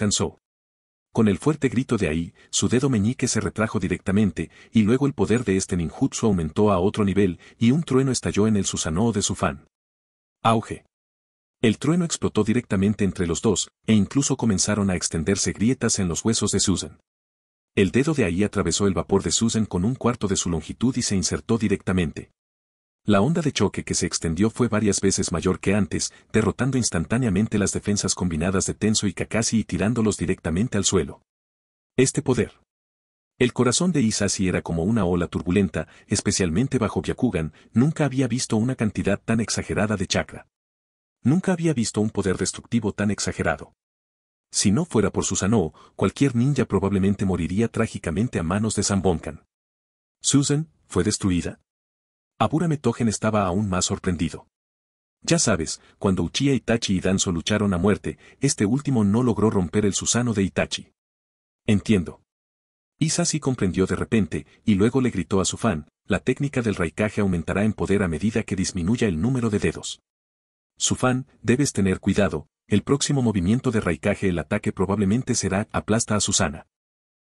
con el fuerte grito de ahí, su dedo meñique se retrajo directamente, y luego el poder de este ninjutsu aumentó a otro nivel, y un trueno estalló en el Susanoo de su fan. Auge. El trueno explotó directamente entre los dos, e incluso comenzaron a extenderse grietas en los huesos de Susan. El dedo de ahí atravesó el vapor de Susan con un cuarto de su longitud y se insertó directamente. La onda de choque que se extendió fue varias veces mayor que antes, derrotando instantáneamente las defensas combinadas de Tenso y Kakashi y tirándolos directamente al suelo. Este poder. El corazón de Isasi era como una ola turbulenta, especialmente bajo Byakugan, nunca había visto una cantidad tan exagerada de chakra. Nunca había visto un poder destructivo tan exagerado. Si no fuera por Susanoo, cualquier ninja probablemente moriría trágicamente a manos de Zambonkan. Susan, ¿fue destruida? Abura Metogen estaba aún más sorprendido. Ya sabes, cuando Uchiha Itachi y Danzo lucharon a muerte, este último no logró romper el Susano de Itachi. Entiendo. Isasi comprendió de repente, y luego le gritó a su fan, la técnica del raikaje aumentará en poder a medida que disminuya el número de dedos. Sufan, debes tener cuidado, el próximo movimiento de raikaje, el ataque probablemente será aplasta a Susana.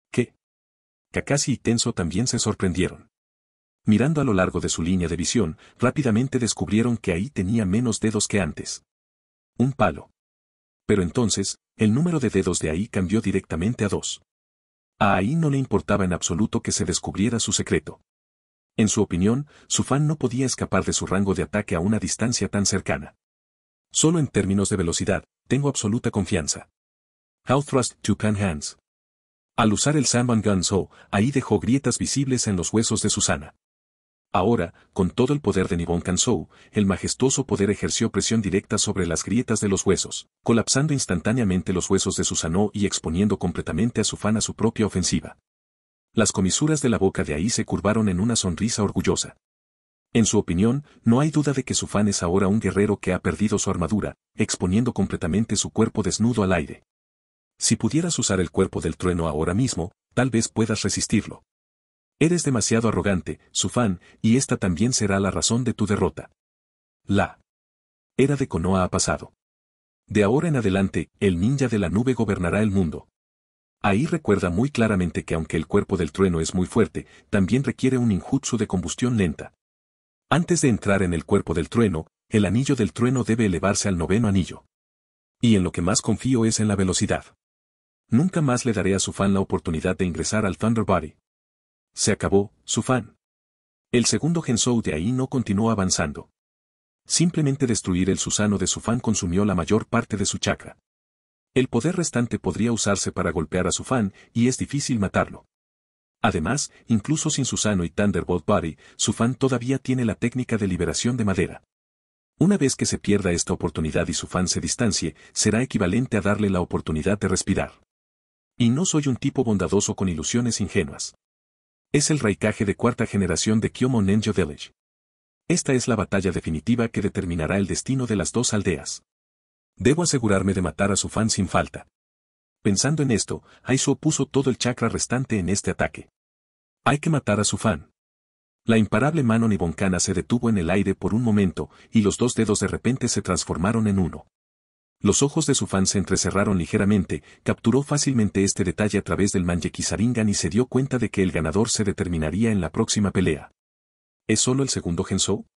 ¿Qué? Kakashi y Tenso también se sorprendieron. Mirando a lo largo de su línea de visión, rápidamente descubrieron que ahí tenía menos dedos que antes. Un palo. Pero entonces, el número de dedos de ahí cambió directamente a dos. A ahí no le importaba en absoluto que se descubriera su secreto. En su opinión, su fan no podía escapar de su rango de ataque a una distancia tan cercana. Solo en términos de velocidad, tengo absoluta confianza. How thrust to Pan hands. Al usar el Samban Gun ahí dejó grietas visibles en los huesos de Susana. Ahora, con todo el poder de Nibon Kansou, el majestuoso poder ejerció presión directa sobre las grietas de los huesos, colapsando instantáneamente los huesos de Susanoo y exponiendo completamente a su a su propia ofensiva. Las comisuras de la boca de ahí se curvaron en una sonrisa orgullosa. En su opinión, no hay duda de que su fan es ahora un guerrero que ha perdido su armadura, exponiendo completamente su cuerpo desnudo al aire. Si pudieras usar el cuerpo del trueno ahora mismo, tal vez puedas resistirlo, Eres demasiado arrogante, su fan, y esta también será la razón de tu derrota. La era de Konoha ha pasado. De ahora en adelante, el ninja de la nube gobernará el mundo. Ahí recuerda muy claramente que aunque el cuerpo del trueno es muy fuerte, también requiere un injutsu de combustión lenta. Antes de entrar en el cuerpo del trueno, el anillo del trueno debe elevarse al noveno anillo. Y en lo que más confío es en la velocidad. Nunca más le daré a su fan la oportunidad de ingresar al Thunder Body. Se acabó, su fan. El segundo Gensou de ahí no continuó avanzando. Simplemente destruir el Susano de Sufan consumió la mayor parte de su chakra. El poder restante podría usarse para golpear a su fan, y es difícil matarlo. Además, incluso sin Susano y Thunderbolt Body, su fan todavía tiene la técnica de liberación de madera. Una vez que se pierda esta oportunidad y su fan se distancie, será equivalente a darle la oportunidad de respirar. Y no soy un tipo bondadoso con ilusiones ingenuas. Es el raikage de cuarta generación de Kyomon Nenjo Village. Esta es la batalla definitiva que determinará el destino de las dos aldeas. Debo asegurarme de matar a su fan sin falta. Pensando en esto, Aizu puso todo el chakra restante en este ataque. Hay que matar a su fan. La imparable mano Nibonkana se detuvo en el aire por un momento, y los dos dedos de repente se transformaron en uno. Los ojos de su fan se entrecerraron ligeramente, capturó fácilmente este detalle a través del Saringan y se dio cuenta de que el ganador se determinaría en la próxima pelea. ¿Es solo el segundo Gensou?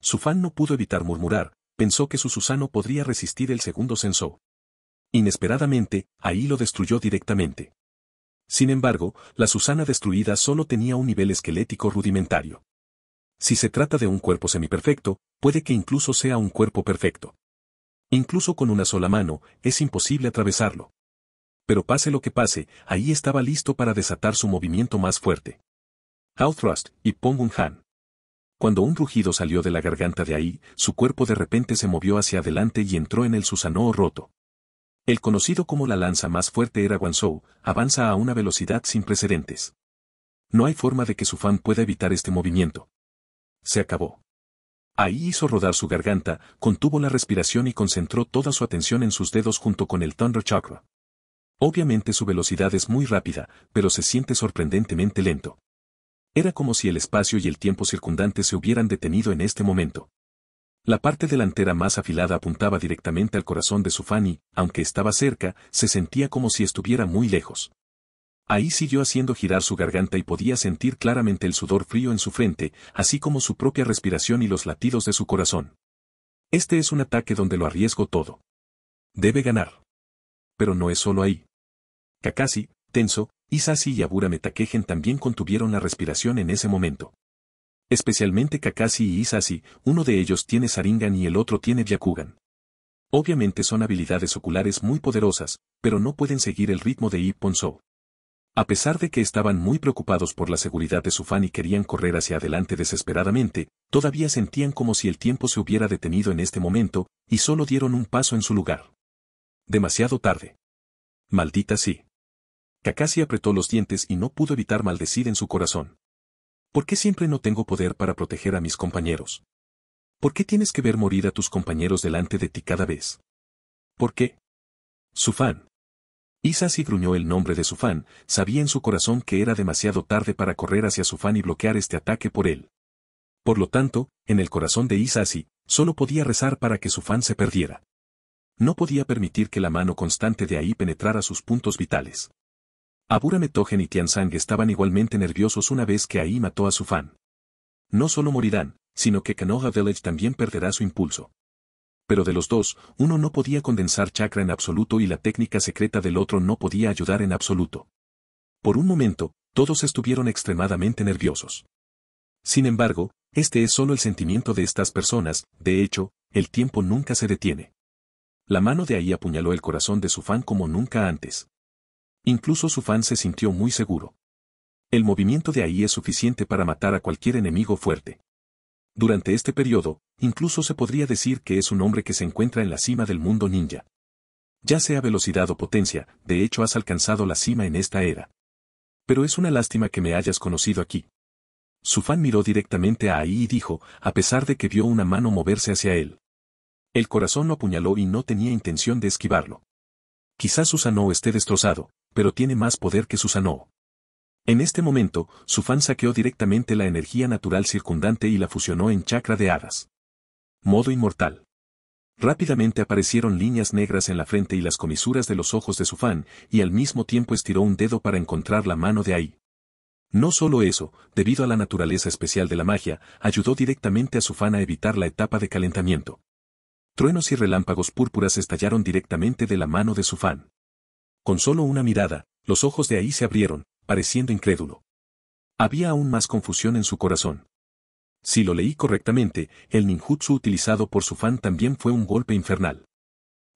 Su fan no pudo evitar murmurar, pensó que su Susano podría resistir el segundo senso. Inesperadamente, ahí lo destruyó directamente. Sin embargo, la Susana destruida solo tenía un nivel esquelético rudimentario. Si se trata de un cuerpo semiperfecto, puede que incluso sea un cuerpo perfecto. Incluso con una sola mano, es imposible atravesarlo. Pero pase lo que pase, ahí estaba listo para desatar su movimiento más fuerte. Outthrust y Pongun Han. Cuando un rugido salió de la garganta de ahí, su cuerpo de repente se movió hacia adelante y entró en el Susanoo roto. El conocido como la lanza más fuerte era Guangzhou, avanza a una velocidad sin precedentes. No hay forma de que su fan pueda evitar este movimiento. Se acabó. Ahí hizo rodar su garganta, contuvo la respiración y concentró toda su atención en sus dedos junto con el Thunder Chakra. Obviamente su velocidad es muy rápida, pero se siente sorprendentemente lento. Era como si el espacio y el tiempo circundante se hubieran detenido en este momento. La parte delantera más afilada apuntaba directamente al corazón de su Fanny, aunque estaba cerca, se sentía como si estuviera muy lejos. Ahí siguió haciendo girar su garganta y podía sentir claramente el sudor frío en su frente, así como su propia respiración y los latidos de su corazón. Este es un ataque donde lo arriesgo todo. Debe ganar. Pero no es solo ahí. Kakashi, Tenso, Isasi y Abura Metakegen también contuvieron la respiración en ese momento. Especialmente Kakashi y Isasi, uno de ellos tiene Saringan y el otro tiene Byakugan. Obviamente son habilidades oculares muy poderosas, pero no pueden seguir el ritmo de Ippon a pesar de que estaban muy preocupados por la seguridad de su fan y querían correr hacia adelante desesperadamente, todavía sentían como si el tiempo se hubiera detenido en este momento, y solo dieron un paso en su lugar. Demasiado tarde. Maldita sí. Kakashi apretó los dientes y no pudo evitar maldecir en su corazón. ¿Por qué siempre no tengo poder para proteger a mis compañeros? ¿Por qué tienes que ver morir a tus compañeros delante de ti cada vez? ¿Por qué? Su fan. Isasi gruñó el nombre de su fan, sabía en su corazón que era demasiado tarde para correr hacia su fan y bloquear este ataque por él. Por lo tanto, en el corazón de Isasi, solo podía rezar para que su fan se perdiera. No podía permitir que la mano constante de ahí penetrara sus puntos vitales. Abura Metogen y Tianzang estaban igualmente nerviosos una vez que ahí mató a su fan. No solo morirán, sino que Kanoha Village también perderá su impulso pero de los dos, uno no podía condensar chakra en absoluto y la técnica secreta del otro no podía ayudar en absoluto. Por un momento, todos estuvieron extremadamente nerviosos. Sin embargo, este es solo el sentimiento de estas personas, de hecho, el tiempo nunca se detiene. La mano de ahí apuñaló el corazón de su fan como nunca antes. Incluso su fan se sintió muy seguro. El movimiento de ahí es suficiente para matar a cualquier enemigo fuerte. Durante este periodo, incluso se podría decir que es un hombre que se encuentra en la cima del mundo ninja. Ya sea velocidad o potencia, de hecho has alcanzado la cima en esta era. Pero es una lástima que me hayas conocido aquí. Su fan miró directamente a ahí y dijo, a pesar de que vio una mano moverse hacia él. El corazón lo apuñaló y no tenía intención de esquivarlo. Quizás Susanoo esté destrozado, pero tiene más poder que Susanoo. En este momento, su fan saqueó directamente la energía natural circundante y la fusionó en chakra de hadas. Modo inmortal. Rápidamente aparecieron líneas negras en la frente y las comisuras de los ojos de su fan, y al mismo tiempo estiró un dedo para encontrar la mano de ahí. No solo eso, debido a la naturaleza especial de la magia, ayudó directamente a su fan a evitar la etapa de calentamiento. Truenos y relámpagos púrpuras estallaron directamente de la mano de su fan. Con solo una mirada, los ojos de ahí se abrieron, pareciendo incrédulo. Había aún más confusión en su corazón. Si lo leí correctamente, el ninjutsu utilizado por su fan también fue un golpe infernal.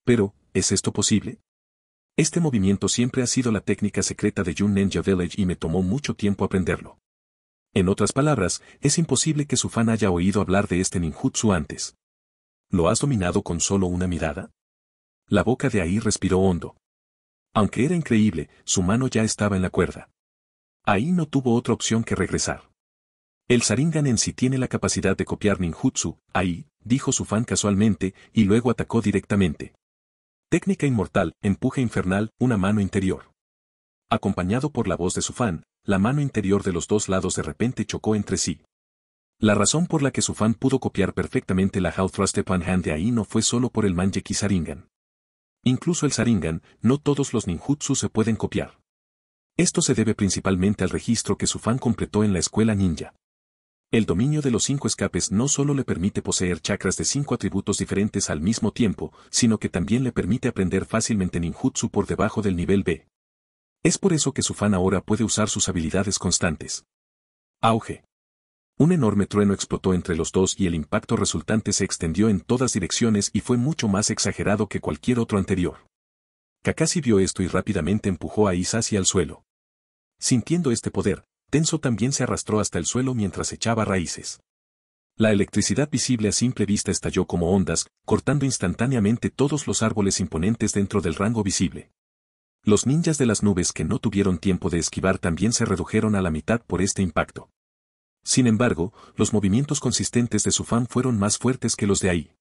Pero, ¿es esto posible? Este movimiento siempre ha sido la técnica secreta de Jun Ninja Village y me tomó mucho tiempo aprenderlo. En otras palabras, es imposible que su fan haya oído hablar de este ninjutsu antes. ¿Lo has dominado con solo una mirada? La boca de ahí respiró hondo. Aunque era increíble, su mano ya estaba en la cuerda. Ahí no tuvo otra opción que regresar. El Saringan en sí tiene la capacidad de copiar ninjutsu, ahí, dijo su fan casualmente, y luego atacó directamente. Técnica inmortal, empuje infernal, una mano interior. Acompañado por la voz de su fan, la mano interior de los dos lados de repente chocó entre sí. La razón por la que su fan pudo copiar perfectamente la How Thrust Hand de ahí no fue solo por el Manjeki Saringan. Incluso el Saringan, no todos los ninjutsu se pueden copiar. Esto se debe principalmente al registro que su fan completó en la escuela ninja. El dominio de los cinco escapes no solo le permite poseer chakras de cinco atributos diferentes al mismo tiempo, sino que también le permite aprender fácilmente ninjutsu por debajo del nivel B. Es por eso que su fan ahora puede usar sus habilidades constantes. Auge. Un enorme trueno explotó entre los dos y el impacto resultante se extendió en todas direcciones y fue mucho más exagerado que cualquier otro anterior. Kakashi vio esto y rápidamente empujó a Isa hacia el suelo. Sintiendo este poder, Tenso también se arrastró hasta el suelo mientras echaba raíces. La electricidad visible a simple vista estalló como ondas, cortando instantáneamente todos los árboles imponentes dentro del rango visible. Los ninjas de las nubes que no tuvieron tiempo de esquivar también se redujeron a la mitad por este impacto. Sin embargo, los movimientos consistentes de su fan fueron más fuertes que los de ahí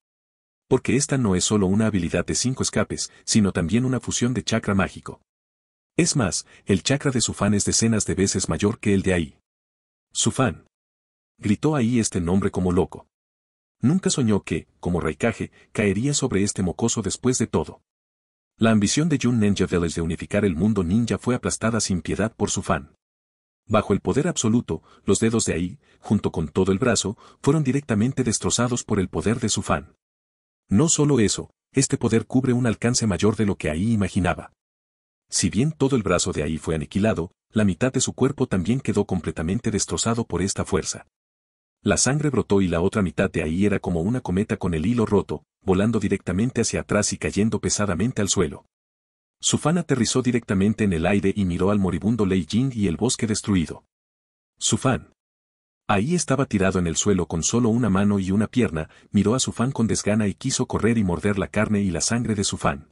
porque esta no es solo una habilidad de cinco escapes, sino también una fusión de chakra mágico. Es más, el chakra de Sufan es decenas de veces mayor que el de Ahí. Sufan. Gritó Ahí este nombre como loco. Nunca soñó que, como Raikage, caería sobre este mocoso después de todo. La ambición de Jun Ninja Village de unificar el mundo ninja fue aplastada sin piedad por Sufan. Bajo el poder absoluto, los dedos de Ahí, junto con todo el brazo, fueron directamente destrozados por el poder de Sufan. No solo eso, este poder cubre un alcance mayor de lo que ahí imaginaba. Si bien todo el brazo de ahí fue aniquilado, la mitad de su cuerpo también quedó completamente destrozado por esta fuerza. La sangre brotó y la otra mitad de ahí era como una cometa con el hilo roto, volando directamente hacia atrás y cayendo pesadamente al suelo. Su fan aterrizó directamente en el aire y miró al moribundo Lei Jing y el bosque destruido. Su fan. Ahí estaba tirado en el suelo con solo una mano y una pierna, miró a su fan con desgana y quiso correr y morder la carne y la sangre de su fan.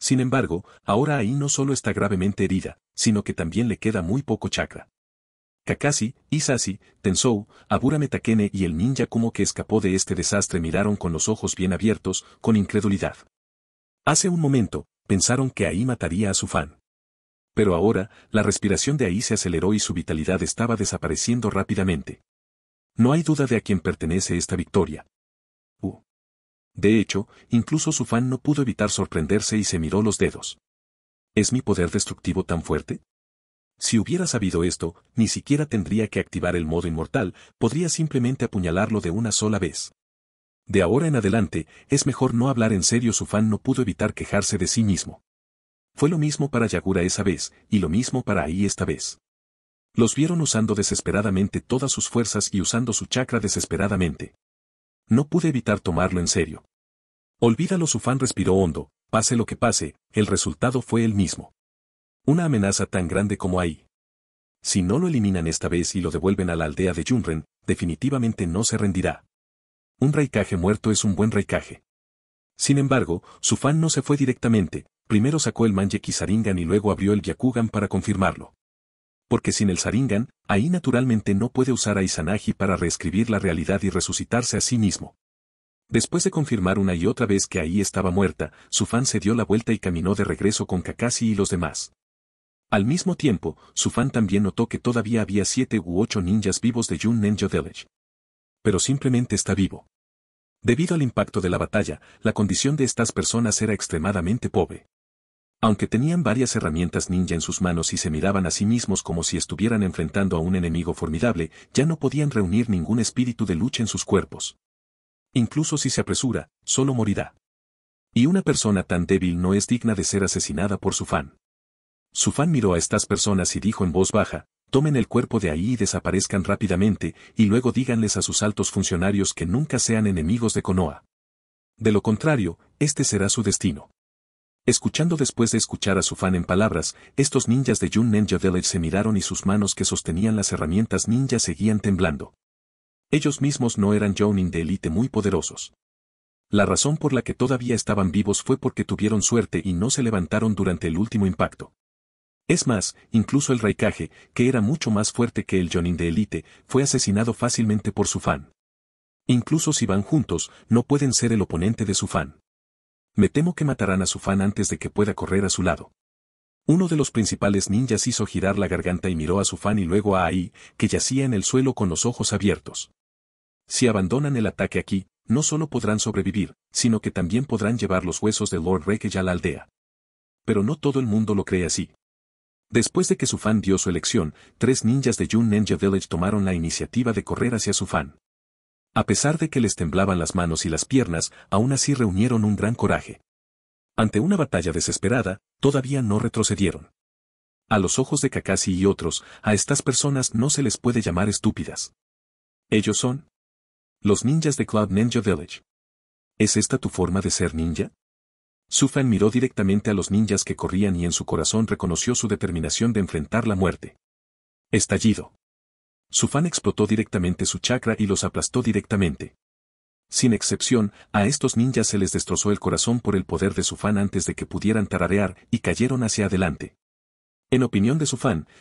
Sin embargo, ahora ahí no solo está gravemente herida, sino que también le queda muy poco chakra. Kakashi, Isasi, Tensou, Abura Metakene y el ninja como que escapó de este desastre miraron con los ojos bien abiertos, con incredulidad. Hace un momento, pensaron que ahí mataría a su fan. Pero ahora, la respiración de ahí se aceleró y su vitalidad estaba desapareciendo rápidamente. No hay duda de a quién pertenece esta victoria. De hecho, incluso su fan no pudo evitar sorprenderse y se miró los dedos. ¿Es mi poder destructivo tan fuerte? Si hubiera sabido esto, ni siquiera tendría que activar el modo inmortal, podría simplemente apuñalarlo de una sola vez. De ahora en adelante, es mejor no hablar en serio su fan no pudo evitar quejarse de sí mismo. Fue lo mismo para Yagura esa vez, y lo mismo para Ahí esta vez. Los vieron usando desesperadamente todas sus fuerzas y usando su chakra desesperadamente. No pude evitar tomarlo en serio. Olvídalo, Sufan respiró hondo, pase lo que pase, el resultado fue el mismo. Una amenaza tan grande como ahí. Si no lo eliminan esta vez y lo devuelven a la aldea de Junren, definitivamente no se rendirá. Un raikaje muerto es un buen raikaje. Sin embargo, su no se fue directamente, Primero sacó el Manjeki Saringan y luego abrió el Yakugan para confirmarlo. Porque sin el Saringan, ahí naturalmente no puede usar a Izanagi para reescribir la realidad y resucitarse a sí mismo. Después de confirmar una y otra vez que ahí estaba muerta, su fan se dio la vuelta y caminó de regreso con Kakashi y los demás. Al mismo tiempo, su fan también notó que todavía había siete u ocho ninjas vivos de Jun Village. Pero simplemente está vivo. Debido al impacto de la batalla, la condición de estas personas era extremadamente pobre. Aunque tenían varias herramientas ninja en sus manos y se miraban a sí mismos como si estuvieran enfrentando a un enemigo formidable, ya no podían reunir ningún espíritu de lucha en sus cuerpos. Incluso si se apresura, solo morirá. Y una persona tan débil no es digna de ser asesinada por su fan. Su fan miró a estas personas y dijo en voz baja, tomen el cuerpo de ahí y desaparezcan rápidamente, y luego díganles a sus altos funcionarios que nunca sean enemigos de Konoha. De lo contrario, este será su destino. Escuchando después de escuchar a su fan en palabras, estos ninjas de Jun Ninja Village se miraron y sus manos que sostenían las herramientas ninja seguían temblando. Ellos mismos no eran Jonin de élite muy poderosos. La razón por la que todavía estaban vivos fue porque tuvieron suerte y no se levantaron durante el último impacto. Es más, incluso el Raikage, que era mucho más fuerte que el Jonin de élite, fue asesinado fácilmente por su fan. Incluso si van juntos, no pueden ser el oponente de su fan me temo que matarán a su fan antes de que pueda correr a su lado. Uno de los principales ninjas hizo girar la garganta y miró a su fan y luego a Ai, que yacía en el suelo con los ojos abiertos. Si abandonan el ataque aquí, no solo podrán sobrevivir, sino que también podrán llevar los huesos de Lord Wreckage a la aldea. Pero no todo el mundo lo cree así. Después de que su fan dio su elección, tres ninjas de Jun Ninja Village tomaron la iniciativa de correr hacia su fan. A pesar de que les temblaban las manos y las piernas, aún así reunieron un gran coraje. Ante una batalla desesperada, todavía no retrocedieron. A los ojos de Kakashi y otros, a estas personas no se les puede llamar estúpidas. Ellos son los ninjas de Cloud Ninja Village. ¿Es esta tu forma de ser ninja? Sufan miró directamente a los ninjas que corrían y en su corazón reconoció su determinación de enfrentar la muerte. Estallido. Su fan explotó directamente su chakra y los aplastó directamente. Sin excepción, a estos ninjas se les destrozó el corazón por el poder de su fan antes de que pudieran tararear y cayeron hacia adelante. En opinión de su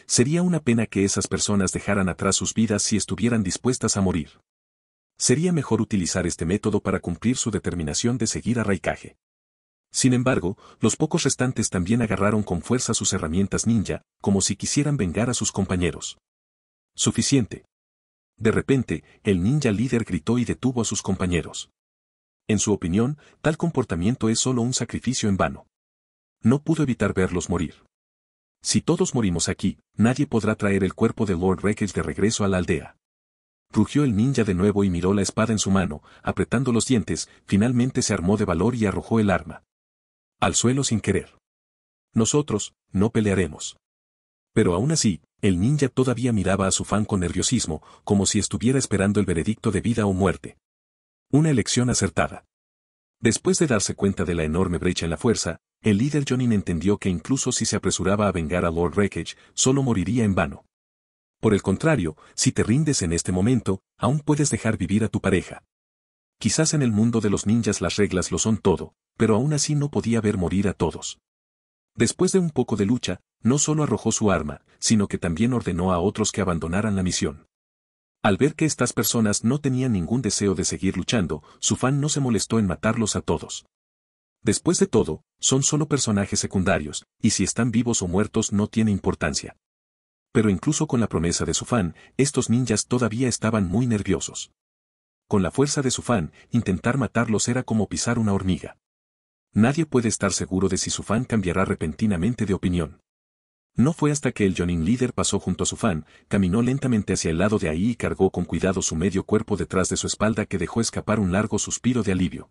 sería una pena que esas personas dejaran atrás sus vidas si estuvieran dispuestas a morir. Sería mejor utilizar este método para cumplir su determinación de seguir a Raikage. Sin embargo, los pocos restantes también agarraron con fuerza sus herramientas ninja, como si quisieran vengar a sus compañeros. Suficiente. De repente, el ninja líder gritó y detuvo a sus compañeros. En su opinión, tal comportamiento es solo un sacrificio en vano. No pudo evitar verlos morir. Si todos morimos aquí, nadie podrá traer el cuerpo de Lord Reckles de regreso a la aldea. Rugió el ninja de nuevo y miró la espada en su mano, apretando los dientes, finalmente se armó de valor y arrojó el arma. Al suelo sin querer. Nosotros, no pelearemos. Pero aún así, el ninja todavía miraba a su fan con nerviosismo, como si estuviera esperando el veredicto de vida o muerte. Una elección acertada. Después de darse cuenta de la enorme brecha en la fuerza, el líder Jonin entendió que incluso si se apresuraba a vengar a Lord Wreckage, solo moriría en vano. Por el contrario, si te rindes en este momento, aún puedes dejar vivir a tu pareja. Quizás en el mundo de los ninjas las reglas lo son todo, pero aún así no podía ver morir a todos. Después de un poco de lucha, no solo arrojó su arma, sino que también ordenó a otros que abandonaran la misión. Al ver que estas personas no tenían ningún deseo de seguir luchando, su fan no se molestó en matarlos a todos. Después de todo, son solo personajes secundarios, y si están vivos o muertos no tiene importancia. Pero incluso con la promesa de su fan, estos ninjas todavía estaban muy nerviosos. Con la fuerza de su fan, intentar matarlos era como pisar una hormiga nadie puede estar seguro de si su fan cambiará repentinamente de opinión. No fue hasta que el Jonin líder pasó junto a su fan, caminó lentamente hacia el lado de ahí y cargó con cuidado su medio cuerpo detrás de su espalda que dejó escapar un largo suspiro de alivio.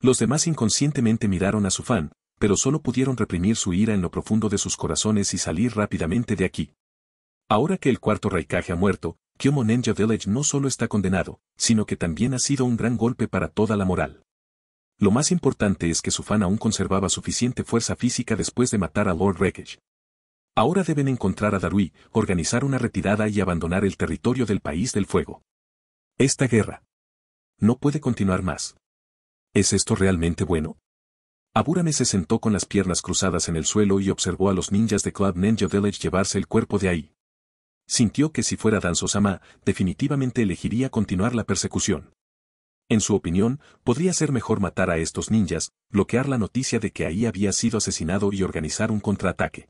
Los demás inconscientemente miraron a su fan, pero solo pudieron reprimir su ira en lo profundo de sus corazones y salir rápidamente de aquí. Ahora que el cuarto Raikage ha muerto, Kyomo Ninja Village no solo está condenado, sino que también ha sido un gran golpe para toda la moral. Lo más importante es que su fan aún conservaba suficiente fuerza física después de matar a Lord Wreckage. Ahora deben encontrar a Darui, organizar una retirada y abandonar el territorio del País del Fuego. Esta guerra. No puede continuar más. ¿Es esto realmente bueno? Aburame se sentó con las piernas cruzadas en el suelo y observó a los ninjas de Club Ninja Village llevarse el cuerpo de ahí. Sintió que si fuera Danzo Sama, definitivamente elegiría continuar la persecución. En su opinión, podría ser mejor matar a estos ninjas, bloquear la noticia de que ahí había sido asesinado y organizar un contraataque.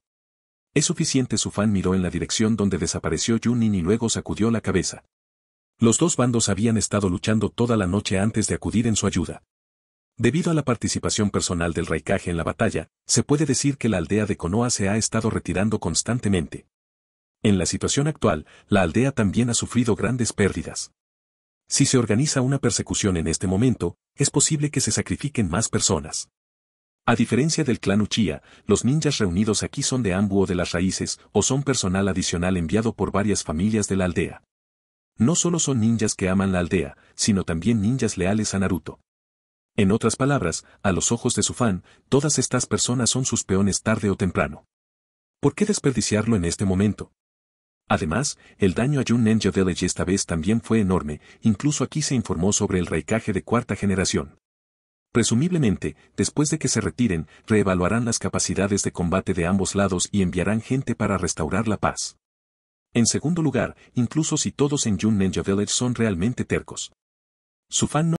Es suficiente su fan miró en la dirección donde desapareció Junin y luego sacudió la cabeza. Los dos bandos habían estado luchando toda la noche antes de acudir en su ayuda. Debido a la participación personal del Raikage en la batalla, se puede decir que la aldea de Konoha se ha estado retirando constantemente. En la situación actual, la aldea también ha sufrido grandes pérdidas. Si se organiza una persecución en este momento, es posible que se sacrifiquen más personas. A diferencia del clan Uchiha, los ninjas reunidos aquí son de Ambu de las raíces, o son personal adicional enviado por varias familias de la aldea. No solo son ninjas que aman la aldea, sino también ninjas leales a Naruto. En otras palabras, a los ojos de su fan, todas estas personas son sus peones tarde o temprano. ¿Por qué desperdiciarlo en este momento? Además, el daño a Yun Ninja Village esta vez también fue enorme, incluso aquí se informó sobre el raicaje de cuarta generación. Presumiblemente, después de que se retiren, reevaluarán las capacidades de combate de ambos lados y enviarán gente para restaurar la paz. En segundo lugar, incluso si todos en Yun Ninja Village son realmente tercos. Su fan no